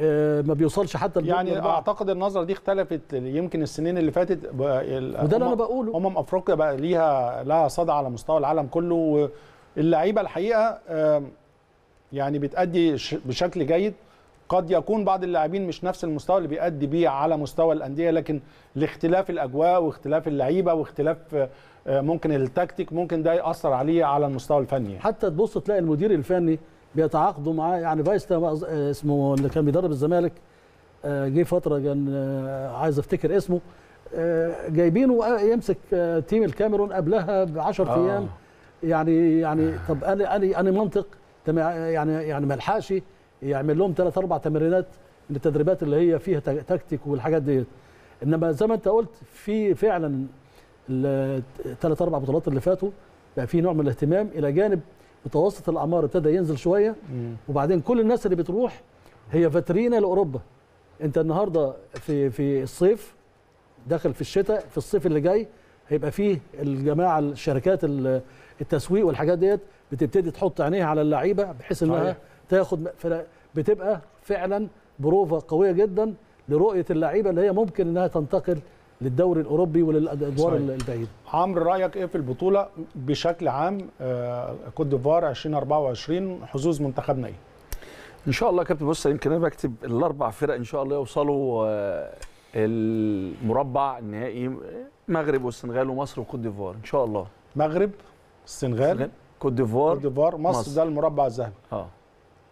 آه، ما بيوصلش حتى يعني اعتقد النظره دي اختلفت يمكن السنين اللي فاتت وده اللي انا بقوله امم افريقيا بقى ليها لها صدى على مستوى العالم كله اللعيبه الحقيقه يعني بتأدي بشكل جيد قد يكون بعض اللاعبين مش نفس المستوى اللي بيأدي بيه على مستوى الأندية لكن لاختلاف الأجواء واختلاف اللعيبة واختلاف آه، ممكن التكتيك ممكن ده يأثر عليه على المستوى الفني حتى تبص تلاقي المدير الفني بيتعاقدوا معاه يعني فايس آه، اسمه اللي كان بيدرب الزمالك آه، جه فتره كان آه، عايز افتكر اسمه جايبينه يمسك تيم الكاميرون قبلها ب 10 ايام يعني يعني طب انا انا انا منطق يعني يعني ما لحقش يعمل لهم ثلاث اربع تمرينات من التدريبات اللي هي فيها تكتيك والحاجات ديت انما زي ما انت قلت في فعلا الثلاث اربع بطولات اللي فاتوا بقى في نوع من الاهتمام الى جانب متوسط الاعمار ابتدى ينزل شويه وبعدين كل الناس اللي بتروح هي فاترينا لاوروبا انت النهارده في في الصيف داخل في الشتاء في الصيف اللي جاي هيبقى فيه الجماعه الشركات التسويق والحاجات ديت بتبتدي تحط عينيها على اللعيبه بحيث انها تاخد بتبقى فعلا بروفه قويه جدا لرؤيه اللعيبه اللي هي ممكن انها تنتقل للدوري الاوروبي وللادوار البعيده عمرو رايك ايه في البطوله بشكل عام آه، كوت ديفوار 2024 حظوظ منتخبنا ايه ان شاء الله يا كابتن بص يمكن انا بكتب الاربع فرق ان شاء الله يوصلوا آه، المربع النهائي مغرب والسنغال ومصر وكوت ديفوار ان شاء الله مغرب السنغال كوت ديفوار كوت ديفوار مصر, مصر ده المربع الذهبي اه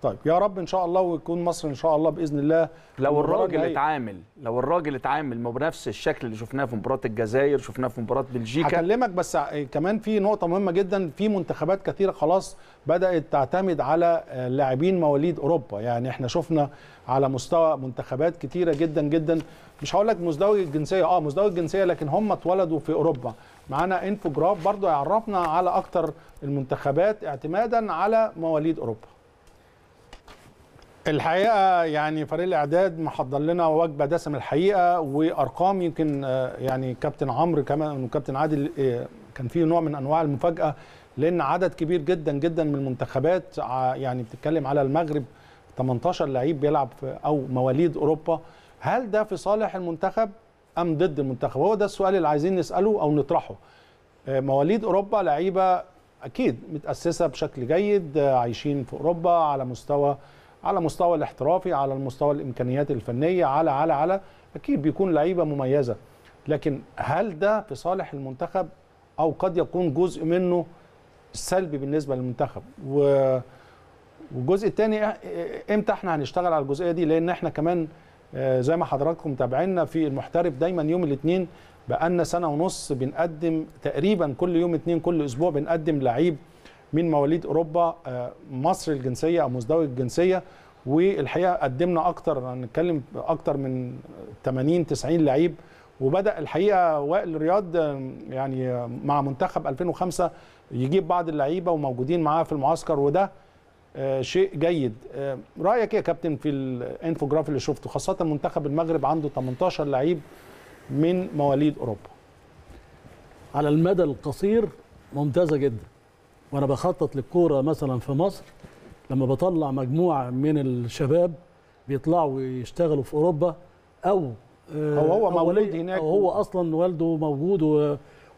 طيب يا رب ان شاء الله وتكون مصر ان شاء الله باذن الله لو الراجل اتعامل لو الراجل اتعامل بنفس الشكل اللي شفناه في مباراه الجزائر شفناه في مباراه بلجيكا هكلمك بس كمان في نقطه مهمه جدا في منتخبات كثيره خلاص بدات تعتمد على آه، لاعبين مواليد اوروبا يعني احنا شفنا على مستوى منتخبات كثيره جدا جدا مش هقول لك مزدوج الجنسيه اه مزدوج الجنسيه لكن هم اتولدوا في اوروبا معانا انفوجراف برضو يعرفنا على اكتر المنتخبات اعتمادا على مواليد اوروبا الحقيقه يعني فريق الاعداد محضر لنا وجبه دسم الحقيقه وارقام يمكن آه، يعني كابتن عمرو كمان وكابتن عادل آه، كان في نوع من انواع المفاجاه لان عدد كبير جدا جدا من المنتخبات يعني بتتكلم على المغرب 18 لعيب بيلعب في او مواليد اوروبا هل ده في صالح المنتخب ام ضد المنتخب هو ده السؤال اللي عايزين نساله او نطرحه آه، مواليد اوروبا لعيبه اكيد متاسسه بشكل جيد عايشين في اوروبا على مستوى على مستوى الاحترافي على المستوى الامكانيات الفنيه على على على اكيد بيكون لعيبه مميزه لكن هل ده في صالح المنتخب او قد يكون جزء منه سلبي بالنسبه للمنتخب و والجزء الثاني إيه، امتى احنا هنشتغل على الجزئيه دي لان احنا كمان آه، زي ما حضراتكم متابعينا في المحترف دايما يوم الاثنين بقالنا سنه ونص بنقدم تقريبا كل يوم اثنين كل اسبوع بنقدم لعيب من مواليد اوروبا آه، مصري الجنسيه او مزدوج الجنسيه والحقيقه قدمنا اكتر هنتكلم اكتر من 80 90 لعيب وبدا الحقيقه وائل رياض آه، يعني مع منتخب 2005 يجيب بعض اللعيبه وموجودين معاه في المعسكر وده آه، شيء جيد رايك ايه يا كابتن في الانفوجرافي اللي شفته خاصه منتخب المغرب عنده 18 لعيب من مواليد اوروبا على المدى القصير ممتازه جدا وانا بخطط للكوره مثلا في مصر لما بطلع مجموعه من الشباب بيطلعوا يشتغلوا في اوروبا او هو آه، هو موجود هناك أو هو اصلا والده موجود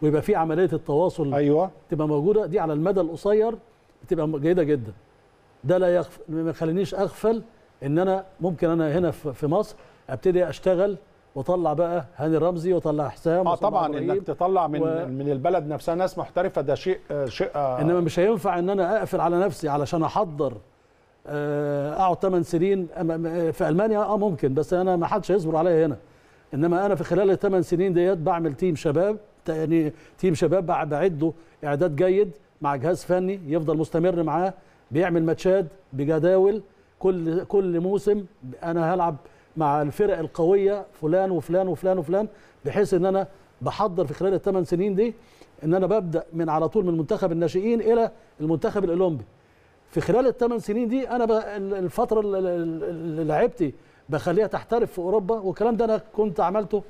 ويبقى في عمليه التواصل ايوه تبقى موجوده دي على المدى القصير بتبقى جيده جدا ده لا يخف... ما يخلينيش اغفل ان انا ممكن انا هنا في مصر ابتدي اشتغل وطلع بقى هاني رمزي وطلع حسام اه طبعا انك تطلع من و... من البلد نفسها ناس محترفه ده شيء آه، شيء آه انما مش هينفع ان انا اقفل على نفسي علشان احضر آه، اقعد 8 سنين في المانيا اه ممكن بس انا ما حدش هيصبر عليا هنا انما انا في خلال الثمان سنين ديت بعمل تيم شباب يعني تيم شباب بعده اعداد جيد مع جهاز فني يفضل مستمر معاه بيعمل ماتشات بجداول كل كل موسم انا هلعب مع الفرق القويه فلان وفلان وفلان وفلان بحيث ان انا بحضر في خلال الثمان سنين دي ان انا ببدا من على طول من منتخب الناشئين الى المنتخب الاولمبي في خلال الثمان سنين دي انا الفتره اللي لعبتي بخليها تحترف في اوروبا والكلام ده انا كنت عملته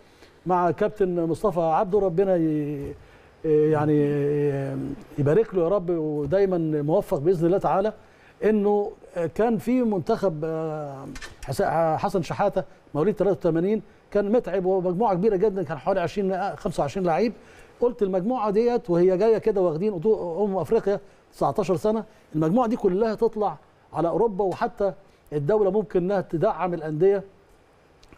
مع كابتن مصطفى عبده ربنا يعني يبارك له يا رب ودايما موفق باذن الله تعالى انه كان في منتخب آه، آه، حسن شحاته مواليد 83 كان متعب ومجموعه كبيره جدا كان حوالي 20 25 آه، لعيب قلت المجموعه ديت وهي جايه كده واخدين امم افريقيا 19 سنه المجموعه دي كلها تطلع على اوروبا وحتى الدوله ممكن انها تدعم الانديه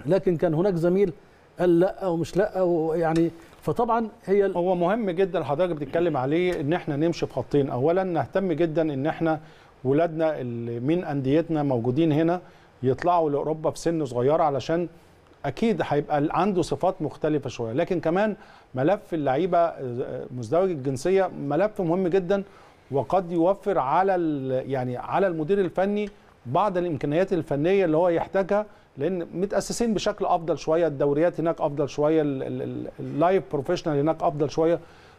لكن كان هناك زميل قال لا ومش لا ويعني فطبعا هي هو مهم جدا حضرتك بتتكلم عليه ان احنا نمشي بخطين اولا نهتم جدا ان احنا ولادنا اللي من انديتنا موجودين هنا يطلعوا لاوروبا في سن صغير علشان اكيد هيبقى عنده صفات مختلفه شويه لكن كمان ملف اللعيبه مزدوج الجنسيه ملف مهم جدا وقد يوفر على يعني على المدير الفني بعض الامكانيات الفنيه اللي هو يحتاجها لان متاسسين بشكل افضل شويه الدوريات هناك افضل شويه اللايف بروفيشنال هناك افضل شويه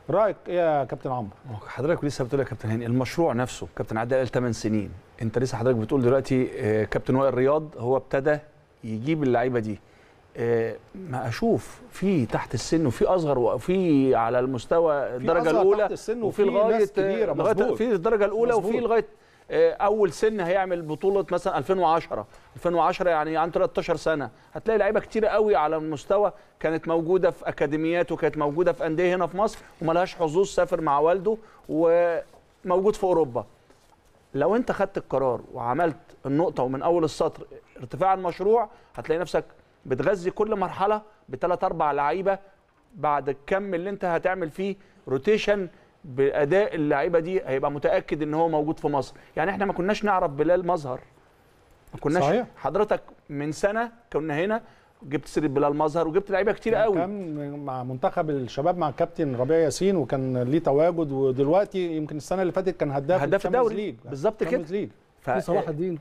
رايك يا كابتن عمرو حضرتك لسه بتقول يا كابتن هاني المشروع نفسه كابتن عادل قال 8 سنين انت لسه حضرتك بتقول دلوقتي آه، كابتن وائل رياض هو ابتدى يجيب اللعيبه دي آه، ما اشوف في تحت السن وفي اصغر وفي على المستوى الدرجه الاولى وفي لغايه في الدرجه الاولى وفي لغايه آه، اول سن هيعمل بطوله مثلا 2010 2010 يعني عن 13 سنه هتلاقي لعيبه كتير قوي على المستوى كانت موجوده في اكاديميات وكانت موجوده في انديه هنا في مصر وملهاش حظوظ سافر مع والده وموجود في اوروبا لو انت خدت القرار وعملت النقطه ومن اول السطر ارتفاع المشروع هتلاقي نفسك بتغذي كل مرحله بثلاث اربع لعيبه بعد الكم اللي انت هتعمل فيه روتيشن باداء اللعيبه دي هيبقى متاكد ان هو موجود في مصر يعني احنا ما كناش نعرف بلال مظهر ما كناش صحيح. حضرتك من سنه كنا هنا جبت سيره بلال مظهر وجبت لعيبه كتير قوي كان مع منتخب الشباب مع كابتن ربيع ياسين وكان ليه تواجد ودلوقتي يمكن السنه اللي فاتت كان هداف هداف الدوري بالظبط كده ليج ف... في صلاح الدين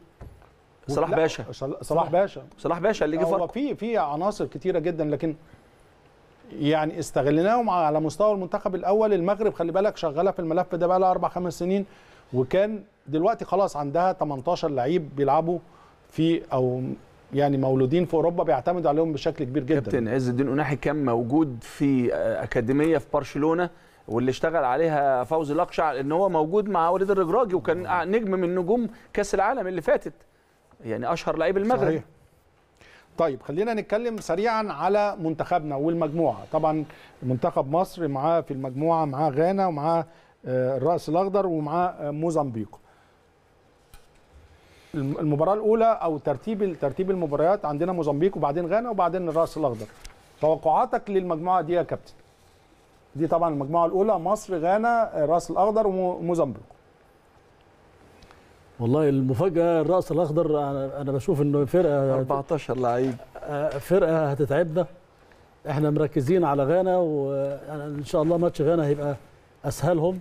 صلاح باشا صلاح باشا صلاح باشا اللي جه هو في في عناصر كتيره جدا لكن يعني استغلناهم على مستوى المنتخب الاول المغرب خلي بالك شغاله في الملف ده بقى لها اربع خمس سنين وكان دلوقتي خلاص عندها 18 لعيب بيلعبوا في او يعني مولودين في اوروبا بيعتمدوا عليهم بشكل كبير جدا كابتن عز الدين قناحي كان موجود في اكاديميه في برشلونه واللي اشتغل عليها فوزي الاقشع ان هو موجود مع وليد الرجراجي وكان نجم من نجوم كاس العالم اللي فاتت يعني اشهر لعيب المغرب صحيح. طيب خلينا نتكلم سريعا على منتخبنا والمجموعه طبعا منتخب مصر معاه في المجموعه معاه غانا ومعاه آه، الراس الاخضر ومعاه آه، موزمبيق المباراه الاولى او ترتيب ترتيب المباريات عندنا موزمبيق وبعدين غانا وبعدين الراس الاخضر توقعاتك للمجموعه دي يا كابتن دي طبعا المجموعه الاولى مصر غانا آه، الراس الاخضر وموزمبيق والله المفاجاه الراس الاخضر انا بشوف انه فرقه 14 لعيب آه، فرقه هتتعبنا احنا مركزين على غانا وان شاء الله ماتش غانا هيبقى اسهلهم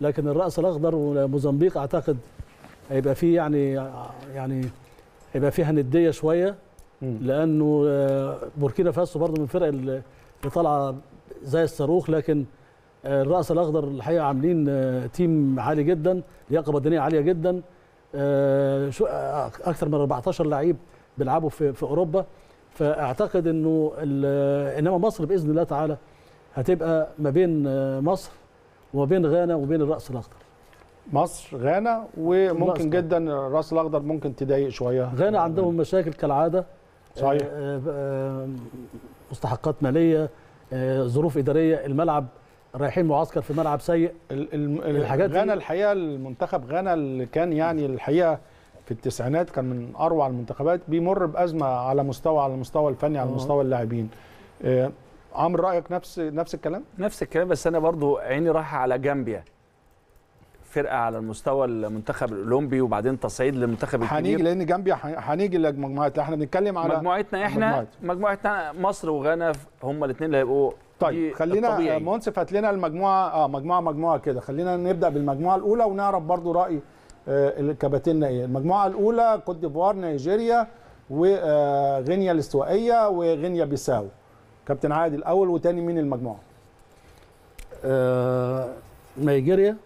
لكن الراس الاخضر وموزمبيق اعتقد هيبقى فيه يعني يعني هيبقى فيها نديه شويه لانه آه، بوركينا فاسو برضه من الفرق اللي طالعه زي الصاروخ لكن آه، الراس الاخضر الحقيقه عاملين تيم عالي جدا لياقه بدنيه عاليه جدا آه، آه، اكثر من 14 لعيب بيلعبوا في في اوروبا فاعتقد انه انما مصر باذن الله تعالى هتبقى ما بين آه، مصر وما بين غانا وبين الراس الاخضر مصر غانا وممكن جدا الراس الاخضر ممكن تضايق شويه غانا عندهم مشاكل كالعاده صحيح مستحقات ماليه ظروف اداريه الملعب رايحين معسكر في ملعب سيء الحاجات غانا الحقيقه المنتخب غانا اللي كان يعني الحقيقه في التسعينات كان من اروع المنتخبات بيمر بازمه على مستوى على المستوى الفني على مستوى اللاعبين آه، عمرو رايك نفس نفس الكلام نفس الكلام بس انا برضو عيني رايحه على جامبيا فرقه على المستوى المنتخب الاولمبي وبعدين تصعيد للمنتخب الكبير هنيجي لان جامبيا هنيجي لمجموعات احنا بنتكلم على مجموعتنا احنا مجموعتنا مصر وغانا هم الاثنين اللي هيبقوا طيب خلينا منصف هات لنا المجموعه اه مجموعه مجموعه كده خلينا نبدا بالمجموعه الاولى ونعرف برضو راي آه ايه المجموعه الاولى كوت ديفوار نيجيريا وغينيا آه، الاستوائيه وغينيا بيساو كابتن عادل الاول وتاني مين المجموعه آه، نيجيريا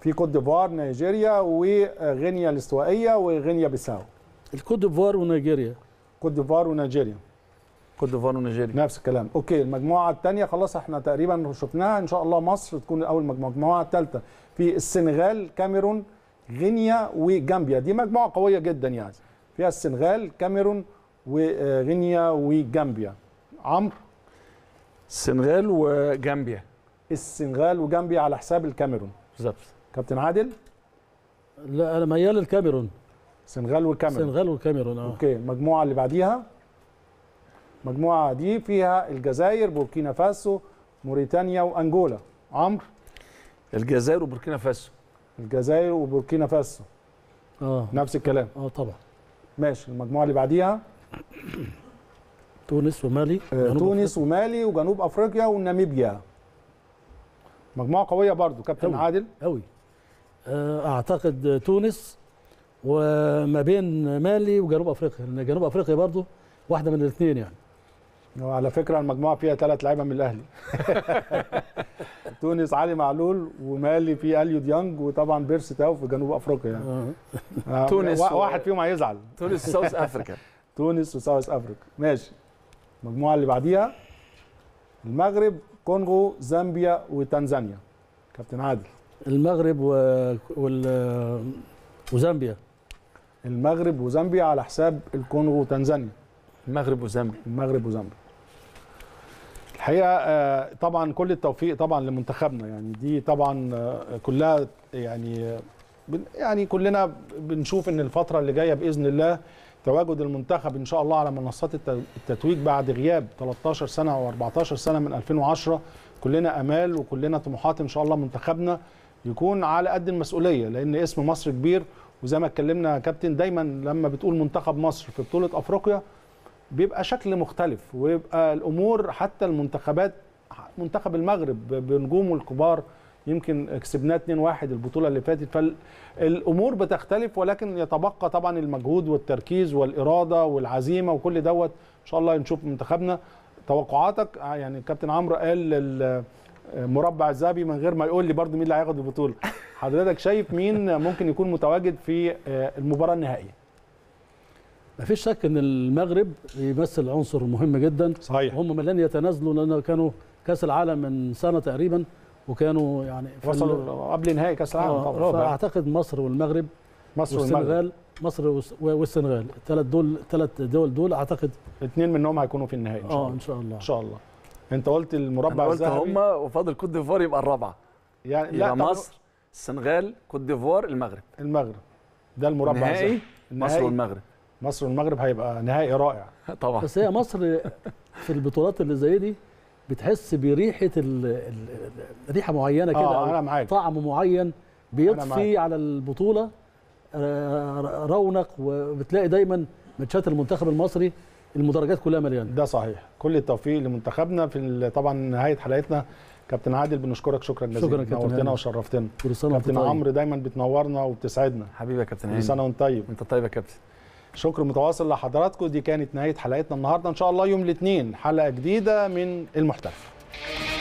في كوت ديفوار نيجيريا وغينيا آه، الاستوائيه وغينيا بيساو الكوت ديفوار ونيجيريا كوت ديفوار ونيجيريا كوت ديفوار ونيجيريا نفس الكلام اوكي المجموعه الثانيه خلاص احنا تقريبا شفناها ان شاء الله مصر تكون اول مجموعه المجموعه الثالثه في السنغال كاميرون غينيا وجامبيا دي مجموعه قويه جدا يعني فيها السنغال كاميرون وغينيا آه، وجامبيا عمرو السنغال وجامبيا السنغال وجامبيا على حساب الكاميرون بالظبط كابتن عادل لا انا ميال للكاميرون السنغال والكاميرون السنغال والكاميرون اه اوكي المجموعه اللي بعديها المجموعه دي فيها الجزائر بوركينا فاسو موريتانيا وانجولا عمرو الجزائر وبوركينا فاسو الجزائر وبوركينا فاسو اه نفس الكلام اه طبعا ماشي المجموعه اللي بعديها [coughs] تونس ومالي آه، تونس ومالي وجنوب افريقيا وناميبيا مجموعه قويه برضو كابتن أوي. عادل قوي آه، اعتقد تونس وما بين مالي وجنوب افريقيا لان جنوب افريقيا برضو واحده من الاثنين يعني وعلى فكره المجموعه فيها ثلاث لعيبه من الاهلي [laughs] تونس علي معلول ومالي في اليو ديانج وطبعا بيرس تاو في جنوب افريقيا يعني آه. آه، تونس واحد فيهم هيزعل تونس وساوث [laughs] افريكا تونس وساوث افريكا ماشي المجموعه اللي بعديها المغرب كونغو زامبيا وتنزانيا كابتن عادل المغرب و... وال... وزامبيا المغرب وزامبيا على حساب الكونغو وتنزانيا المغرب وزامبيا المغرب وزامبيا الحقيقه آه، طبعا كل التوفيق طبعا لمنتخبنا يعني دي طبعا آه، كلها يعني يعني كلنا بنشوف ان الفتره اللي جايه باذن الله تواجد المنتخب ان شاء الله على منصات التتويج بعد غياب 13 سنه او 14 سنه من 2010 كلنا امال وكلنا طموحات ان شاء الله منتخبنا يكون على قد المسؤوليه لان اسم مصر كبير وزي ما اتكلمنا يا كابتن دايما لما بتقول منتخب مصر في بطوله افريقيا بيبقى شكل مختلف ويبقى الامور حتى المنتخبات منتخب المغرب بنجومه الكبار يمكن كسبناه 2-1 البطوله اللي فاتت فالامور بتختلف ولكن يتبقى طبعا المجهود والتركيز والاراده والعزيمه وكل دوت ان شاء الله نشوف منتخبنا توقعاتك آه، يعني كابتن عمرو قال المربع الذهبي من غير ما يقول لي برضه مين اللي هياخد البطوله حضرتك شايف مين ممكن يكون متواجد في آه، المباراه النهائيه ما فيش شك ان المغرب يمثل عنصر مهم جدا صحيح هم لن يتنازلوا لان كانوا كاس العالم من سنه تقريبا وكانوا يعني وصلوا قبل نهائي كاس العالم آه طبعا فاعتقد مصر والمغرب مصر والسنغال مصر والسنغال الثلاث دول الثلاث دول دول اعتقد اثنين منهم هيكونوا في النهائي ان شاء آه، الله اه ان شاء الله ان شاء الله انت قلت المربع الذهبي قلت هم وفاضل كوت ديفوار يبقى الرابعه يعني لا مصر السنغال كوت ديفوار المغرب المغرب ده المربع الذهبي مصر والمغرب مصر والمغرب هيبقى نهائي رائع [laughs] طبعا بس هي مصر في البطولات اللي زي دي بتحس بريحه ال... ال... الـ ريحه معينه آه، كده آه أنا معاك. طعم معين بيضفي على البطوله رونق وبتلاقي دايما ماتشات المنتخب المصري المدرجات كلها مليانه ده صحيح كل التوفيق لمنتخبنا في طبعا نهايه حلقتنا كابتن عادل بنشكرك شكرا جزيلا شكرا كابتن نورتنا وشرفتنا كابتن طيب. عمرو دايما بتنورنا وبتسعدنا حبيبي يا كابتن عادل سنه وانت طيب انت طيب يا كابتن شكر متواصل لحضراتكم دي كانت نهايه حلقتنا النهارده ان شاء الله يوم الاثنين حلقه جديده من المحترف